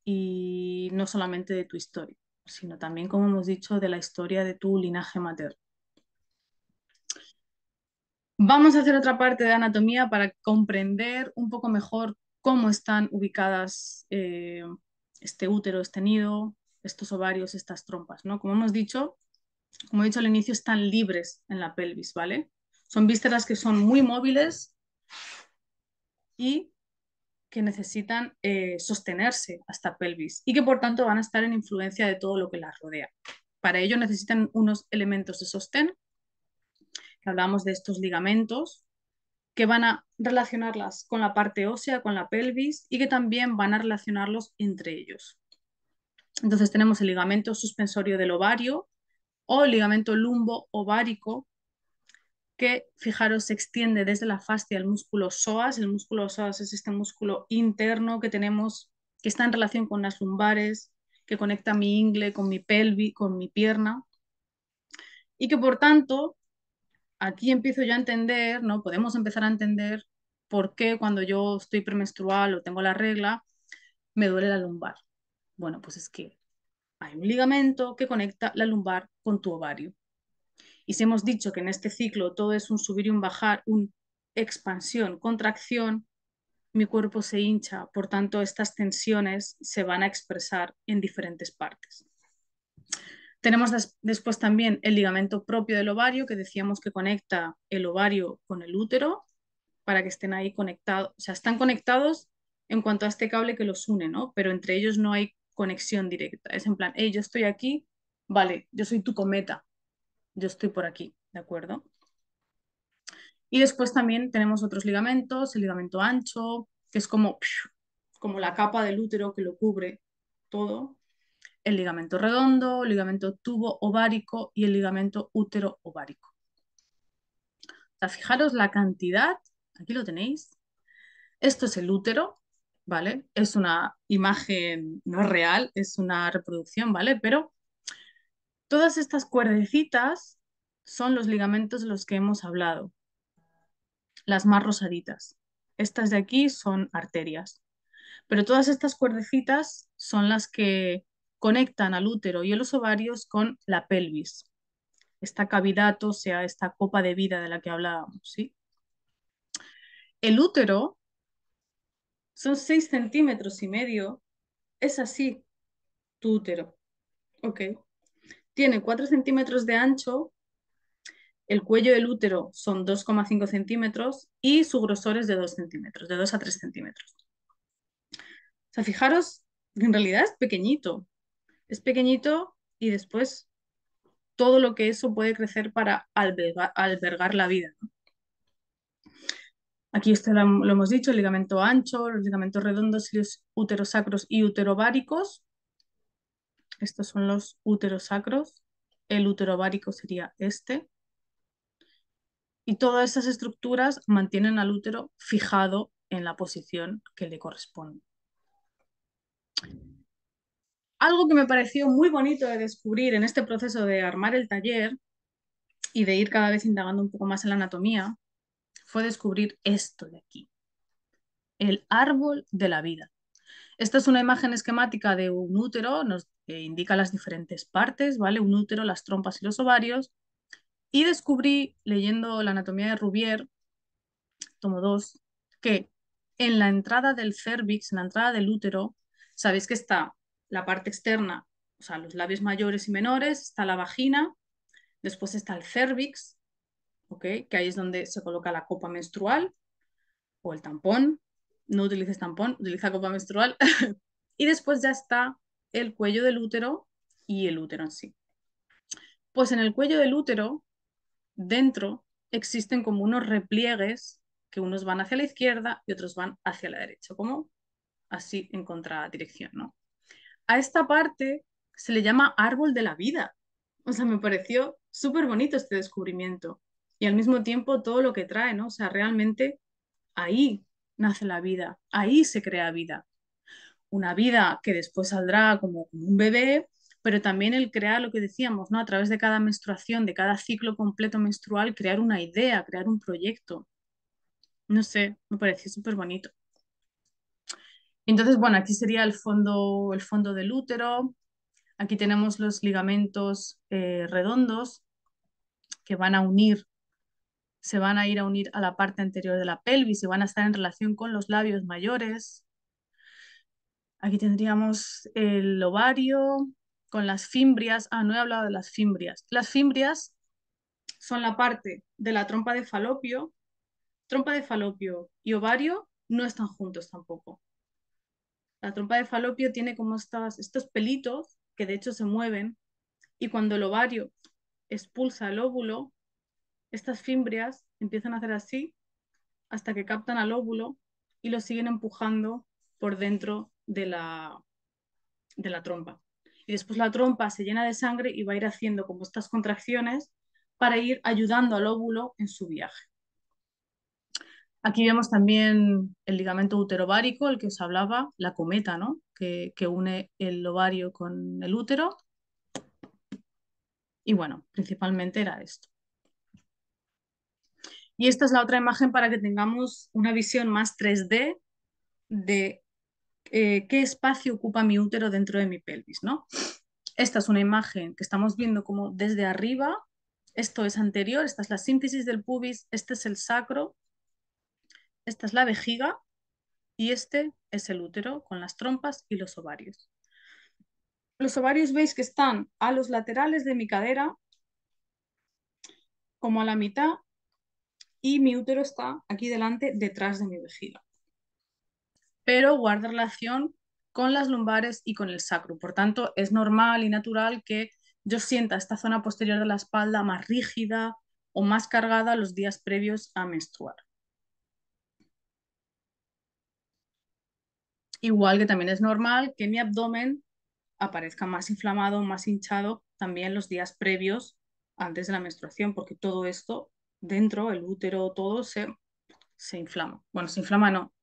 y no solamente de tu historia, sino también, como hemos dicho, de la historia de tu linaje materno. Vamos a hacer otra parte de anatomía para comprender un poco mejor cómo están ubicadas eh, este útero, este nido, estos ovarios, estas trompas. ¿no? Como hemos dicho, como he dicho al inicio, están libres en la pelvis, ¿vale? Son vísceras que son muy móviles y que necesitan eh, sostenerse hasta pelvis y que por tanto van a estar en influencia de todo lo que las rodea. Para ello necesitan unos elementos de sostén Hablamos de estos ligamentos, que van a relacionarlas con la parte ósea, con la pelvis y que también van a relacionarlos entre ellos. Entonces tenemos el ligamento suspensorio del ovario o el ligamento lumbo ovárico que, fijaros, se extiende desde la fascia al músculo psoas. El músculo psoas es este músculo interno que tenemos que está en relación con las lumbares, que conecta mi ingle con mi pelvis, con mi pierna y que por tanto aquí empiezo yo a entender, ¿no? Podemos empezar a entender por qué cuando yo estoy premenstrual o tengo la regla, me duele la lumbar. Bueno, pues es que hay un ligamento que conecta la lumbar con tu ovario. Y si hemos dicho que en este ciclo todo es un subir y un bajar, un expansión, contracción, mi cuerpo se hincha, por tanto estas tensiones se van a expresar en diferentes partes. Tenemos después también el ligamento propio del ovario, que decíamos que conecta el ovario con el útero, para que estén ahí conectados, o sea, están conectados en cuanto a este cable que los une, ¿no? Pero entre ellos no hay conexión directa. Es en plan, hey, yo estoy aquí, vale, yo soy tu cometa, yo estoy por aquí, ¿de acuerdo? Y después también tenemos otros ligamentos, el ligamento ancho, que es como, como la capa del útero que lo cubre todo, el ligamento redondo, el ligamento tubo ovárico y el ligamento útero ovárico. fijaros la cantidad, aquí lo tenéis. Esto es el útero, ¿vale? Es una imagen no real, es una reproducción, ¿vale? Pero todas estas cuerdecitas son los ligamentos de los que hemos hablado, las más rosaditas. Estas de aquí son arterias, pero todas estas cuerdecitas son las que conectan al útero y a los ovarios con la pelvis, esta cavidad o sea, esta copa de vida de la que hablábamos. ¿sí? El útero son 6 centímetros y medio, es así tu útero. Tiene 4 centímetros de ancho, el cuello del útero son 2,5 centímetros y su grosor es de 2 centímetros, de 2 a 3 centímetros. O sea, fijaros, en realidad es pequeñito es pequeñito y después todo lo que eso puede crecer para albergar, la vida. Aquí lo, hemos dicho, el ligamento ancho, los ligamentos redondos los úteros sacros y uterováricos Estos son los úteros sacros. El uterovárico sería este. Y todas estas estructuras mantienen al útero fijado en la posición que le corresponde algo que me pareció muy bonito de descubrir en este proceso de armar el taller y de ir cada vez indagando un poco más en la anatomía fue descubrir esto de aquí, el árbol de la vida. Esta es una imagen esquemática de un útero, nos indica las diferentes partes, ¿vale? Un útero, las trompas y los ovarios. Y descubrí, leyendo la anatomía de Rubier, tomo dos, que en la entrada del cervix, en la entrada del útero, sabéis que está la parte externa, o sea, los labios mayores y menores, está la vagina, después está el cervix, ¿okay? que ahí es donde se coloca la copa menstrual o el tampón. No utilices tampón, utiliza copa menstrual. y después ya está el cuello del útero y el útero en sí. Pues en el cuello del útero, dentro, existen como unos repliegues que unos van hacia la izquierda y otros van hacia la derecha, como así en contradirección, ¿no? a esta parte se le llama árbol de la vida. O sea, me pareció súper bonito este descubrimiento. Y al mismo tiempo todo lo que trae, ¿no? O sea, realmente ahí nace la vida, ahí se crea vida. Una vida que después saldrá como un bebé, pero también el crear lo que decíamos, ¿no? A través de cada menstruación, de cada ciclo completo menstrual, crear una idea, crear un proyecto. No sé, me pareció súper bonito. Entonces, bueno, aquí sería el fondo, el fondo del útero. Aquí tenemos los ligamentos eh, redondos que van a unir, se van a ir a unir a la parte anterior de la pelvis y van a estar en relación con los labios mayores. Aquí tendríamos el ovario con las fimbrias. Ah, no he hablado de las fimbrias. Las fimbrias son la parte de la trompa de falopio. Trompa de falopio y ovario no están juntos tampoco la trompa de falopio tiene como estas, estos pelitos que de hecho se mueven y cuando el ovario expulsa el óvulo, estas fimbrias empiezan a hacer así hasta que captan al óvulo y lo siguen empujando por dentro de la, de la trompa. Y después la trompa se llena de sangre y va a ir haciendo como estas contracciones para ir ayudando al óvulo en su viaje. Aquí vemos también el ligamento uterovárico, el que os hablaba, la cometa, que, une el ovario con el útero. Y bueno, principalmente era esto. Y esta es la otra imagen para que tengamos una visión más 3D de eh, qué espacio ocupa mi útero dentro de mi pelvis, ¿no? Esta es una imagen que estamos viendo como desde arriba. Esto es anterior, esta es la síntesis del pubis, este es el sacro, esta es la vejiga y este es el útero con las trompas y los ovarios. Los ovarios veis que están a los laterales de mi cadera, como a la mitad, y mi útero está aquí delante, detrás de mi vejiga. Pero guarda relación con las lumbares y con el sacro. Por tanto, es normal y natural que yo sienta esta zona posterior de la espalda más rígida o más cargada los días previos a menstruar. Igual que también es normal que mi abdomen aparezca más inflamado, más hinchado también los días previos antes de la menstruación, porque todo esto dentro, el útero, todo se, se inflama. Bueno, se inflama no,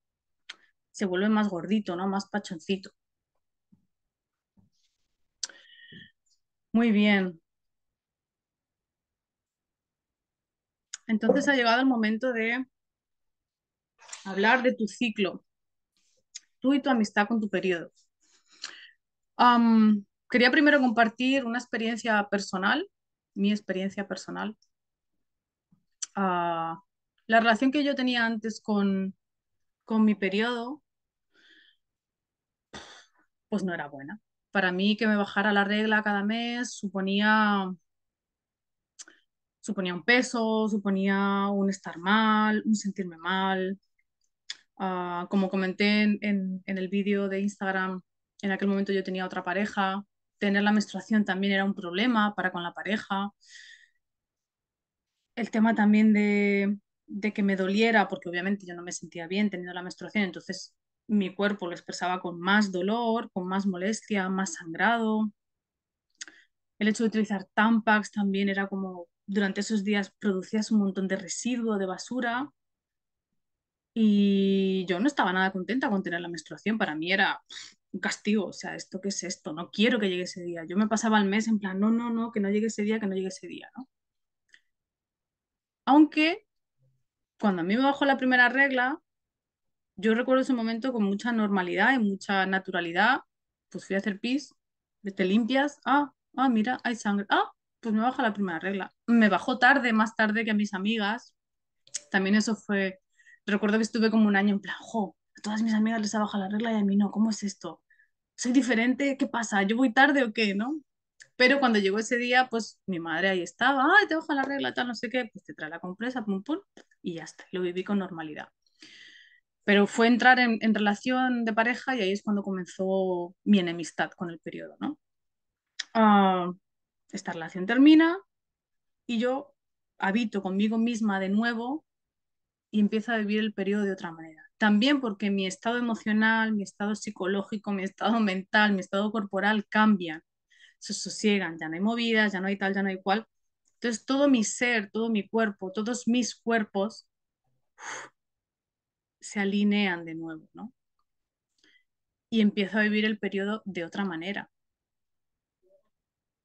se vuelve más gordito, ¿no? Más pachoncito. Muy bien. Entonces ha llegado el momento de hablar de tu ciclo y tu amistad con tu periodo. quería primero compartir una experiencia personal, mi experiencia personal. Ah, la relación que yo tenía antes con, con mi periodo, pues no era buena. Para mí que me bajara la regla cada mes suponía suponía un peso, suponía un estar mal, un sentirme mal, Ah, como comenté en, el vídeo de Instagram, en aquel momento yo tenía otra pareja, tener la menstruación también era un problema para con la pareja. El tema también de, que me doliera, porque obviamente yo no me sentía bien teniendo la menstruación, entonces mi cuerpo lo expresaba con más dolor, con más molestia, más sangrado. El hecho de utilizar Tampax también era como durante esos días producías un montón de residuo, de basura, y yo no estaba nada contenta con tener la menstruación, para mí era un castigo, o sea, ¿esto qué es esto? No quiero que llegue ese día. Yo me pasaba el mes en plan, no, no, no, que no llegue ese día, que no llegue ese día, ¿no? Aunque cuando a mí me bajó la primera regla, yo recuerdo ese momento con mucha normalidad y mucha naturalidad, pues fui a hacer pis, te limpias, ah, ah, mira, hay sangre, ah, pues me bajó la primera regla. Me bajó tarde, más tarde que a mis amigas. También eso fue recuerdo que estuve como un año en plan, jo, a todas mis amigas les ha la regla y a mí no, ¿cómo es esto? ¿Soy diferente? ¿Qué pasa? ¿Yo voy tarde o qué? ¿No? Pero cuando llegó ese día, pues mi madre ahí estaba, ay, te baja la regla, tal, no sé qué, pues te trae la compresa, pum, pum, y ya está, lo viví con normalidad. Pero fue entrar en, relación de pareja y ahí es cuando comenzó mi enemistad con el periodo, ¿no? Ah, esta relación termina y yo habito conmigo misma de nuevo y empiezo a vivir el periodo de otra manera. También porque mi estado emocional, mi estado psicológico, mi estado mental, mi estado corporal cambian, se sosiegan, ya no hay movidas, ya no hay tal, ya no hay cual. Entonces todo mi ser, todo mi cuerpo, todos mis cuerpos se alinean de nuevo, ¿no? Y empiezo a vivir el periodo de otra manera.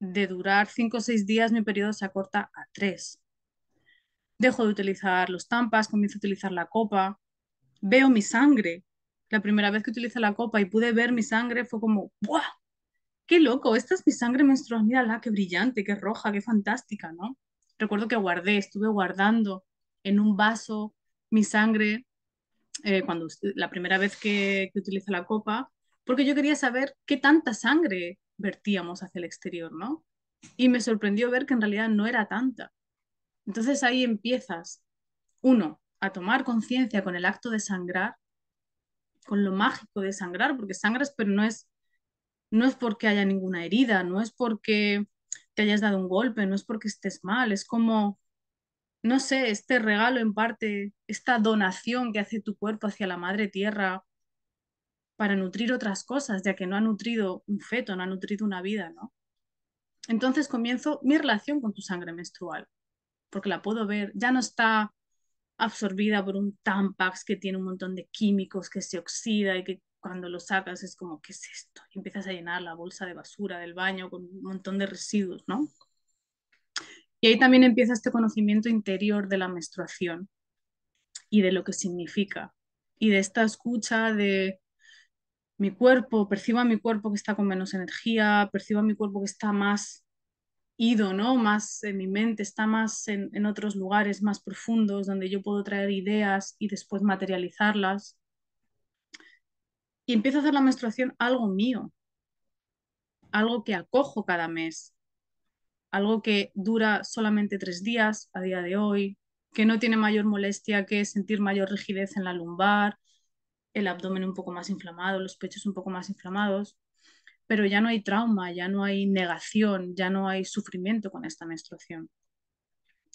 De durar cinco o seis días, mi periodo se acorta a tres dejo de utilizar los tampas, comienzo a utilizar la copa, veo mi sangre. La primera vez que utilicé la copa y pude ver mi sangre fue como, ¡buah! ¡Qué loco! Esta es mi sangre menstrual, mírala, qué brillante, qué roja, qué fantástica, ¿no? Recuerdo que guardé, estuve guardando en un vaso mi sangre eh, cuando la primera vez que, que utilicé la copa, porque yo quería saber qué tanta sangre vertíamos hacia el exterior, ¿no? Y me sorprendió ver que en realidad no era tanta. Entonces ahí empiezas, uno, a tomar conciencia con el acto de sangrar, con lo mágico de sangrar, porque sangras, pero no es, no es porque haya ninguna herida, no es porque te hayas dado un golpe, no es porque estés mal, es como, no sé, este regalo en parte, esta donación que hace tu cuerpo hacia la madre tierra para nutrir otras cosas, ya que no ha nutrido un feto, no ha nutrido una vida, ¿no? Entonces comienzo mi relación con tu sangre menstrual porque la puedo ver, ya no está absorbida por un Tampax que tiene un montón de químicos que se oxida y que cuando lo sacas es como, ¿qué es esto? Y empiezas a llenar la bolsa de basura del baño con un montón de residuos, ¿no? Y ahí también empieza este conocimiento interior de la menstruación y de lo que significa y de esta escucha de mi cuerpo, percibo a mi cuerpo que está con menos energía, percibo a mi cuerpo que está más ido, ¿no? Más en mi mente, está más en, en otros lugares más profundos donde yo puedo traer ideas y después materializarlas. Y empiezo a hacer la menstruación algo mío, algo que acojo cada mes, algo que dura solamente tres días a día de hoy, que no tiene mayor molestia que sentir mayor rigidez en la lumbar, el abdomen un poco más inflamado, los pechos un poco más inflamados pero ya no hay trauma, ya no hay negación, ya no hay sufrimiento con esta menstruación.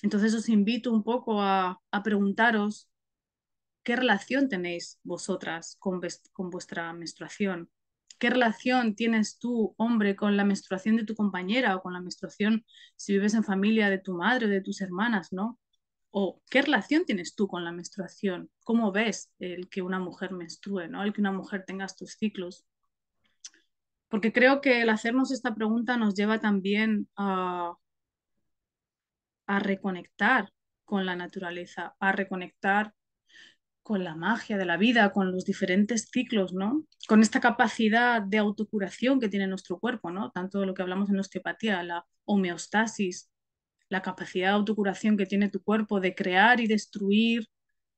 Entonces os invito un poco a, preguntaros qué relación tenéis vosotras con, vuestra menstruación, qué relación tienes tú, hombre, con la menstruación de tu compañera o con la menstruación si vives en familia de tu madre o de tus hermanas, ¿no? o qué relación tienes tú con la menstruación, cómo ves el que una mujer menstrue, ¿no? el que una mujer tenga estos ciclos porque creo que el hacernos esta pregunta nos lleva también a, a reconectar con la naturaleza, a reconectar con la magia de la vida, con los diferentes ciclos, ¿no? Con esta capacidad de autocuración que tiene nuestro cuerpo, ¿no? Tanto lo que hablamos en osteopatía, la homeostasis, la capacidad de autocuración que tiene tu cuerpo de crear y destruir,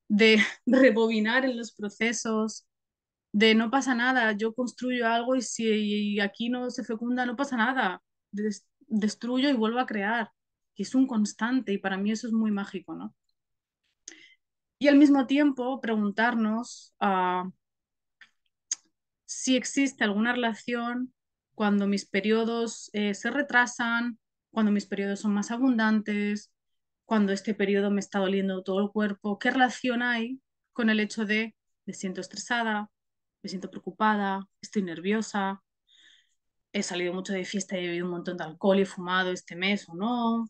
de rebobinar en los procesos, de no pasa nada, yo construyo algo y si aquí no se fecunda, no pasa nada, destruyo y vuelvo a crear, que es un constante y para mí eso es muy mágico, ¿no? Y al mismo tiempo preguntarnos ah, si existe alguna relación cuando mis periodos eh, se retrasan, cuando mis periodos son más abundantes, cuando este periodo me está doliendo todo el cuerpo, ¿qué relación hay con el hecho de me siento estresada, me siento preocupada, estoy nerviosa, he salido mucho de fiesta, y he bebido un montón de alcohol y he fumado este mes o no,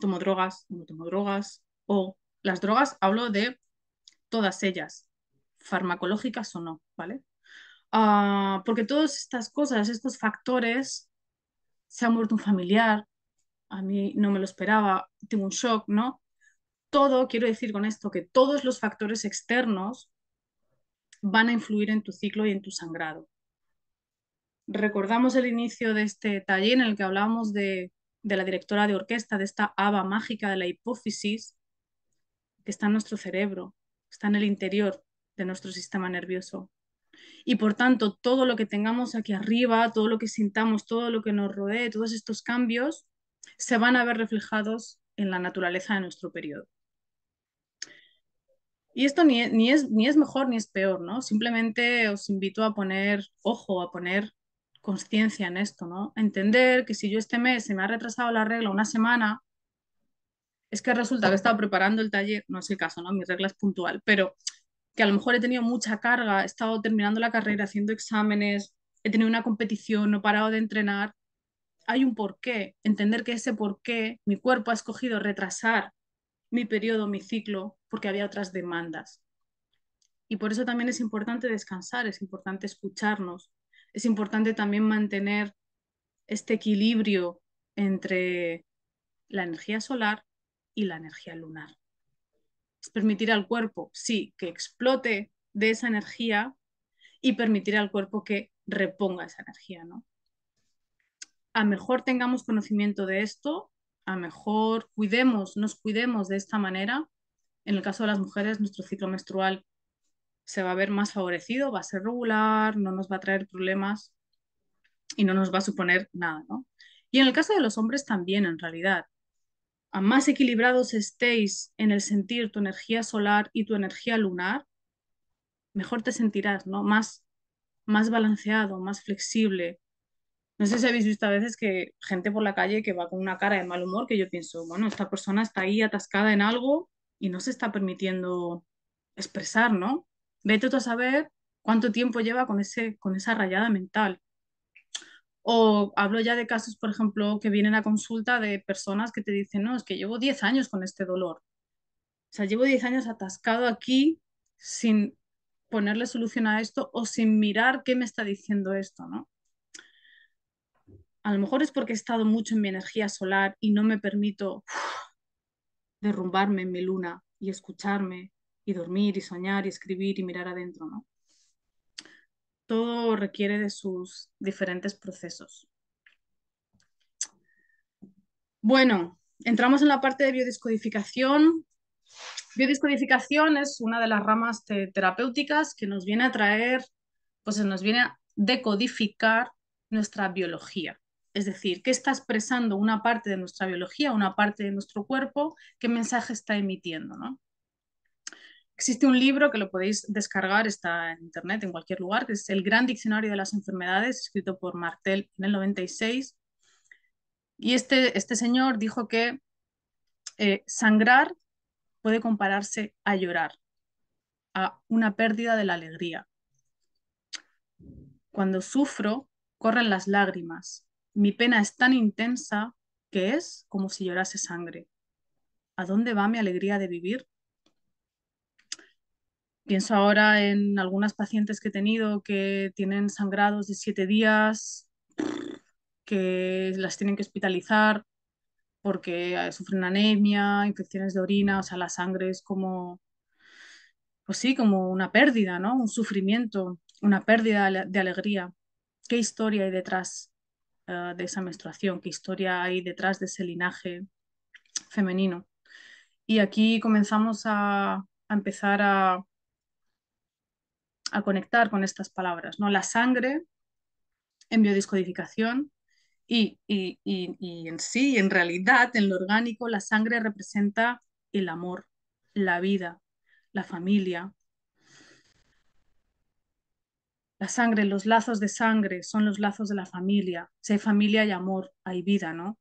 tomo drogas, no tomo drogas, o las drogas hablo de todas ellas, farmacológicas o no, ¿vale? Ah, porque todas estas cosas, estos factores, se ha muerto un familiar, a mí no me lo esperaba, tengo un shock, ¿no? Todo, quiero decir con esto, que todos los factores externos van a influir en tu ciclo y en tu sangrado. Recordamos el inicio de este taller en el que hablábamos de, la directora de orquesta, de esta aba mágica de la hipófisis, que está en nuestro cerebro, está en el interior de nuestro sistema nervioso. Y por tanto, todo lo que tengamos aquí arriba, todo lo que sintamos, todo lo que nos rodee, todos estos cambios, se van a ver reflejados en la naturaleza de nuestro periodo. Y esto ni, es, ni es mejor ni es peor, ¿no? Simplemente os invito a poner ojo, a poner conciencia en esto, ¿no? Entender que si yo este mes se me ha retrasado la regla una semana, es que resulta que he estado preparando el taller, no es el caso, ¿no? Mi regla es puntual, pero que a lo mejor he tenido mucha carga, he estado terminando la carrera, haciendo exámenes, he tenido una competición, no he parado de entrenar. Hay un porqué, entender que ese porqué mi cuerpo ha escogido retrasar mi periodo, mi ciclo, porque había otras demandas. Y por eso también es importante descansar, es importante escucharnos, es importante también mantener este equilibrio entre la energía solar y la energía lunar. Es permitir al cuerpo, sí, que explote de esa energía y permitir al cuerpo que reponga esa energía, ¿no? A mejor tengamos conocimiento de esto, a mejor cuidemos, nos cuidemos de esta manera, en el caso de las mujeres, nuestro ciclo menstrual se va a ver más favorecido, va a ser regular, no nos va a traer problemas y no nos va a suponer nada, Y en el caso de los hombres también, en realidad. A más equilibrados estéis en el sentir tu energía solar y tu energía lunar, mejor te sentirás, ¿no? Más, más balanceado, más flexible, no sé si habéis visto a veces que gente por la calle que va con una cara de mal humor, que yo pienso, bueno, esta persona está ahí atascada en algo y no se está permitiendo expresar, ¿no? Vete tú a saber cuánto tiempo lleva con, ese, con esa rayada mental. O hablo ya de casos, por ejemplo, que vienen a consulta de personas que te dicen, no, es que llevo 10 años con este dolor. O sea, llevo 10 años atascado aquí sin ponerle solución a esto o sin mirar qué me está diciendo esto, ¿no? a lo mejor es porque he estado mucho en mi energía solar y no me permito derrumbarme en mi luna y escucharme y dormir y soñar y escribir y mirar adentro, Todo requiere de sus diferentes procesos. Bueno, entramos en la parte de biodiscodificación. Biodiscodificación es una de las ramas terapéuticas que nos viene a traer, pues nos viene a decodificar nuestra biología. Es decir, ¿qué está expresando una parte de nuestra biología, una parte de nuestro cuerpo? ¿Qué mensaje está emitiendo? Existe un libro que lo podéis descargar, está en internet, en cualquier lugar, que es El Gran Diccionario de las Enfermedades, escrito por Martel en el 96. Y este, este señor dijo que eh, sangrar puede compararse a llorar, a una pérdida de la alegría. Cuando sufro, corren las lágrimas, mi pena es tan intensa que es como si llorase sangre. ¿A dónde va mi alegría de vivir? Pienso ahora en algunas pacientes que he tenido que tienen sangrados de siete días, que las tienen que hospitalizar porque eh, sufren anemia, infecciones de orina, o sea, la sangre es como, pues sí, como una pérdida, ¿no? Un sufrimiento, una pérdida de alegría. ¿Qué historia hay detrás? Eh, de esa menstruación, qué historia hay detrás de ese linaje femenino. Y aquí comenzamos a, empezar a, conectar con estas palabras, ¿no? La sangre en biodiscodificación y, y, en sí, en realidad, en lo orgánico, la sangre representa el amor, la vida, la familia, la sangre, los lazos de sangre son los lazos de la familia. Si hay familia y amor, hay vida, ¿no?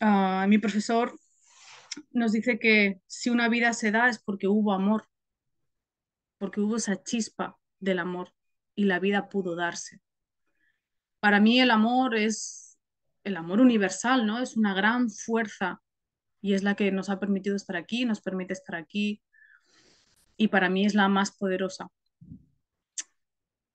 Ah, mi profesor nos dice que si una vida se da es porque hubo amor, porque hubo esa chispa del amor y la vida pudo darse. Para mí el amor es el amor universal, ¿no? Es una gran fuerza y es la que nos ha permitido estar aquí, nos permite estar aquí y para mí es la más poderosa.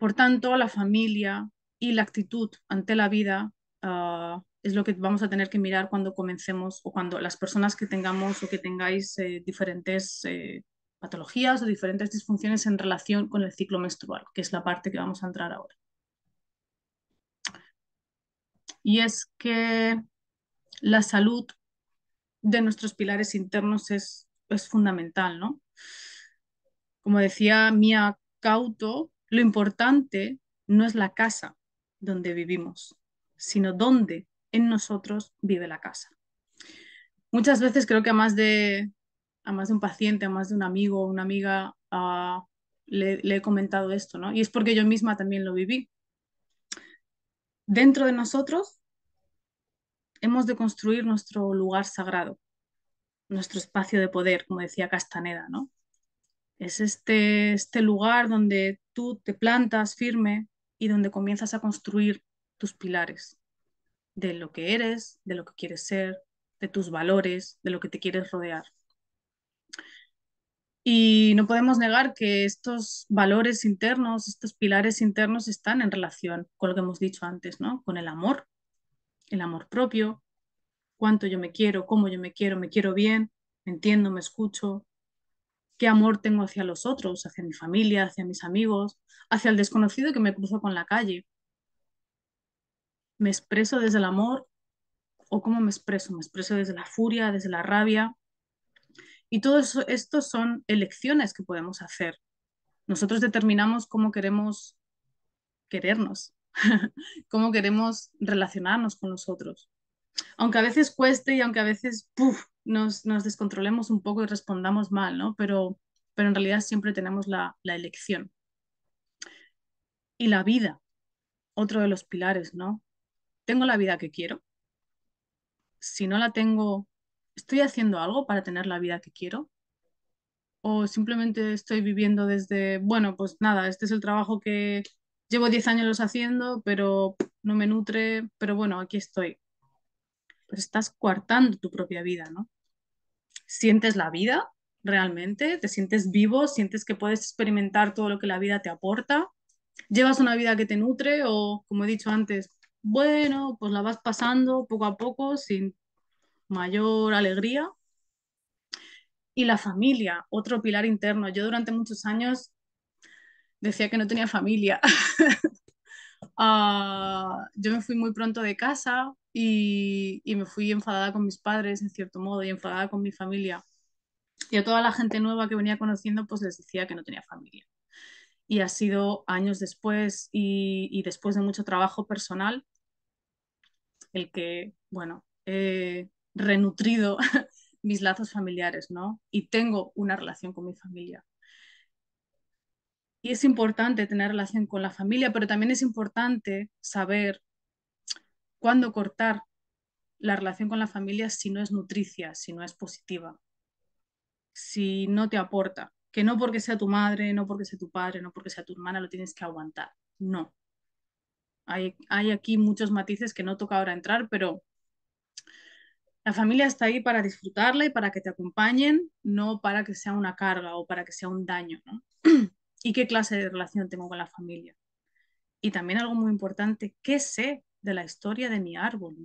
Por tanto, la familia y la actitud ante la vida ah, es lo que vamos a tener que mirar cuando comencemos o cuando las personas que tengamos o que tengáis eh, diferentes eh, patologías o diferentes disfunciones en relación con el ciclo menstrual, que es la parte que vamos a entrar ahora. Y es que la salud de nuestros pilares internos es, es fundamental, ¿no? Como decía Mia Cauto, lo importante no es la casa donde vivimos, sino dónde en nosotros vive la casa. Muchas veces creo que a más de, más un paciente, a más de un amigo o una amiga ah, le, he comentado esto, ¿no? Y es porque yo misma también lo viví. Dentro de nosotros hemos de construir nuestro lugar sagrado, nuestro espacio de poder, como decía Castaneda, ¿no? Es este, este lugar donde tú te plantas firme y donde comienzas a construir tus pilares de lo que eres, de lo que quieres ser, de tus valores, de lo que te quieres rodear. Y no podemos negar que estos valores internos, estos pilares internos están en relación con lo que hemos dicho antes, ¿no? Con el amor, el amor propio, cuánto yo me quiero, cómo yo me quiero, me quiero bien, me entiendo, me escucho, qué amor tengo hacia los otros, hacia mi familia, hacia mis amigos, hacia el desconocido que me cruzo con la calle. ¿Me expreso desde el amor o cómo me expreso? ¿Me expreso desde la furia, desde la rabia? Y todo eso, esto son elecciones que podemos hacer. Nosotros determinamos cómo queremos querernos, cómo queremos relacionarnos con los otros. Aunque a veces cueste y aunque a veces, nos, descontrolemos un poco y respondamos mal, ¿no? Pero, pero en realidad siempre tenemos la, elección. Y la vida, otro de los pilares, ¿no? ¿Tengo la vida que quiero? Si no la tengo, ¿estoy haciendo algo para tener la vida que quiero? ¿O simplemente estoy viviendo desde, bueno, pues nada, este es el trabajo que llevo 10 años los haciendo, pero no me nutre, pero bueno, aquí estoy pero estás coartando tu propia vida, ¿no? Sientes la vida realmente, te sientes vivo, sientes que puedes experimentar todo lo que la vida te aporta, llevas una vida que te nutre o, como he dicho antes, bueno, pues la vas pasando poco a poco sin mayor alegría. Y la familia, otro pilar interno. Yo durante muchos años decía que no tenía familia. Ah, yo me fui muy pronto de casa y, me fui enfadada con mis padres, en cierto modo, y enfadada con mi familia. Y a toda la gente nueva que venía conociendo, pues les decía que no tenía familia. Y ha sido años después y, después de mucho trabajo personal, el que, bueno, he renutrido mis lazos familiares, ¿no? Y tengo una relación con mi familia y es importante tener relación con la familia, pero también es importante saber cuándo cortar la relación con la familia si no es nutricia, si no es positiva, si no te aporta. Que no porque sea tu madre, no porque sea tu padre, no porque sea tu hermana, lo tienes que aguantar. No. Hay, hay aquí muchos matices que no toca ahora entrar, pero la familia está ahí para disfrutarla y para que te acompañen, no para que sea una carga o para que sea un daño. ¿no? y qué clase de relación tengo con la familia. Y también algo muy importante, qué sé de la historia de mi árbol,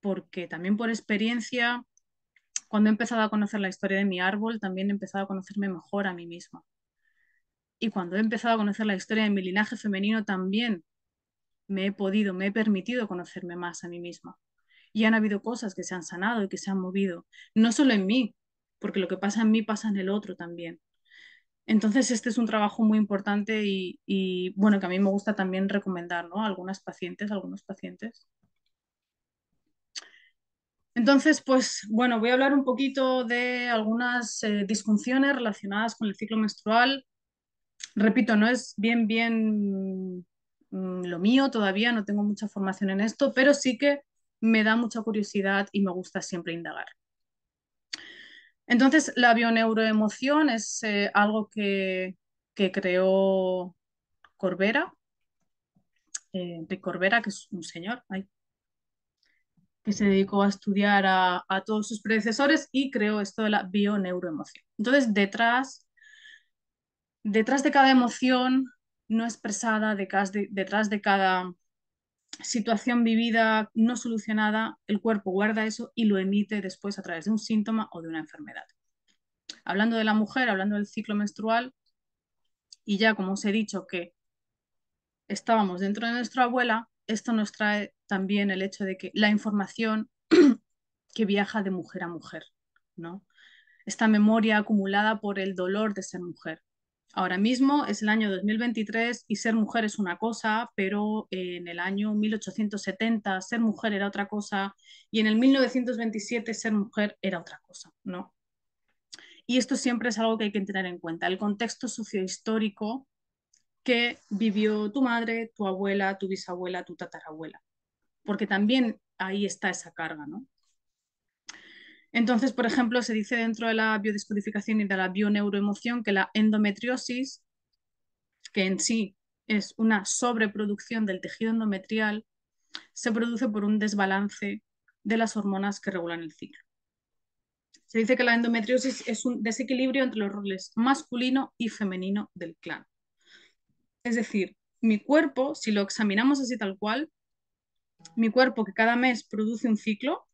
Porque también por experiencia, cuando he empezado a conocer la historia de mi árbol, también he empezado a conocerme mejor a mí misma. Y cuando he empezado a conocer la historia de mi linaje femenino, también me he podido, me he permitido conocerme más a mí misma. Y han habido cosas que se han sanado y que se han movido, no solo en mí, porque lo que pasa en mí pasa en el otro también. Entonces, este es un trabajo muy importante y, bueno, que a mí me gusta también recomendar ¿no? a algunas pacientes, algunos pacientes. Entonces, pues bueno, voy a hablar un poquito de algunas eh, disfunciones relacionadas con el ciclo menstrual. Repito, no es bien, bien mm, lo mío todavía, no tengo mucha formación en esto, pero sí que me da mucha curiosidad y me gusta siempre indagar. Entonces, la bioneuroemoción es eh, algo que, que, creó Corbera, eh, de Corbera, que es un señor, que se dedicó a estudiar a, a, todos sus predecesores y creó esto de la bioneuroemoción. Entonces, detrás, detrás de cada emoción no expresada, detrás de cada situación vivida no solucionada, el cuerpo guarda eso y lo emite después a través de un síntoma o de una enfermedad. Hablando de la mujer, hablando del ciclo menstrual, y ya como os he dicho que estábamos dentro de nuestra abuela, esto nos trae también el hecho de que la información que viaja de mujer a mujer, ¿no? Esta memoria acumulada por el dolor de ser mujer. Ahora mismo es el año 2023 y ser mujer es una cosa, pero en el año 1870 ser mujer era otra cosa y en el 1927 ser mujer era otra cosa, ¿no? Y esto siempre es algo que hay que tener en cuenta, el contexto sociohistórico que vivió tu madre, tu abuela, tu bisabuela, tu tatarabuela, porque también ahí está esa carga, ¿no? Entonces, por ejemplo, se dice dentro de la biodiscodificación y de la bioneuroemoción que la endometriosis, que en sí es una sobreproducción del tejido endometrial, se produce por un desbalance de las hormonas que regulan el ciclo. Se dice que la endometriosis es un desequilibrio entre los roles masculino y femenino del clan. Es decir, mi cuerpo, si lo examinamos así tal cual, mi cuerpo que cada mes produce un ciclo,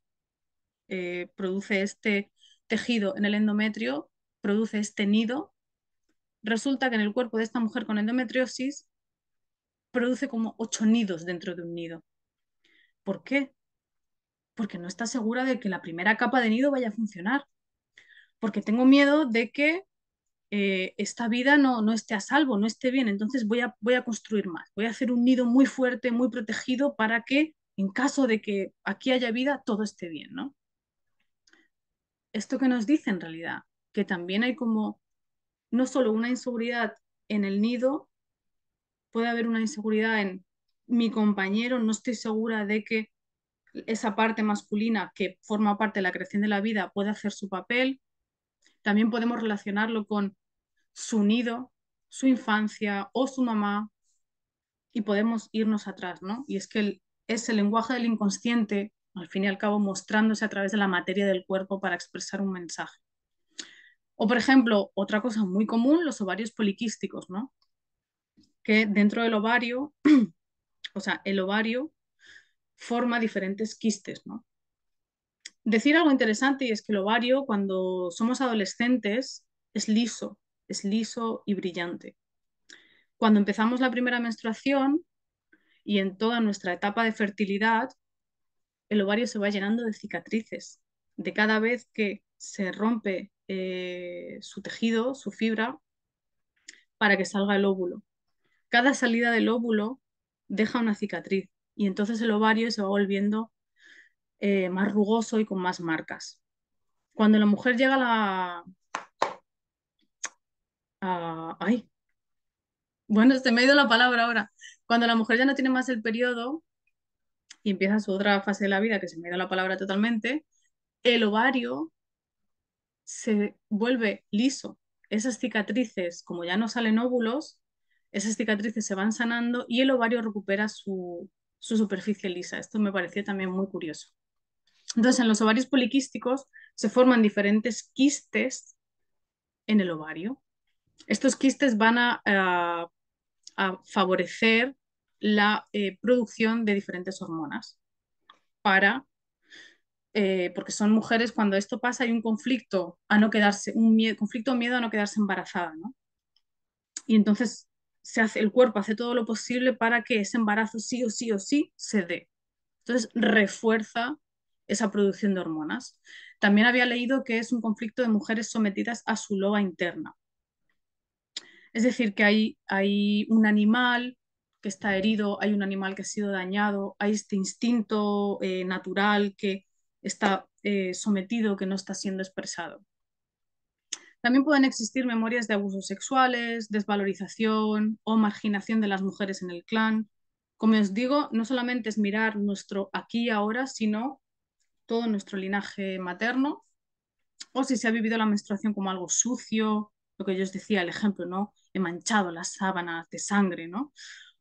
eh, produce este tejido en el endometrio, produce este nido, resulta que en el cuerpo de esta mujer con endometriosis produce como ocho nidos dentro de un nido. ¿Por qué? Porque no está segura de que la primera capa de nido vaya a funcionar. Porque tengo miedo de que eh, esta vida no, no, esté a salvo, no esté bien. Entonces voy a, voy a construir más. Voy a hacer un nido muy fuerte, muy protegido para que en caso de que aquí haya vida, todo esté bien, ¿no? esto que nos dice en realidad, que también hay como no solo una inseguridad en el nido, puede haber una inseguridad en mi compañero, no estoy segura de que esa parte masculina que forma parte de la creación de la vida puede hacer su papel. También podemos relacionarlo con su nido, su infancia o su mamá y podemos irnos atrás, ¿no? Y es que es el lenguaje del inconsciente al fin y al cabo mostrándose a través de la materia del cuerpo para expresar un mensaje. O, por ejemplo, otra cosa muy común, los ovarios poliquísticos, ¿no? Que dentro del ovario, o sea, el ovario forma diferentes quistes, ¿no? Decir algo interesante y es que el ovario, cuando somos adolescentes, es liso, es liso y brillante. Cuando empezamos la primera menstruación y en toda nuestra etapa de fertilidad, el ovario se va llenando de cicatrices, de cada vez que se rompe eh, su tejido, su fibra, para que salga el óvulo. Cada salida del óvulo deja una cicatriz y entonces el ovario se va volviendo eh, más rugoso y con más marcas. Cuando la mujer llega a la... Ay. Bueno, se me ha ido la palabra ahora. Cuando la mujer ya no tiene más el periodo, y empieza su otra fase de la vida, que se me da la palabra totalmente, el ovario se vuelve liso. Esas cicatrices, como ya no salen óvulos, esas cicatrices se van sanando y el ovario recupera su, superficie lisa. Esto me pareció también muy curioso. Entonces, en los ovarios poliquísticos se forman diferentes quistes en el ovario. Estos quistes van a favorecer la eh, producción de diferentes hormonas para eh, porque son mujeres cuando esto pasa hay un conflicto a no quedarse un conflicto o miedo a no quedarse embarazada y entonces se hace, el cuerpo hace todo lo posible para que ese embarazo sí o sí o sí se dé entonces refuerza esa producción de hormonas. También había leído que es un conflicto de mujeres sometidas a su loba interna. Es decir, que hay, hay un animal que está herido, hay un animal que ha sido dañado, hay este instinto eh, natural que está eh, sometido, que no está siendo expresado. También pueden existir memorias de abusos sexuales, desvalorización o marginación de las mujeres en el clan. Como os digo, no solamente es mirar nuestro aquí y ahora, sino todo nuestro linaje materno, o si se ha vivido la menstruación como algo sucio, lo que yo os decía, el ejemplo, ¿no? He manchado las sábanas de sangre, ¿no?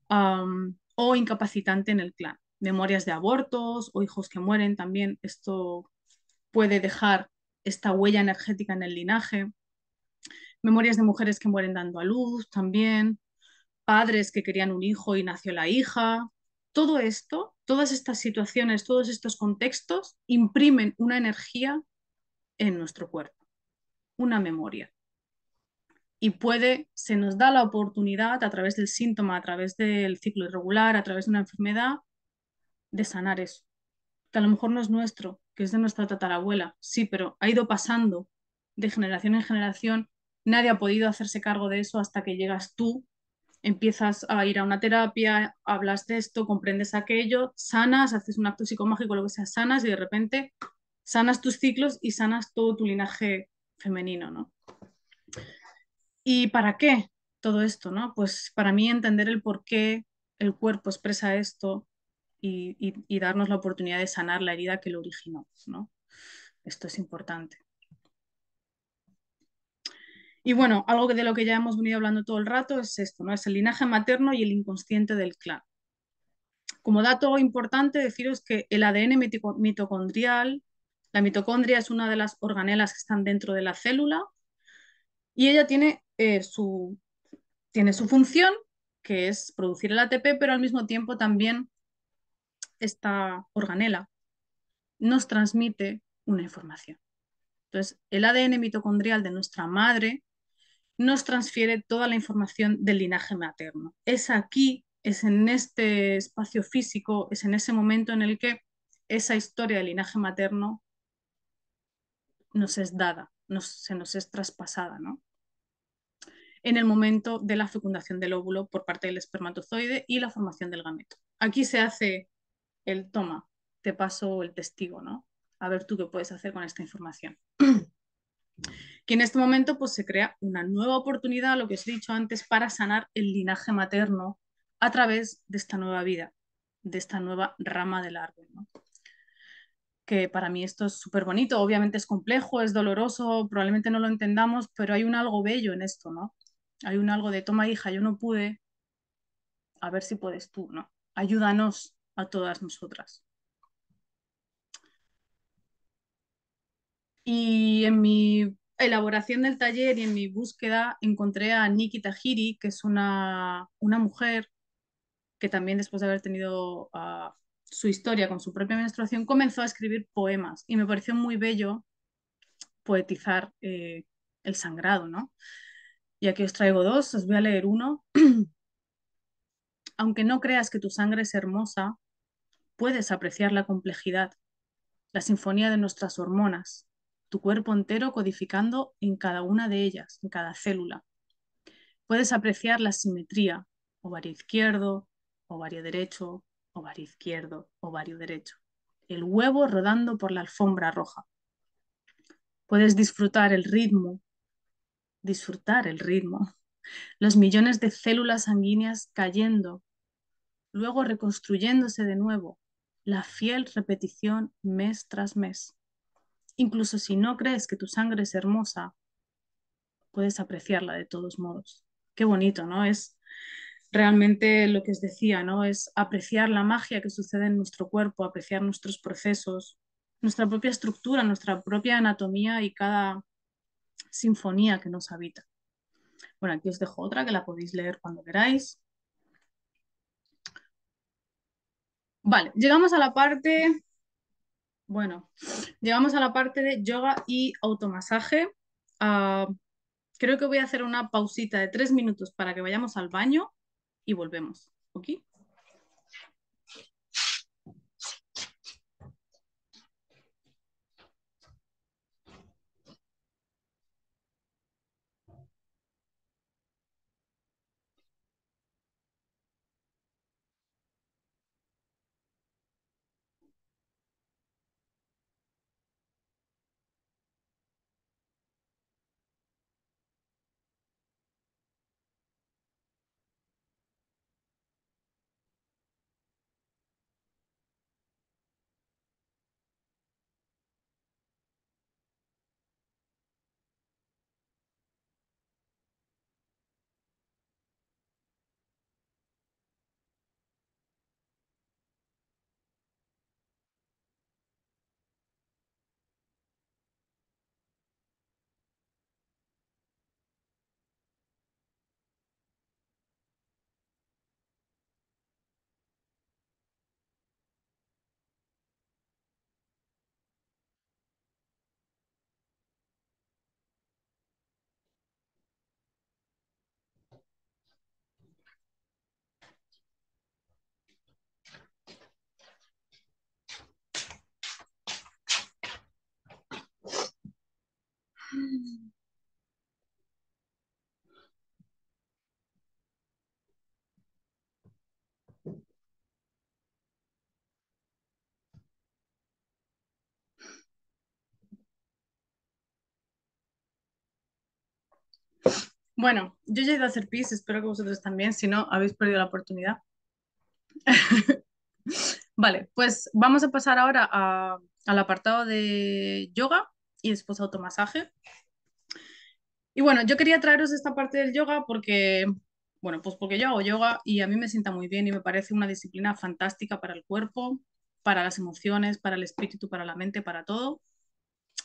o incapacitante en el clan. Memorias de abortos o hijos que mueren también. Esto puede dejar esta huella energética en el linaje. Memorias de mujeres que mueren dando a luz también. Padres que querían un hijo y nació la hija. Todo esto, todas estas situaciones, todos estos contextos imprimen una energía en nuestro cuerpo, una memoria y puede, se nos da la oportunidad a través del síntoma, a través del ciclo irregular, a través de una enfermedad, de sanar eso. Que a lo mejor no es nuestro, que es de nuestra tatarabuela, sí, pero ha ido pasando de generación en generación, nadie ha podido hacerse cargo de eso hasta que llegas tú, empiezas a ir a una terapia, hablas de esto, comprendes aquello, sanas, haces un acto psicomágico, lo que sea, sanas y de repente sanas tus ciclos y sanas todo tu linaje femenino, ¿no? ¿Y para qué todo esto? ¿no? Pues para mí entender el por qué el cuerpo expresa esto y, darnos la oportunidad de sanar la herida que lo originó. ¿no? Esto es importante. Y bueno, algo de lo que ya hemos venido hablando todo el rato es esto, ¿no? Es el linaje materno y el inconsciente del clan. Como dato importante, deciros que el ADN mitocondrial, la mitocondria es una de las organelas que están dentro de la célula y ella tiene, eh, su, tiene su función, que es producir el ATP, pero al mismo tiempo también esta organela nos transmite una información. Entonces, el ADN mitocondrial de nuestra madre nos transfiere toda la información del linaje materno. Es aquí, es en este espacio físico, es en ese momento en el que esa historia del linaje materno nos es dada se nos es traspasada, ¿no? en el momento de la fecundación del óvulo por parte del espermatozoide y la formación del gameto. Aquí se hace el toma, te paso el testigo, ¿no? A ver tú qué puedes hacer con esta información. que en este momento pues, se crea una nueva oportunidad, lo que os he dicho antes, para sanar el linaje materno a través de esta nueva vida, de esta nueva rama del árbol. ¿no? que para mí esto es súper bonito. Obviamente es complejo, es doloroso, probablemente no lo entendamos, pero hay un algo bello en esto, ¿no? Hay un algo de toma hija, yo no pude, a ver si puedes tú, ¿no? Ayúdanos a todas nosotras. Y en mi elaboración del taller y en mi búsqueda encontré a Nikita Tajiri, que es una, una mujer que también después de haber tenido su historia con su propia menstruación, comenzó a escribir poemas y me pareció muy bello poetizar eh, el sangrado, ¿no? Y aquí os traigo dos, os voy a leer uno. Aunque no creas que tu sangre es hermosa, puedes apreciar la complejidad, la sinfonía de nuestras hormonas, tu cuerpo entero codificando en cada una de ellas, en cada célula. Puedes apreciar la simetría, ovario izquierdo, ovario derecho, ovario izquierdo, ovario derecho, el huevo rodando por la alfombra roja. Puedes disfrutar el ritmo, disfrutar el ritmo, los millones de células sanguíneas cayendo, luego reconstruyéndose de nuevo, la fiel repetición mes tras mes. Incluso si no crees que tu sangre es hermosa, puedes apreciarla de todos modos. Qué bonito, ¿no? Es realmente lo que os decía, ¿no? Es apreciar la magia que sucede en nuestro cuerpo, apreciar nuestros procesos, nuestra propia estructura, nuestra propia anatomía y cada sinfonía que nos habita. Bueno, aquí os dejo otra que la podéis leer cuando queráis. Vale, llegamos a la parte, bueno, llegamos a la parte de yoga y automasaje. Ah, creo que voy a hacer una pausita de tres minutos para que vayamos al baño y volvemos, ¿ok? Bueno, yo ya he ido a hacer pis, espero que vosotros también, si no, habéis perdido la oportunidad. vale, pues vamos a pasar ahora al apartado de yoga y después automasaje. Y bueno, yo quería traeros esta parte del yoga porque, bueno, pues porque yo hago yoga y a mí me sienta muy bien y me parece una disciplina fantástica para el cuerpo, para las emociones, para el espíritu, para la mente, para todo.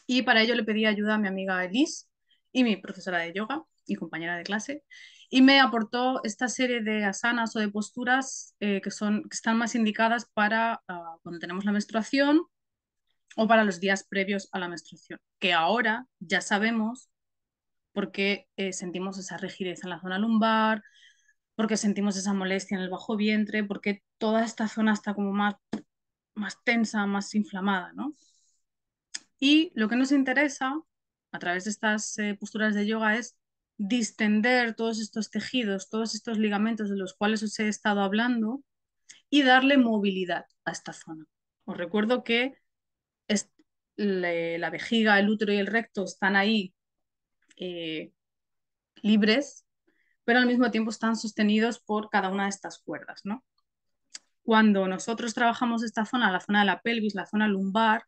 Y para ello le pedí ayuda a mi amiga Elise y mi profesora de yoga y compañera de clase, y me aportó esta serie de asanas o de posturas eh, que, son, que están más indicadas para ah, cuando tenemos la menstruación, o para los días previos a la menstruación, que ahora ya sabemos por qué eh, sentimos esa rigidez en la zona lumbar, porque sentimos esa molestia en el bajo vientre, porque toda esta zona está como más, más tensa, más inflamada, ¿no? Y lo que nos interesa a través de estas eh, posturas de yoga es distender todos estos tejidos, todos estos ligamentos de los cuales os he estado hablando y darle movilidad a esta zona. Os recuerdo que la vejiga, el útero y el recto están ahí eh, libres, pero al mismo tiempo están sostenidos por cada una de estas cuerdas. Cuando nosotros trabajamos esta zona, la zona de la pelvis, la zona lumbar,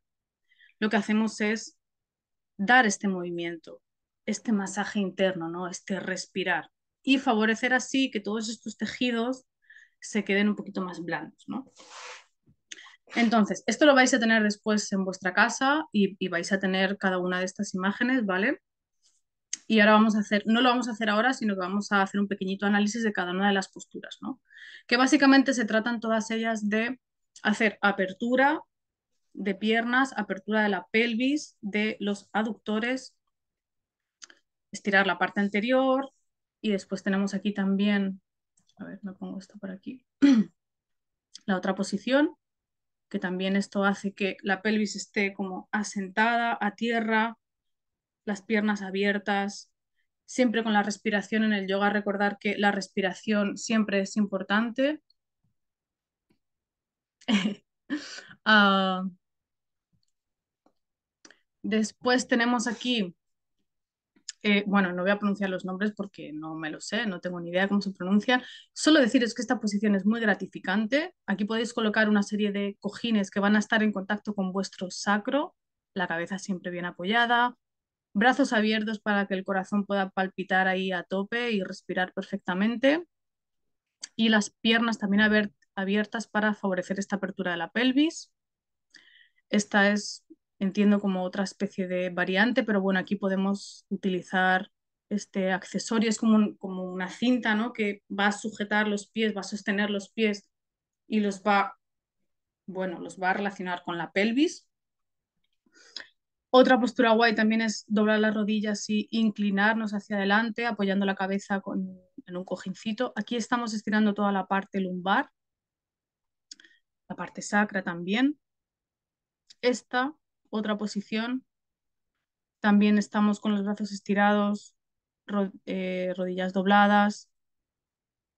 lo que hacemos es dar este movimiento, este masaje interno, ¿no? este respirar y favorecer así que todos estos tejidos se queden un poquito más blandos. Entonces, esto lo vais a tener después en vuestra casa y, vais a tener cada una de estas imágenes, ¿vale? Y ahora vamos a hacer, no lo vamos a hacer ahora, sino que vamos a hacer un pequeñito análisis de cada una de las posturas, ¿no? Que básicamente se tratan todas ellas de hacer apertura de piernas, apertura de la pelvis, de los aductores, estirar la parte anterior y después tenemos aquí también, a ver, me pongo esto por aquí, la otra posición que también esto hace que la pelvis esté como asentada a tierra, las piernas abiertas, siempre con la respiración en el yoga, recordar que la respiración siempre es importante. Ah, después tenemos aquí eh, bueno, no voy a pronunciar los nombres porque no me lo sé, no tengo ni idea de cómo se pronuncian. Solo deciros que esta posición es muy gratificante. Aquí podéis colocar una serie de cojines que van a estar en contacto con vuestro sacro, la cabeza siempre bien apoyada, brazos abiertos para que el corazón pueda palpitar ahí a tope y respirar perfectamente. Y las piernas también abiertas para favorecer esta apertura de la pelvis. Esta es entiendo como otra especie de variante, pero bueno, aquí podemos utilizar este accesorio, es como, como una cinta, ¿no? Que va a sujetar los pies, va a sostener los pies y los va, bueno, los va a relacionar con la pelvis. Otra postura guay también es doblar las rodillas y inclinarnos hacia adelante, apoyando la cabeza con, en un cojincito. Aquí estamos estirando toda la parte lumbar, la parte sacra también. Esta otra posición. También estamos con los brazos estirados, eh, rodillas dobladas.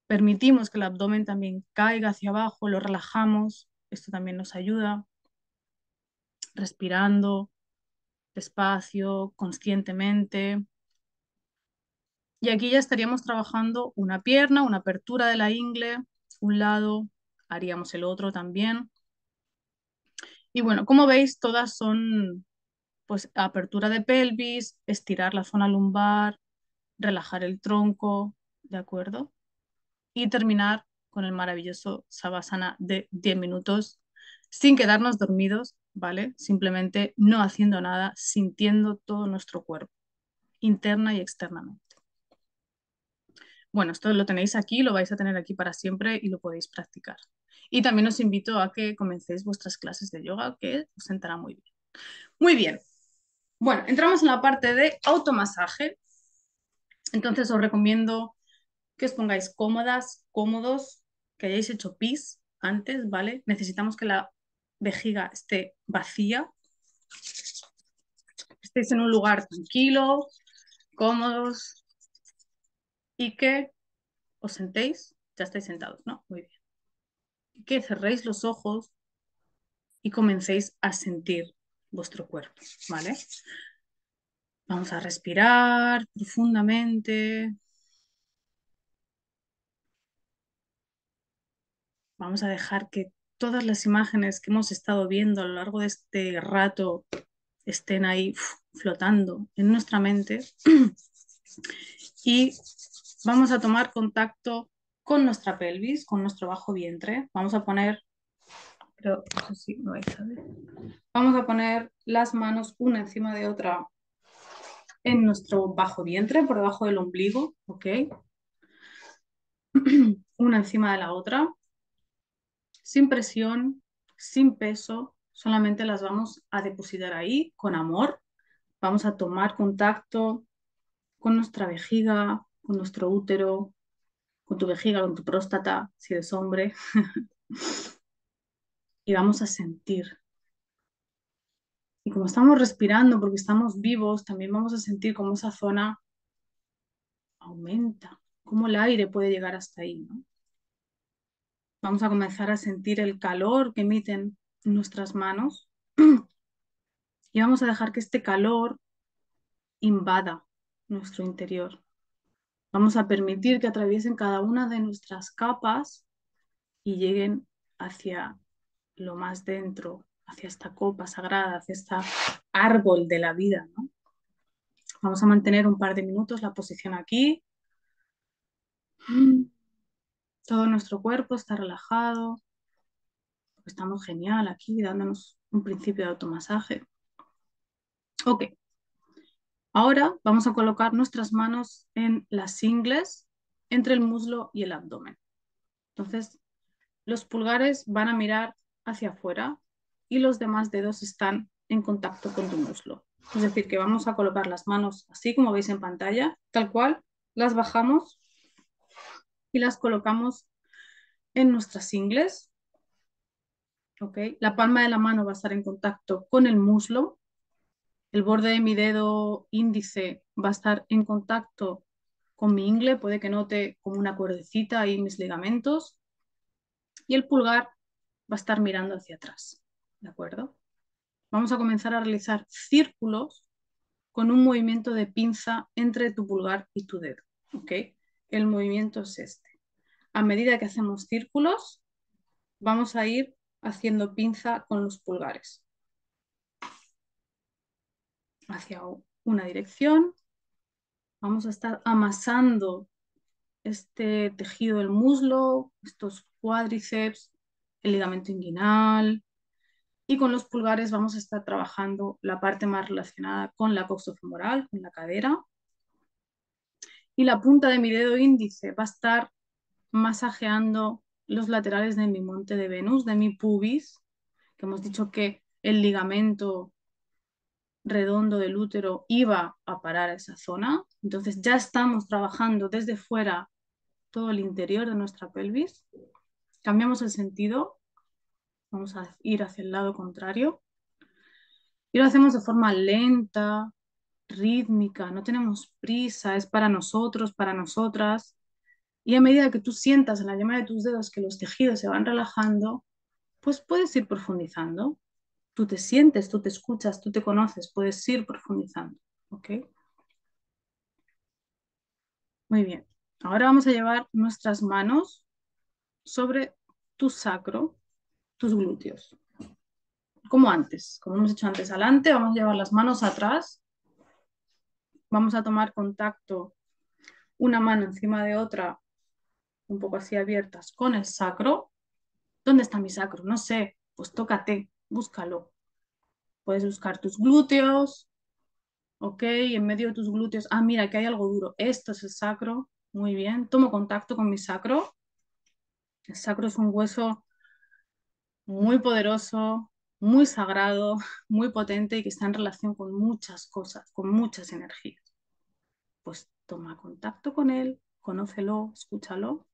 Permitimos que el abdomen también caiga hacia abajo, lo relajamos. Esto también nos ayuda. Respirando despacio, conscientemente. Y aquí ya estaríamos trabajando una pierna, una apertura de la ingle, un lado, haríamos el otro también. Y bueno, como veis, todas son pues apertura de pelvis, estirar la zona lumbar, relajar el tronco, ¿de acuerdo? Y terminar con el maravilloso Savasana de 10 minutos sin quedarnos dormidos, ¿vale? Simplemente no haciendo nada, sintiendo todo nuestro cuerpo, interna y externamente bueno, esto lo tenéis aquí, lo vais a tener aquí para siempre y lo podéis practicar. Y también os invito a que comencéis vuestras clases de yoga, que os sentará muy bien. Muy bien. Bueno, entramos en la parte de automasaje. Entonces os recomiendo que os pongáis cómodas, cómodos, que hayáis hecho pis antes, ¿vale? Necesitamos que la vejiga esté vacía. Estéis en un lugar tranquilo, cómodos, y que os sentéis, ya estáis sentados, ¿no? Muy bien. Y que cerréis los ojos y comencéis a sentir vuestro cuerpo, ¿vale? Vamos a respirar profundamente. Vamos a dejar que todas las imágenes que hemos estado viendo a lo largo de este rato estén ahí flotando en nuestra mente y vamos a tomar contacto con nuestra pelvis, con nuestro bajo vientre. Vamos a poner, sí, Vamos a poner las manos una encima de otra en nuestro bajo vientre, por debajo del ombligo, ¿ok? una encima de la otra, sin presión, sin peso, solamente las vamos a depositar ahí con amor. Vamos a tomar contacto con nuestra vejiga, con nuestro útero, con tu vejiga, con tu próstata, si eres hombre. y vamos a sentir. Y como estamos respirando, porque estamos vivos, también vamos a sentir cómo esa zona aumenta, cómo el aire puede llegar hasta ahí. Vamos a comenzar a sentir el calor que emiten nuestras manos y vamos a dejar que este calor invada nuestro interior. Vamos a permitir que atraviesen cada una de nuestras capas y lleguen hacia lo más dentro, hacia esta copa sagrada, hacia este árbol de la vida. Vamos a mantener un par de minutos la posición aquí. Todo nuestro cuerpo está relajado. Estamos genial aquí dándonos un principio de automasaje. Ok, Ahora vamos a colocar nuestras manos en las ingles, entre el muslo y el abdomen. Entonces, los pulgares van a mirar hacia afuera y los demás dedos están en contacto con tu muslo. Es decir, que vamos a colocar las manos así como veis en pantalla, tal cual, las bajamos y las colocamos en nuestras ingles. ¿Okay? La palma de la mano va a estar en contacto con el muslo el borde de mi dedo índice va a estar en contacto con mi ingle, puede que note como una cuerdecita ahí mis ligamentos, y el pulgar va a estar mirando hacia atrás, ¿de acuerdo? Vamos a comenzar a realizar círculos con un movimiento de pinza entre tu pulgar y tu dedo, ¿ok? El movimiento es este. A medida que hacemos círculos, vamos a ir haciendo pinza con los pulgares hacia una dirección. Vamos a estar amasando este tejido del muslo, estos cuádriceps, el ligamento inguinal. Y con los pulgares vamos a estar trabajando la parte más relacionada con la coxofemoral, con la cadera. Y la punta de mi dedo índice va a estar masajeando los laterales de mi monte de Venus, de mi pubis, que hemos dicho que el ligamento redondo del útero iba a parar a esa zona. Entonces ya estamos trabajando desde fuera todo el interior de nuestra pelvis. Cambiamos el sentido. Vamos a ir hacia el lado contrario. Y lo hacemos de forma lenta, rítmica. No tenemos prisa. Es para nosotros, para nosotras. Y a medida que tú sientas en la yema de tus dedos que los tejidos se van relajando, pues puedes ir profundizando tú te sientes, tú te escuchas, tú te conoces, puedes ir profundizando. ¿Ok? Muy bien. Ahora vamos a llevar nuestras manos sobre tu sacro, tus glúteos. Como antes, como hemos hecho antes adelante, vamos a llevar las manos atrás. Vamos a tomar contacto una mano encima de otra, un poco así abiertas, con el sacro. ¿Dónde está mi sacro? No sé, pues tócate, búscalo. Puedes buscar tus glúteos, ¿ok? En medio de tus glúteos, ah, mira, aquí hay algo duro. Esto es el sacro, muy bien. Tomo contacto con mi sacro. El sacro es un hueso muy poderoso, muy sagrado, muy potente y que está en relación con muchas cosas, con muchas energías. Pues toma contacto con él, conócelo, escúchalo.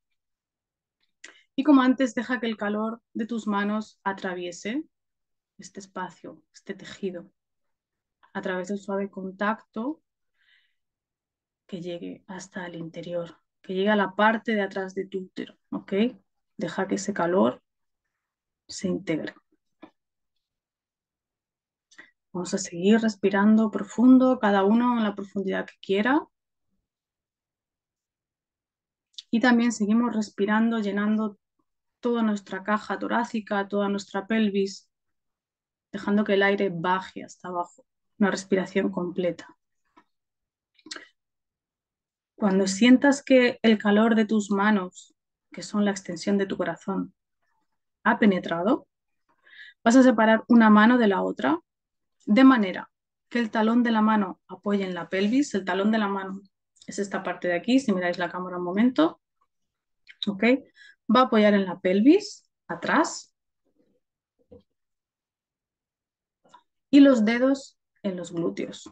Y como antes, deja que el calor de tus manos atraviese este espacio, este tejido, a través del suave contacto que llegue hasta el interior, que llegue a la parte de atrás de tu útero, ¿ok? Deja que ese calor se integre. Vamos a seguir respirando profundo, cada uno en la profundidad que quiera. Y también seguimos respirando, llenando toda nuestra caja torácica, toda nuestra pelvis dejando que el aire baje hasta abajo, una respiración completa. Cuando sientas que el calor de tus manos, que son la extensión de tu corazón, ha penetrado, vas a separar una mano de la otra de manera que el talón de la mano apoye en la pelvis, el talón de la mano es esta parte de aquí, si miráis la cámara un momento, Va a apoyar en la pelvis, atrás, y los dedos en los glúteos.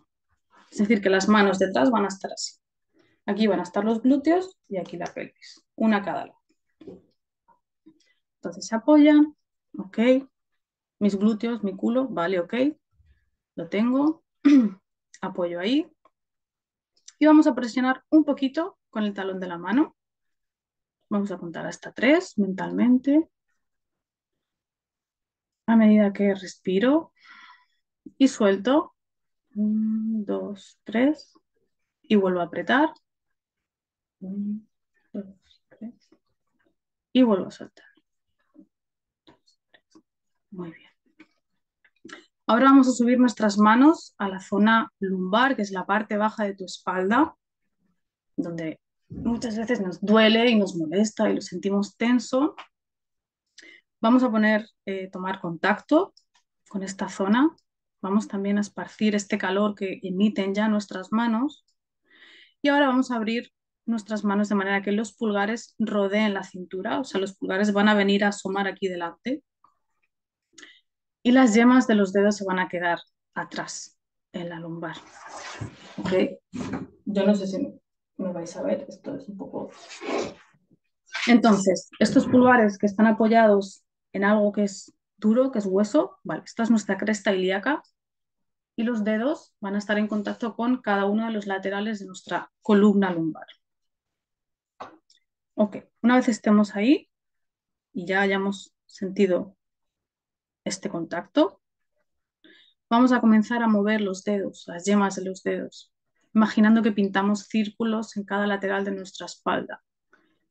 Es decir, que las manos detrás van a estar así. Aquí van a estar los glúteos y aquí la pelvis, una cada lado. Entonces se apoyan. ok, mis glúteos, mi culo, vale, ok, lo tengo, apoyo ahí. Y vamos a presionar un poquito con el talón de la mano. Vamos a contar hasta tres mentalmente. A medida que respiro, y suelto. 1, 2, 3 y vuelvo a apretar. 1, dos tres y vuelvo a soltar. Muy bien. Ahora vamos a subir nuestras manos a la zona lumbar, que es la parte baja de tu espalda, donde muchas veces nos duele y nos molesta y lo sentimos tenso. Vamos a poner, eh, tomar contacto con esta zona Vamos también a esparcir este calor que emiten ya nuestras manos. Y ahora vamos a abrir nuestras manos de manera que los pulgares rodeen la cintura, o sea, los pulgares van a venir a asomar aquí delante. Y las yemas de los dedos se van a quedar atrás, en la lumbar. Yo no sé si me vais a ver, esto es un poco... Entonces, estos pulgares que están apoyados en algo que es duro, que es hueso, vale, esta es nuestra cresta ilíaca y los dedos van a estar en contacto con cada uno de los laterales de nuestra columna lumbar. Ok, una vez estemos ahí y ya hayamos sentido este contacto, vamos a comenzar a mover los dedos, las yemas de los dedos, imaginando que pintamos círculos en cada lateral de nuestra espalda.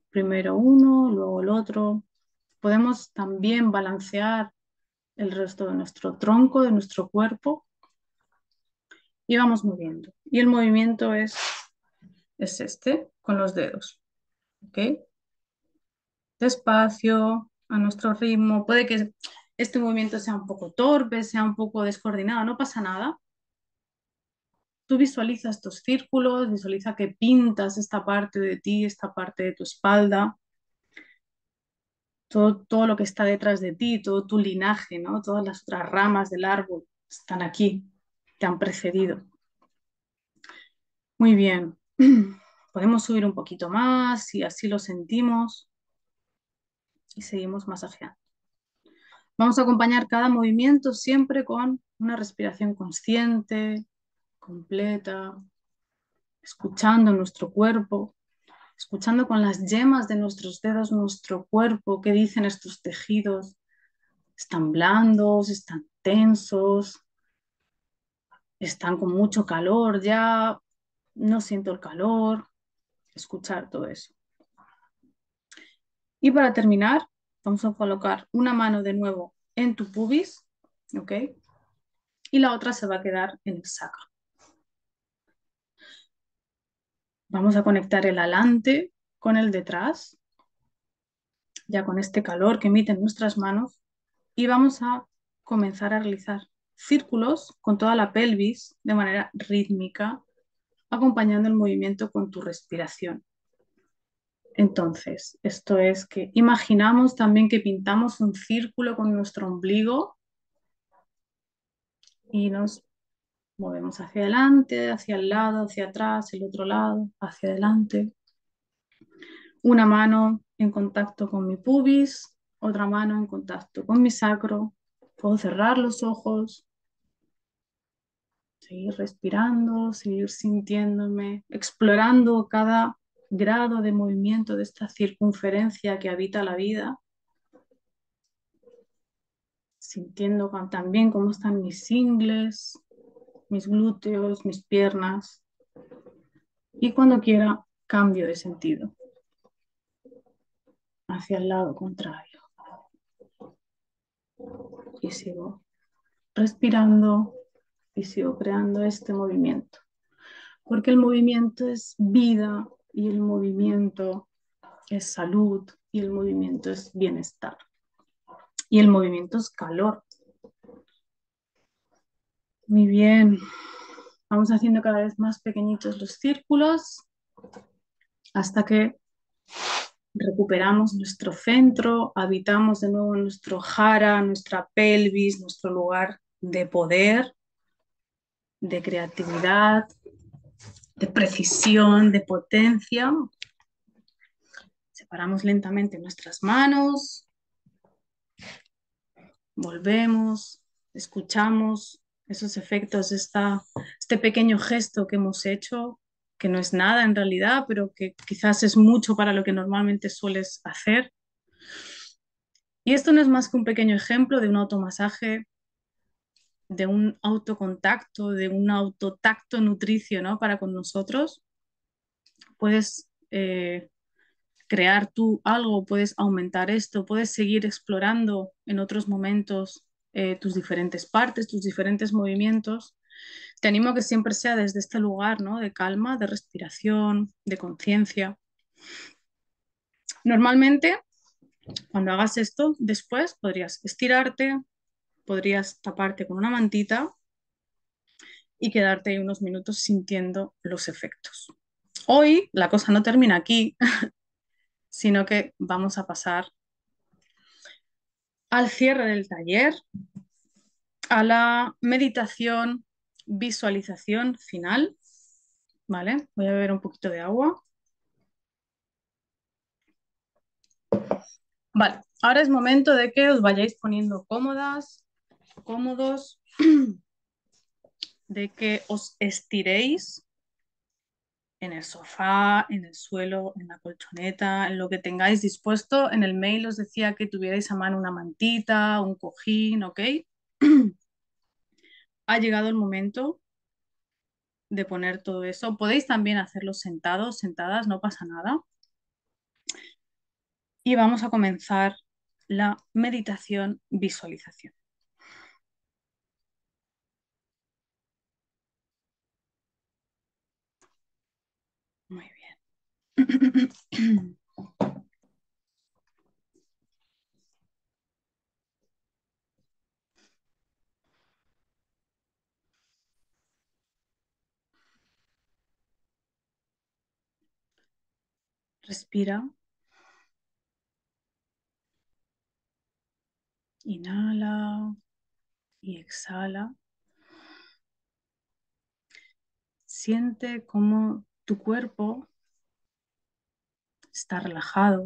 Primero uno, luego el otro. Podemos también balancear el resto de nuestro tronco, de nuestro cuerpo. Y vamos moviendo. Y el movimiento es, es este, con los dedos. Despacio, a nuestro ritmo. Puede que este movimiento sea un poco torpe, sea un poco descoordinado, no pasa nada. Tú visualizas estos círculos, visualiza que pintas esta parte de ti, esta parte de tu espalda, todo, lo que está detrás de ti, todo tu linaje, todas las otras ramas del árbol están aquí, te han precedido. Muy bien, podemos subir un poquito más y así lo sentimos y seguimos masajeando. Vamos a acompañar cada movimiento siempre con una respiración consciente, completa, escuchando nuestro cuerpo escuchando con las yemas de nuestros dedos nuestro cuerpo, qué dicen estos tejidos. Están blandos, están tensos, están con mucho calor ya, no siento el calor, escuchar todo eso. Y para terminar, vamos a colocar una mano de nuevo en tu pubis, ¿ok? Y la otra se va a quedar en el saca. Vamos a conectar el adelante con el detrás, ya con este calor que emiten nuestras manos, y vamos a comenzar a realizar círculos con toda la pelvis de manera rítmica, acompañando el movimiento con tu respiración. Entonces, esto es que imaginamos también que pintamos un círculo con nuestro ombligo y nos Movemos hacia adelante, hacia el lado, hacia atrás, el otro lado, hacia adelante. Una mano en contacto con mi pubis, otra mano en contacto con mi sacro. Puedo cerrar los ojos, seguir respirando, seguir sintiéndome, explorando cada grado de movimiento de esta circunferencia que habita la vida, sintiendo también cómo están mis ingles, mis glúteos, mis piernas. Y cuando quiera, cambio de sentido hacia el lado contrario. Y sigo respirando y sigo creando este movimiento. Porque el movimiento es vida y el movimiento es salud y el movimiento es bienestar. Y el movimiento es calor. Muy bien. Vamos haciendo cada vez más pequeñitos los círculos hasta que recuperamos nuestro centro, habitamos de nuevo nuestro jara, nuestra pelvis, nuestro lugar de poder, de creatividad, de precisión, de potencia. Separamos lentamente nuestras manos, volvemos, escuchamos esos efectos, este pequeño gesto que hemos hecho, que no es nada en realidad, pero que quizás es mucho para lo que normalmente sueles hacer. Y esto no es más que un pequeño ejemplo de un automasaje, de un autocontacto, de un autotacto nutricio para con nosotros. Puedes eh, crear tú algo, puedes aumentar esto, puedes seguir explorando en otros momentos eh, tus diferentes partes, tus diferentes movimientos. Te animo a que siempre sea desde este lugar ¿no? de calma, de respiración, de conciencia. Normalmente, cuando hagas esto, después podrías estirarte, podrías taparte con una mantita y quedarte ahí unos minutos sintiendo los efectos. Hoy la cosa no termina aquí, sino que vamos a pasar al cierre del taller, a la meditación, visualización final. ¿Vale? Voy a beber un poquito de agua. Vale, ahora es momento de que os vayáis poniendo cómodas, cómodos, de que os estiréis en el sofá, en el suelo, en la colchoneta, en lo que tengáis dispuesto. En el mail os decía que tuvierais a mano una mantita, un cojín, ¿ok? ha llegado el momento de poner todo eso. Podéis también hacerlo sentados, sentadas, no pasa nada. Y vamos a comenzar la meditación visualización. Respira. Inhala y exhala. Siente cómo tu cuerpo está relajado,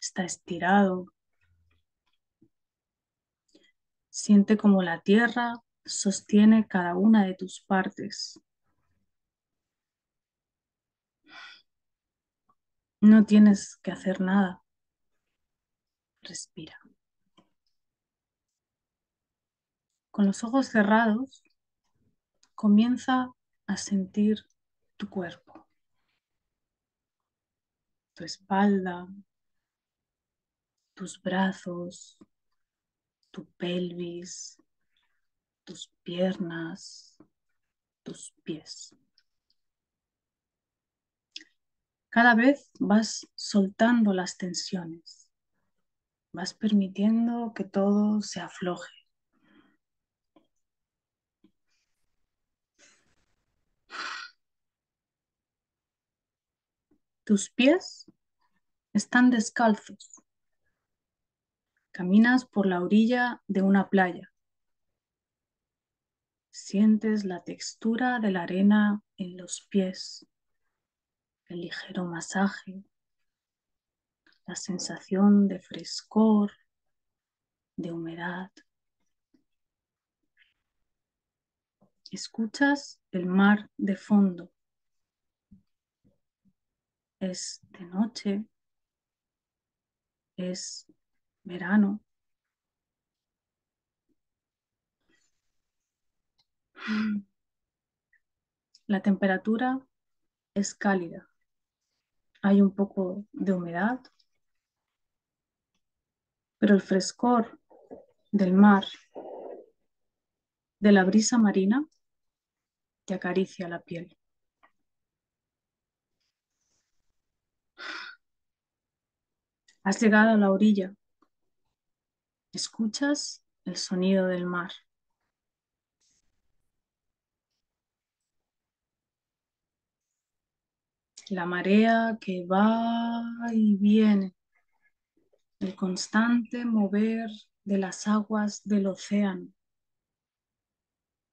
está estirado. Siente como la tierra sostiene cada una de tus partes. No tienes que hacer nada. Respira. Con los ojos cerrados, comienza a sentir tu cuerpo tu espalda, tus brazos, tu pelvis, tus piernas, tus pies. Cada vez vas soltando las tensiones, vas permitiendo que todo se afloje, Tus pies están descalzos. Caminas por la orilla de una playa. Sientes la textura de la arena en los pies, el ligero masaje, la sensación de frescor, de humedad. Escuchas el mar de fondo es de noche, es verano. Mm. La temperatura es cálida. Hay un poco de humedad, pero el frescor del mar, de la brisa marina, te acaricia la piel. Has llegado a la orilla. Escuchas el sonido del mar. La marea que va y viene. El constante mover de las aguas del océano.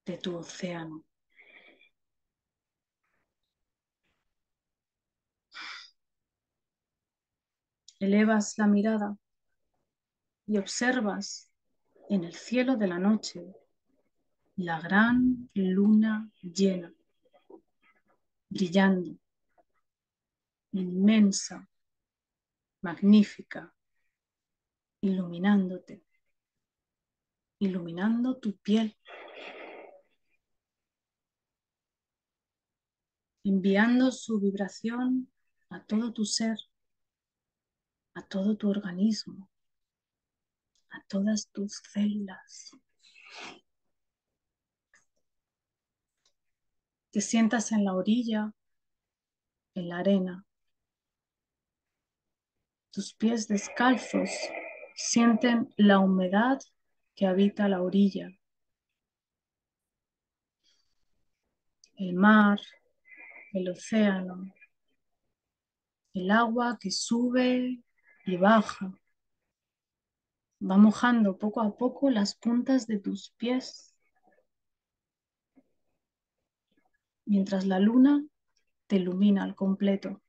De tu océano. elevas la mirada y observas en el cielo de la noche la gran luna llena, brillando, inmensa, magnífica, iluminándote, iluminando tu piel, enviando su vibración a todo tu ser a todo tu organismo, a todas tus células. Te sientas en la orilla, en la arena. Tus pies descalzos sienten la humedad que habita la orilla. El mar, el océano, el agua que sube y baja. Va mojando poco a poco las puntas de tus pies. Mientras la luna te ilumina al completo.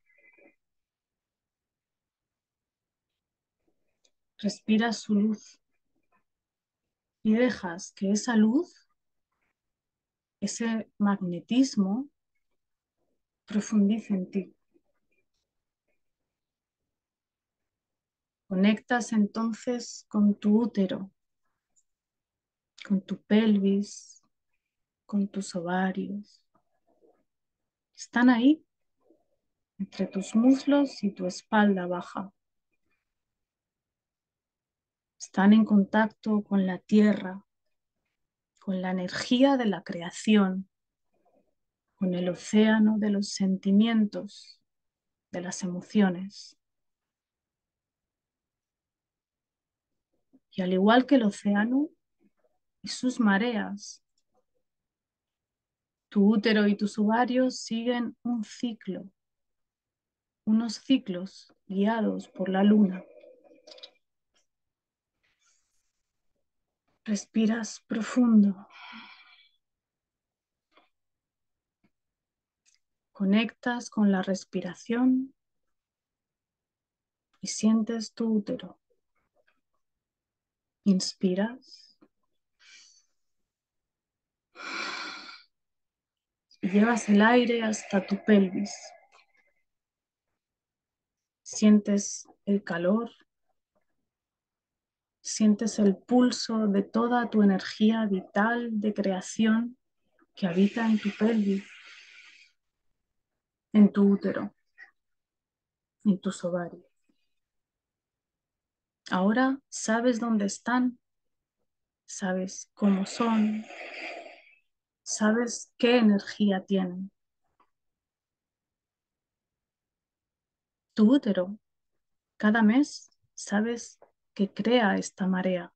Respiras su luz y dejas que esa luz, ese magnetismo, profundice en ti. Conectas entonces con tu útero, con tu pelvis, con tus ovarios. Están ahí, entre tus muslos y tu espalda baja. Están en contacto con la tierra, con la energía de la creación, con el océano de los sentimientos, de las emociones. y al igual que el océano y sus mareas, tu útero y tus ovarios siguen un ciclo, unos ciclos guiados por la luna. Respiras profundo. Conectas con la respiración y sientes tu útero. Inspiras. llevas el aire hasta tu pelvis. Sientes el calor. Sientes el pulso de toda tu energía vital de creación que habita en tu pelvis, en tu útero, en tus ovarios. Ahora sabes dónde están, sabes cómo son, sabes qué energía tienen. Tu útero, cada mes sabes que crea esta marea,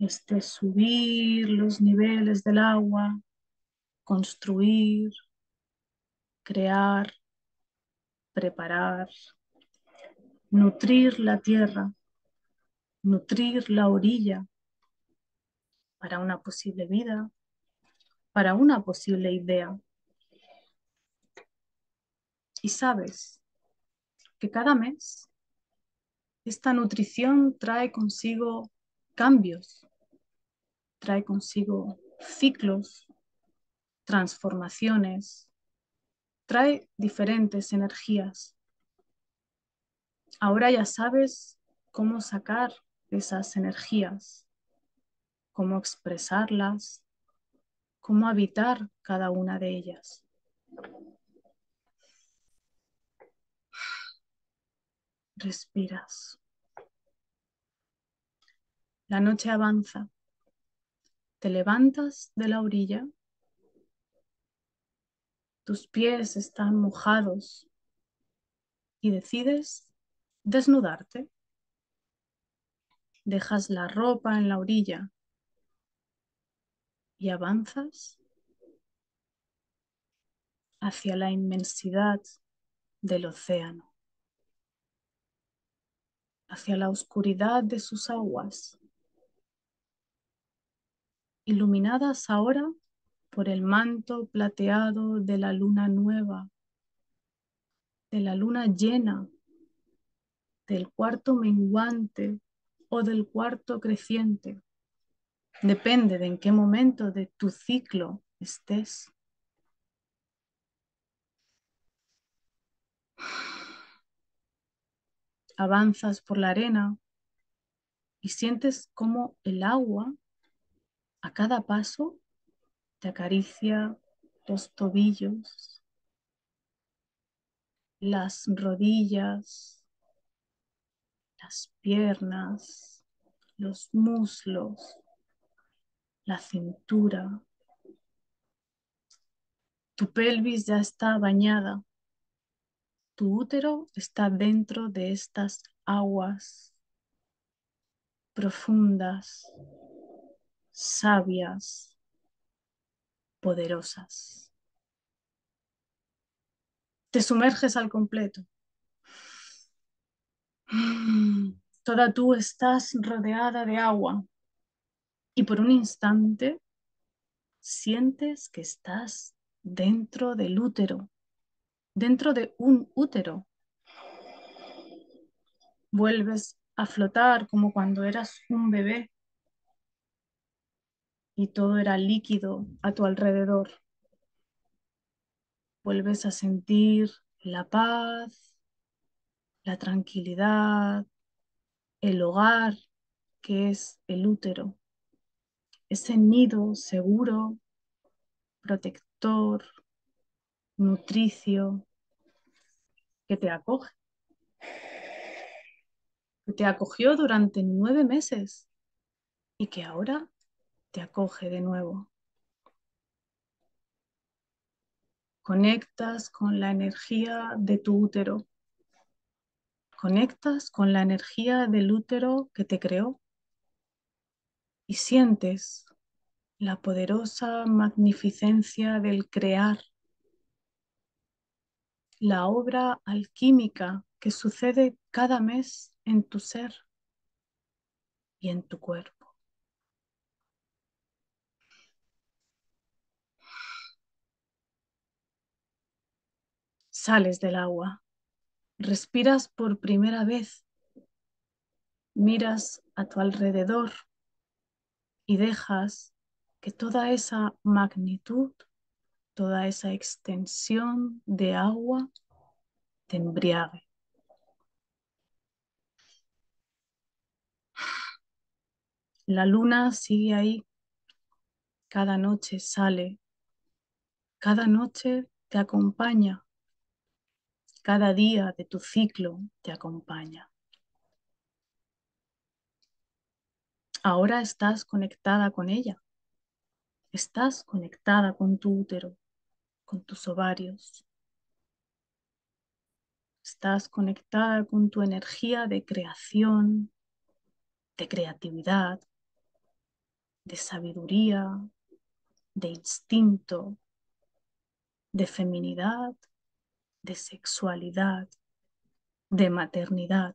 este subir los niveles del agua, construir, crear, preparar, nutrir la tierra, nutrir la orilla para una posible vida, para una posible idea. Y sabes que cada mes esta nutrición trae consigo cambios, trae consigo ciclos, transformaciones, trae diferentes energías ahora ya sabes cómo sacar esas energías, cómo expresarlas, cómo habitar cada una de ellas. Respiras. La noche avanza. Te levantas de la orilla. Tus pies están mojados y decides desnudarte. Dejas la ropa en la orilla y avanzas hacia la inmensidad del océano, hacia la oscuridad de sus aguas, iluminadas ahora por el manto plateado de la luna nueva, de la luna llena del cuarto menguante o del cuarto creciente. Depende de en qué momento de tu ciclo estés. Avanzas por la arena y sientes cómo el agua a cada paso te acaricia los tobillos, las rodillas, las piernas, los muslos, la cintura. Tu pelvis ya está bañada. Tu útero está dentro de estas aguas profundas, sabias, poderosas. Te sumerges al completo. Toda tú estás rodeada de agua y por un instante sientes que estás dentro del útero, dentro de un útero. Vuelves a flotar como cuando eras un bebé y todo era líquido a tu alrededor. Vuelves a sentir la paz, la tranquilidad, el hogar, que es el útero, ese nido seguro, protector, nutricio, que te acoge, que te acogió durante nueve meses y que ahora te acoge de nuevo. Conectas con la energía de tu útero conectas con la energía del útero que te creó y sientes la poderosa magnificencia del crear, la obra alquímica que sucede cada mes en tu ser y en tu cuerpo. Sales del agua respiras por primera vez, miras a tu alrededor y dejas que toda esa magnitud, toda esa extensión de agua te embriague. La luna sigue ahí, cada noche sale, cada noche te acompaña cada día de tu ciclo te acompaña. Ahora estás conectada con ella. Estás conectada con tu útero, con tus ovarios. Estás conectada con tu energía de creación, de creatividad, de sabiduría, de instinto, de feminidad de sexualidad, de maternidad.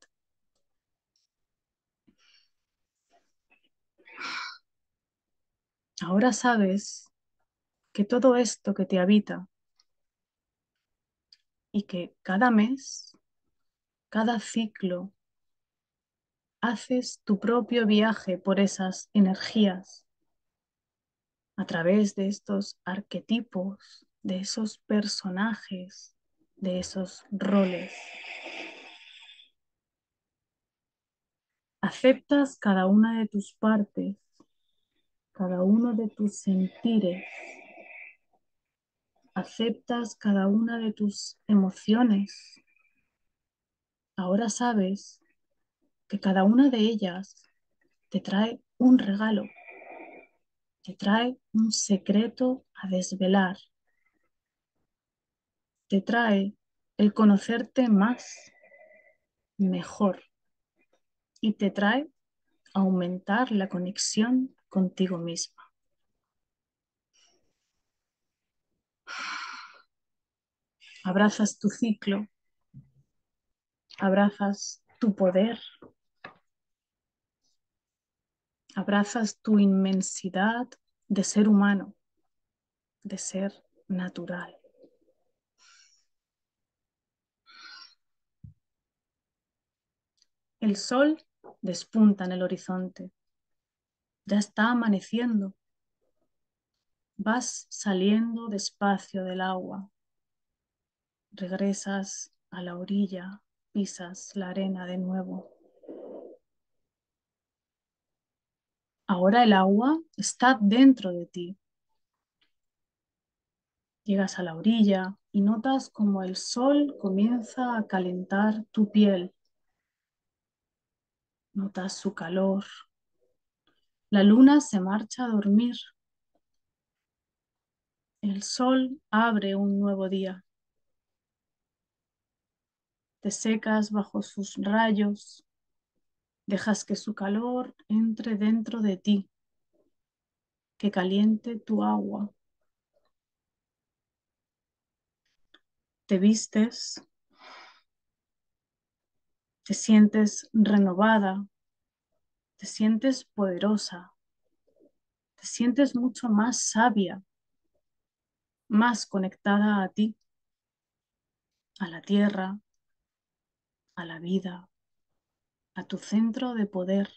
Ahora sabes que todo esto que te habita y que cada mes, cada ciclo, haces tu propio viaje por esas energías a través de estos arquetipos, de esos personajes de esos roles. Aceptas cada una de tus partes, cada uno de tus sentires. Aceptas cada una de tus emociones. Ahora sabes que cada una de ellas te trae un regalo, te trae un secreto a desvelar te trae el conocerte más, mejor, y te trae aumentar la conexión contigo misma. Abrazas tu ciclo, abrazas tu poder, abrazas tu inmensidad de ser humano, de ser natural. El sol despunta en el horizonte. Ya está amaneciendo. Vas saliendo despacio del agua. Regresas a la orilla, pisas la arena de nuevo. Ahora el agua está dentro de ti. Llegas a la orilla y notas como el sol comienza a calentar tu piel Notas su calor. La luna se marcha a dormir. El sol abre un nuevo día. Te secas bajo sus rayos. Dejas que su calor entre dentro de ti. Que caliente tu agua. Te vistes te sientes renovada, te sientes poderosa, te sientes mucho más sabia, más conectada a ti, a la tierra, a la vida, a tu centro de poder,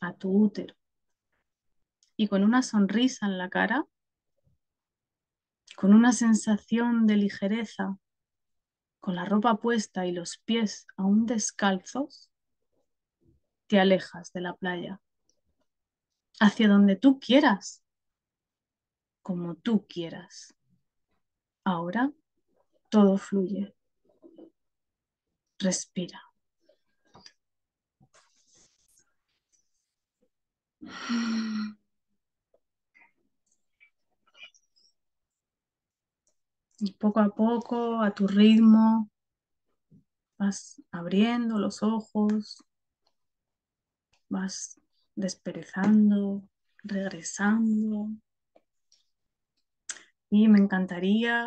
a tu útero. Y con una sonrisa en la cara, con una sensación de ligereza, con la ropa puesta y los pies aún descalzos, te alejas de la playa, hacia donde tú quieras, como tú quieras. Ahora todo fluye. Respira. poco a poco, a tu ritmo, vas abriendo los ojos, vas desperezando, regresando. Y me encantaría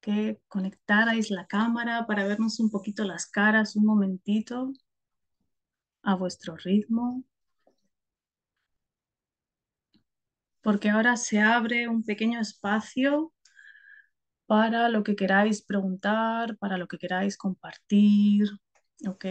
que conectarais la cámara para vernos un poquito las caras, un momentito, a vuestro ritmo. Porque ahora se abre un pequeño espacio para lo que queráis preguntar, para lo que queráis compartir, ¿ok?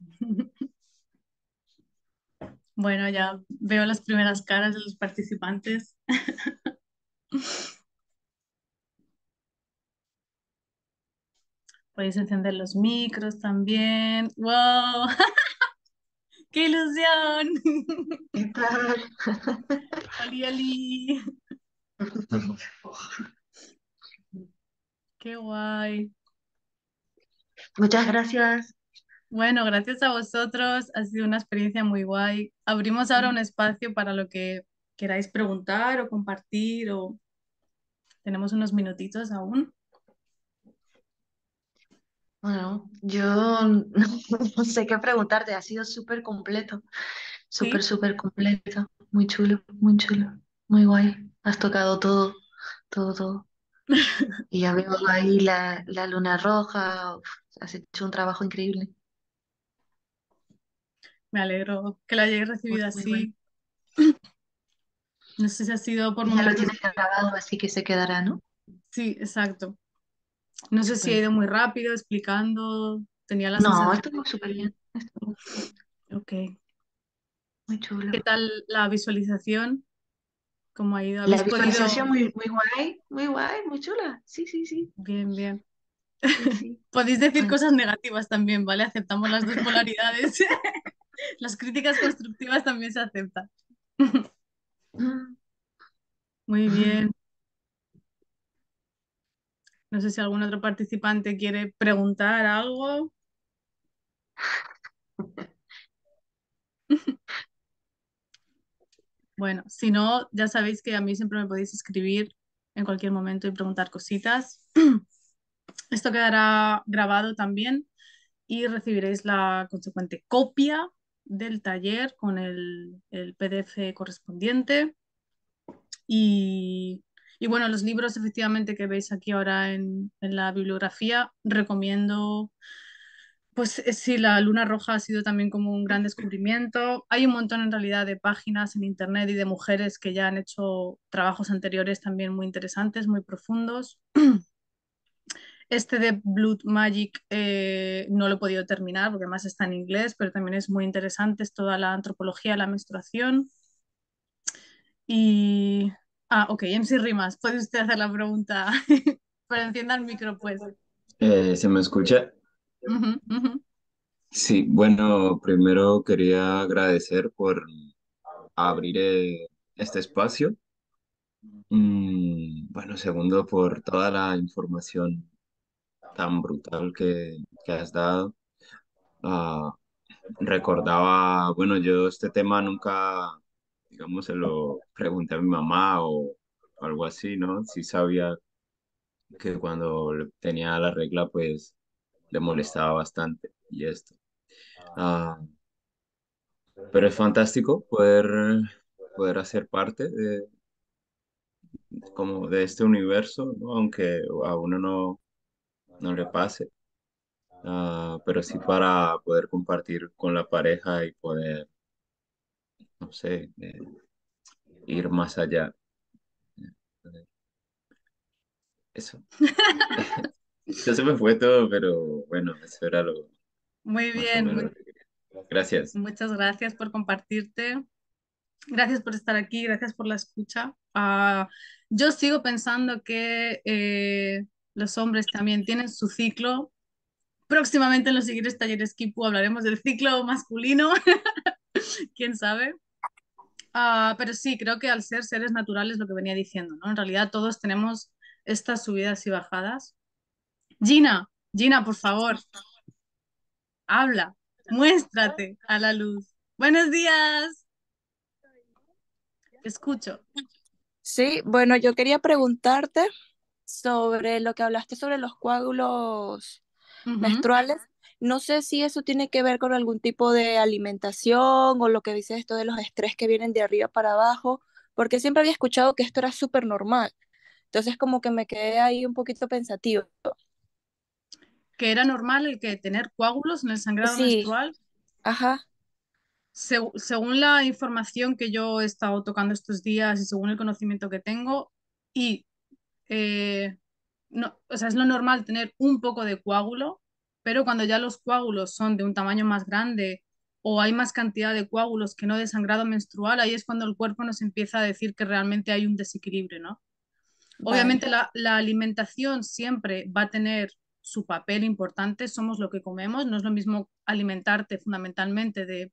Bueno, ya veo las primeras caras de los participantes. Podéis encender los micros también. ¡Wow! ¡Qué ilusión! Ali, Ali, qué guay! Muchas gracias. Bueno, gracias a vosotros, ha sido una experiencia muy guay. Abrimos ahora mm. un espacio para lo que queráis preguntar o compartir o tenemos unos minutitos aún. Bueno, yo no sé qué preguntarte, ha sido súper completo, súper, súper completo, muy chulo, muy chulo, muy guay, has tocado todo, todo, todo. Y ya veo ahí la, luna roja, has hecho un trabajo increíble. Me alegro que la hayáis recibido pues, así. No sé si ha sido por momentos. Ya lo tienes grabado, así que se quedará, ¿no? Sí, exacto. No sé si ha ido muy rápido explicando. Tenía la No, estuvo súper bien. Ok. Muy chulo. ¿Qué tal la visualización? ¿Cómo ha ido? La visualización muy, guay, muy guay, muy chula. Sí, sí, sí. Bien, bien. Podéis decir cosas negativas también, ¿vale? Aceptamos las dos polaridades. Las críticas constructivas también se aceptan. Muy bien. No sé si algún otro participante quiere preguntar algo. Bueno, si no, ya sabéis que a mí siempre me podéis escribir en cualquier momento y preguntar cositas. Esto quedará grabado también y recibiréis la consecuente copia del taller con el, el PDF correspondiente. Y, bueno, los libros efectivamente que veis aquí ahora en, en la bibliografía, recomiendo pues eh, si la luna roja ha sido también como un gran descubrimiento. Hay un montón en realidad de páginas en internet y de mujeres que ya han hecho trabajos anteriores también muy interesantes, muy profundos. Este de Blood Magic eh, no lo he podido terminar porque además está en inglés, pero también es muy interesante, es toda la antropología, la menstruación. Y... Ah, ok, MC Rimas, puede usted hacer la pregunta, pero encienda el micro pues. Eh, ¿Se me escucha? Sí, bueno, primero quería agradecer por abrir eh, este espacio. Mm, bueno, segundo, por toda la información tan brutal que, que has dado. Ah, recordaba, bueno, yo este tema nunca, digamos, se lo pregunté a mi mamá o algo así, ¿no? Sí sabía que cuando tenía la regla, pues le molestaba bastante y esto. Ah. Ah, pero es fantástico poder, poder hacer parte de, como de este universo, aunque a uno no, no le pase. Ah, pero sí para poder compartir con la pareja y poder, no sé, eh, ir más allá. Eso. ya se me fue todo, pero bueno, eso era lo. Muy bien. Gracias. Muchas gracias por compartirte. Gracias por estar aquí, gracias por la escucha. Ah, yo sigo pensando que eh, los hombres también tienen su ciclo. Próximamente en los siguientes talleres Kipu hablaremos del ciclo masculino, quién sabe. Ah, pero sí, creo que al ser seres naturales, lo que venía diciendo, ¿no? En realidad todos tenemos estas subidas y bajadas. Gina, Gina, por favor, habla, muéstrate a la luz. Buenos días. Te escucho. Sí, bueno, yo quería preguntarte sobre lo que hablaste sobre los coágulos menstruales. No sé si eso tiene que ver con algún tipo de alimentación o lo que dices esto de los estrés que vienen de arriba para abajo, porque siempre había escuchado que esto era súper normal. Entonces como que me quedé ahí un poquito pensativo. ¿Que era normal el que tener coágulos en el sangrado menstrual? Ajá. según la información que yo he estado tocando estos días y según el conocimiento que tengo, y eh, no, sea, es lo normal tener un poco de coágulo, pero cuando ya los coágulos son de un tamaño más grande o hay más cantidad de coágulos que no de sangrado menstrual, ahí es cuando el cuerpo nos empieza a decir que realmente hay un desequilibrio, ¿no? Obviamente la, alimentación siempre va a tener su papel importante, somos lo que comemos, no es lo mismo alimentarte fundamentalmente de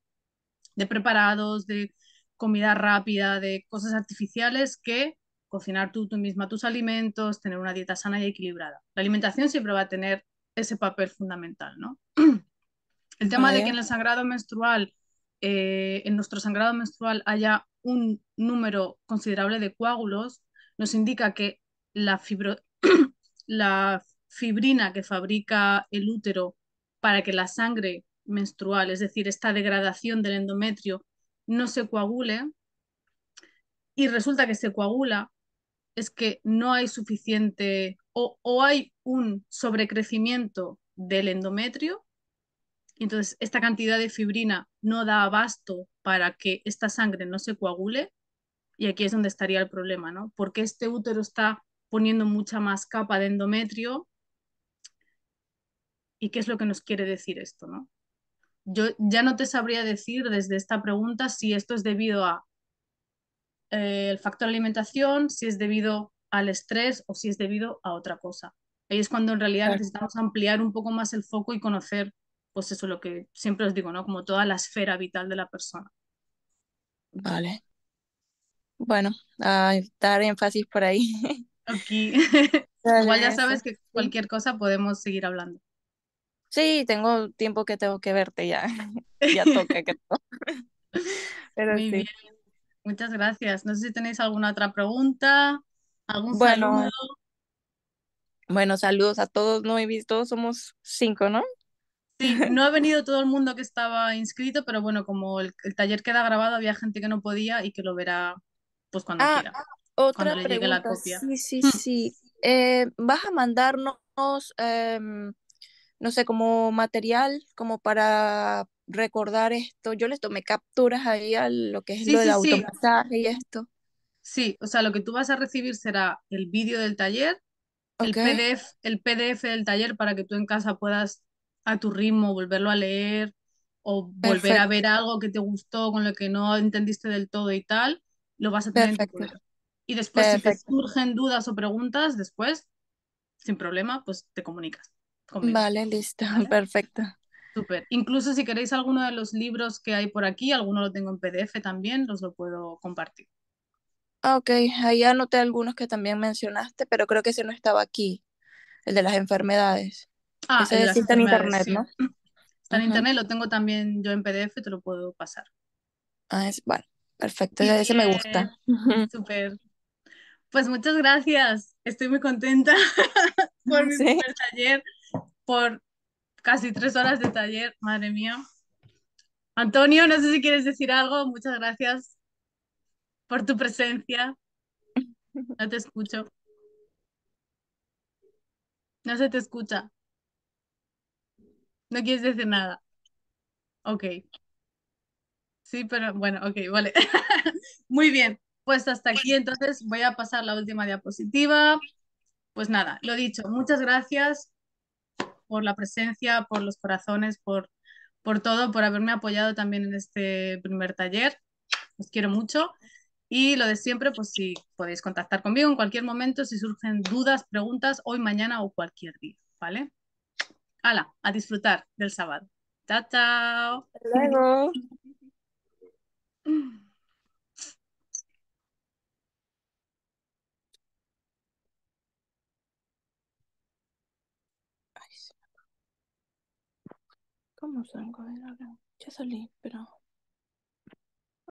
preparados, de comida rápida, de cosas artificiales que cocinar tú, misma tus alimentos, tener una dieta sana y equilibrada. La alimentación siempre va a tener ese papel fundamental, ¿no? El tema de que en el sangrado menstrual, eh, en nuestro sangrado menstrual haya un número considerable de coágulos, nos indica que la, la fibrina que fabrica el útero para que la sangre menstrual, es decir, esta degradación del endometrio, no se coagule, y resulta que se coagula, es que no hay suficiente o, o hay un sobrecrecimiento del endometrio, entonces esta cantidad de fibrina no da abasto para que esta sangre no se coagule, y aquí es donde estaría el problema, ¿no? Porque este útero está poniendo mucha más capa de endometrio. ¿Y qué es lo que nos quiere decir esto, no? Yo ya no te sabría decir desde esta pregunta si esto es debido a eh, el factor alimentación, si es debido al estrés o si es debido a otra cosa. Ahí es cuando en realidad necesitamos ampliar un poco más el foco y conocer, pues eso lo que siempre os digo, ¿no? Como toda la esfera vital de la persona. Vale. Bueno, a dar énfasis por ahí. Aquí. Igual ya sabes que cualquier cosa podemos seguir hablando. Sí, tengo tiempo que tengo que verte ya. ya toca que Pero sí. Muchas gracias. No sé si tenéis alguna otra pregunta, algún bueno, saludo. Bueno, saludos a todos. No he visto, todos somos cinco, ¿no? Sí, no ha venido todo el mundo que estaba inscrito, pero bueno, como el, taller queda grabado, había gente que no podía y que lo verá pues cuando ah, quiera. Otra cuando le pregunta. la copia. Sí, sí, hmm. sí. Eh, ¿Vas a mandarnos, em, no sé, como material, como para recordar esto. Yo les tomé capturas ahí a lo que es el lo y esto. Sí, o sea, lo que tú vas a recibir será el vídeo del taller, el, PDF, el PDF del taller para que tú en casa puedas a tu ritmo volverlo a leer o volver a ver algo que te gustó, con lo que no entendiste del todo y tal, lo vas a tener Y después, si te surgen dudas o preguntas, después, sin problema, pues te comunicas. Vale, listo, perfecto. Súper. Incluso si queréis alguno de los libros que hay por aquí, alguno lo tengo en PDF también, los lo puedo compartir. Ah, ok, ahí anoté algunos que también mencionaste, pero creo que ese no estaba aquí, el de las enfermedades. Ah, ese está en internet, ¿no? Está en internet, lo tengo también yo en PDF, te lo puedo pasar. Ah, es, bueno, perfecto, ese me gusta. Súper. Pues muchas gracias, estoy muy contenta por mi taller, por casi tres horas de taller, madre mía. Antonio, no sé si quieres decir algo, muchas gracias por tu presencia. No te escucho. No se te escucha. No quieres decir nada. Ok. Sí, pero bueno, ok, vale. Muy bien, pues hasta aquí entonces voy a pasar la última diapositiva. Pues nada, lo dicho, muchas gracias por la presencia, por los corazones, por, por todo, por haberme apoyado también en este primer taller. Os quiero mucho. Y lo de siempre, pues si podéis contactar conmigo en cualquier momento, si surgen dudas, preguntas, hoy, mañana o cualquier día, ¿vale? Hala, a disfrutar del sábado. Chao, chao. luego. No, salgo de la Ya salí, pero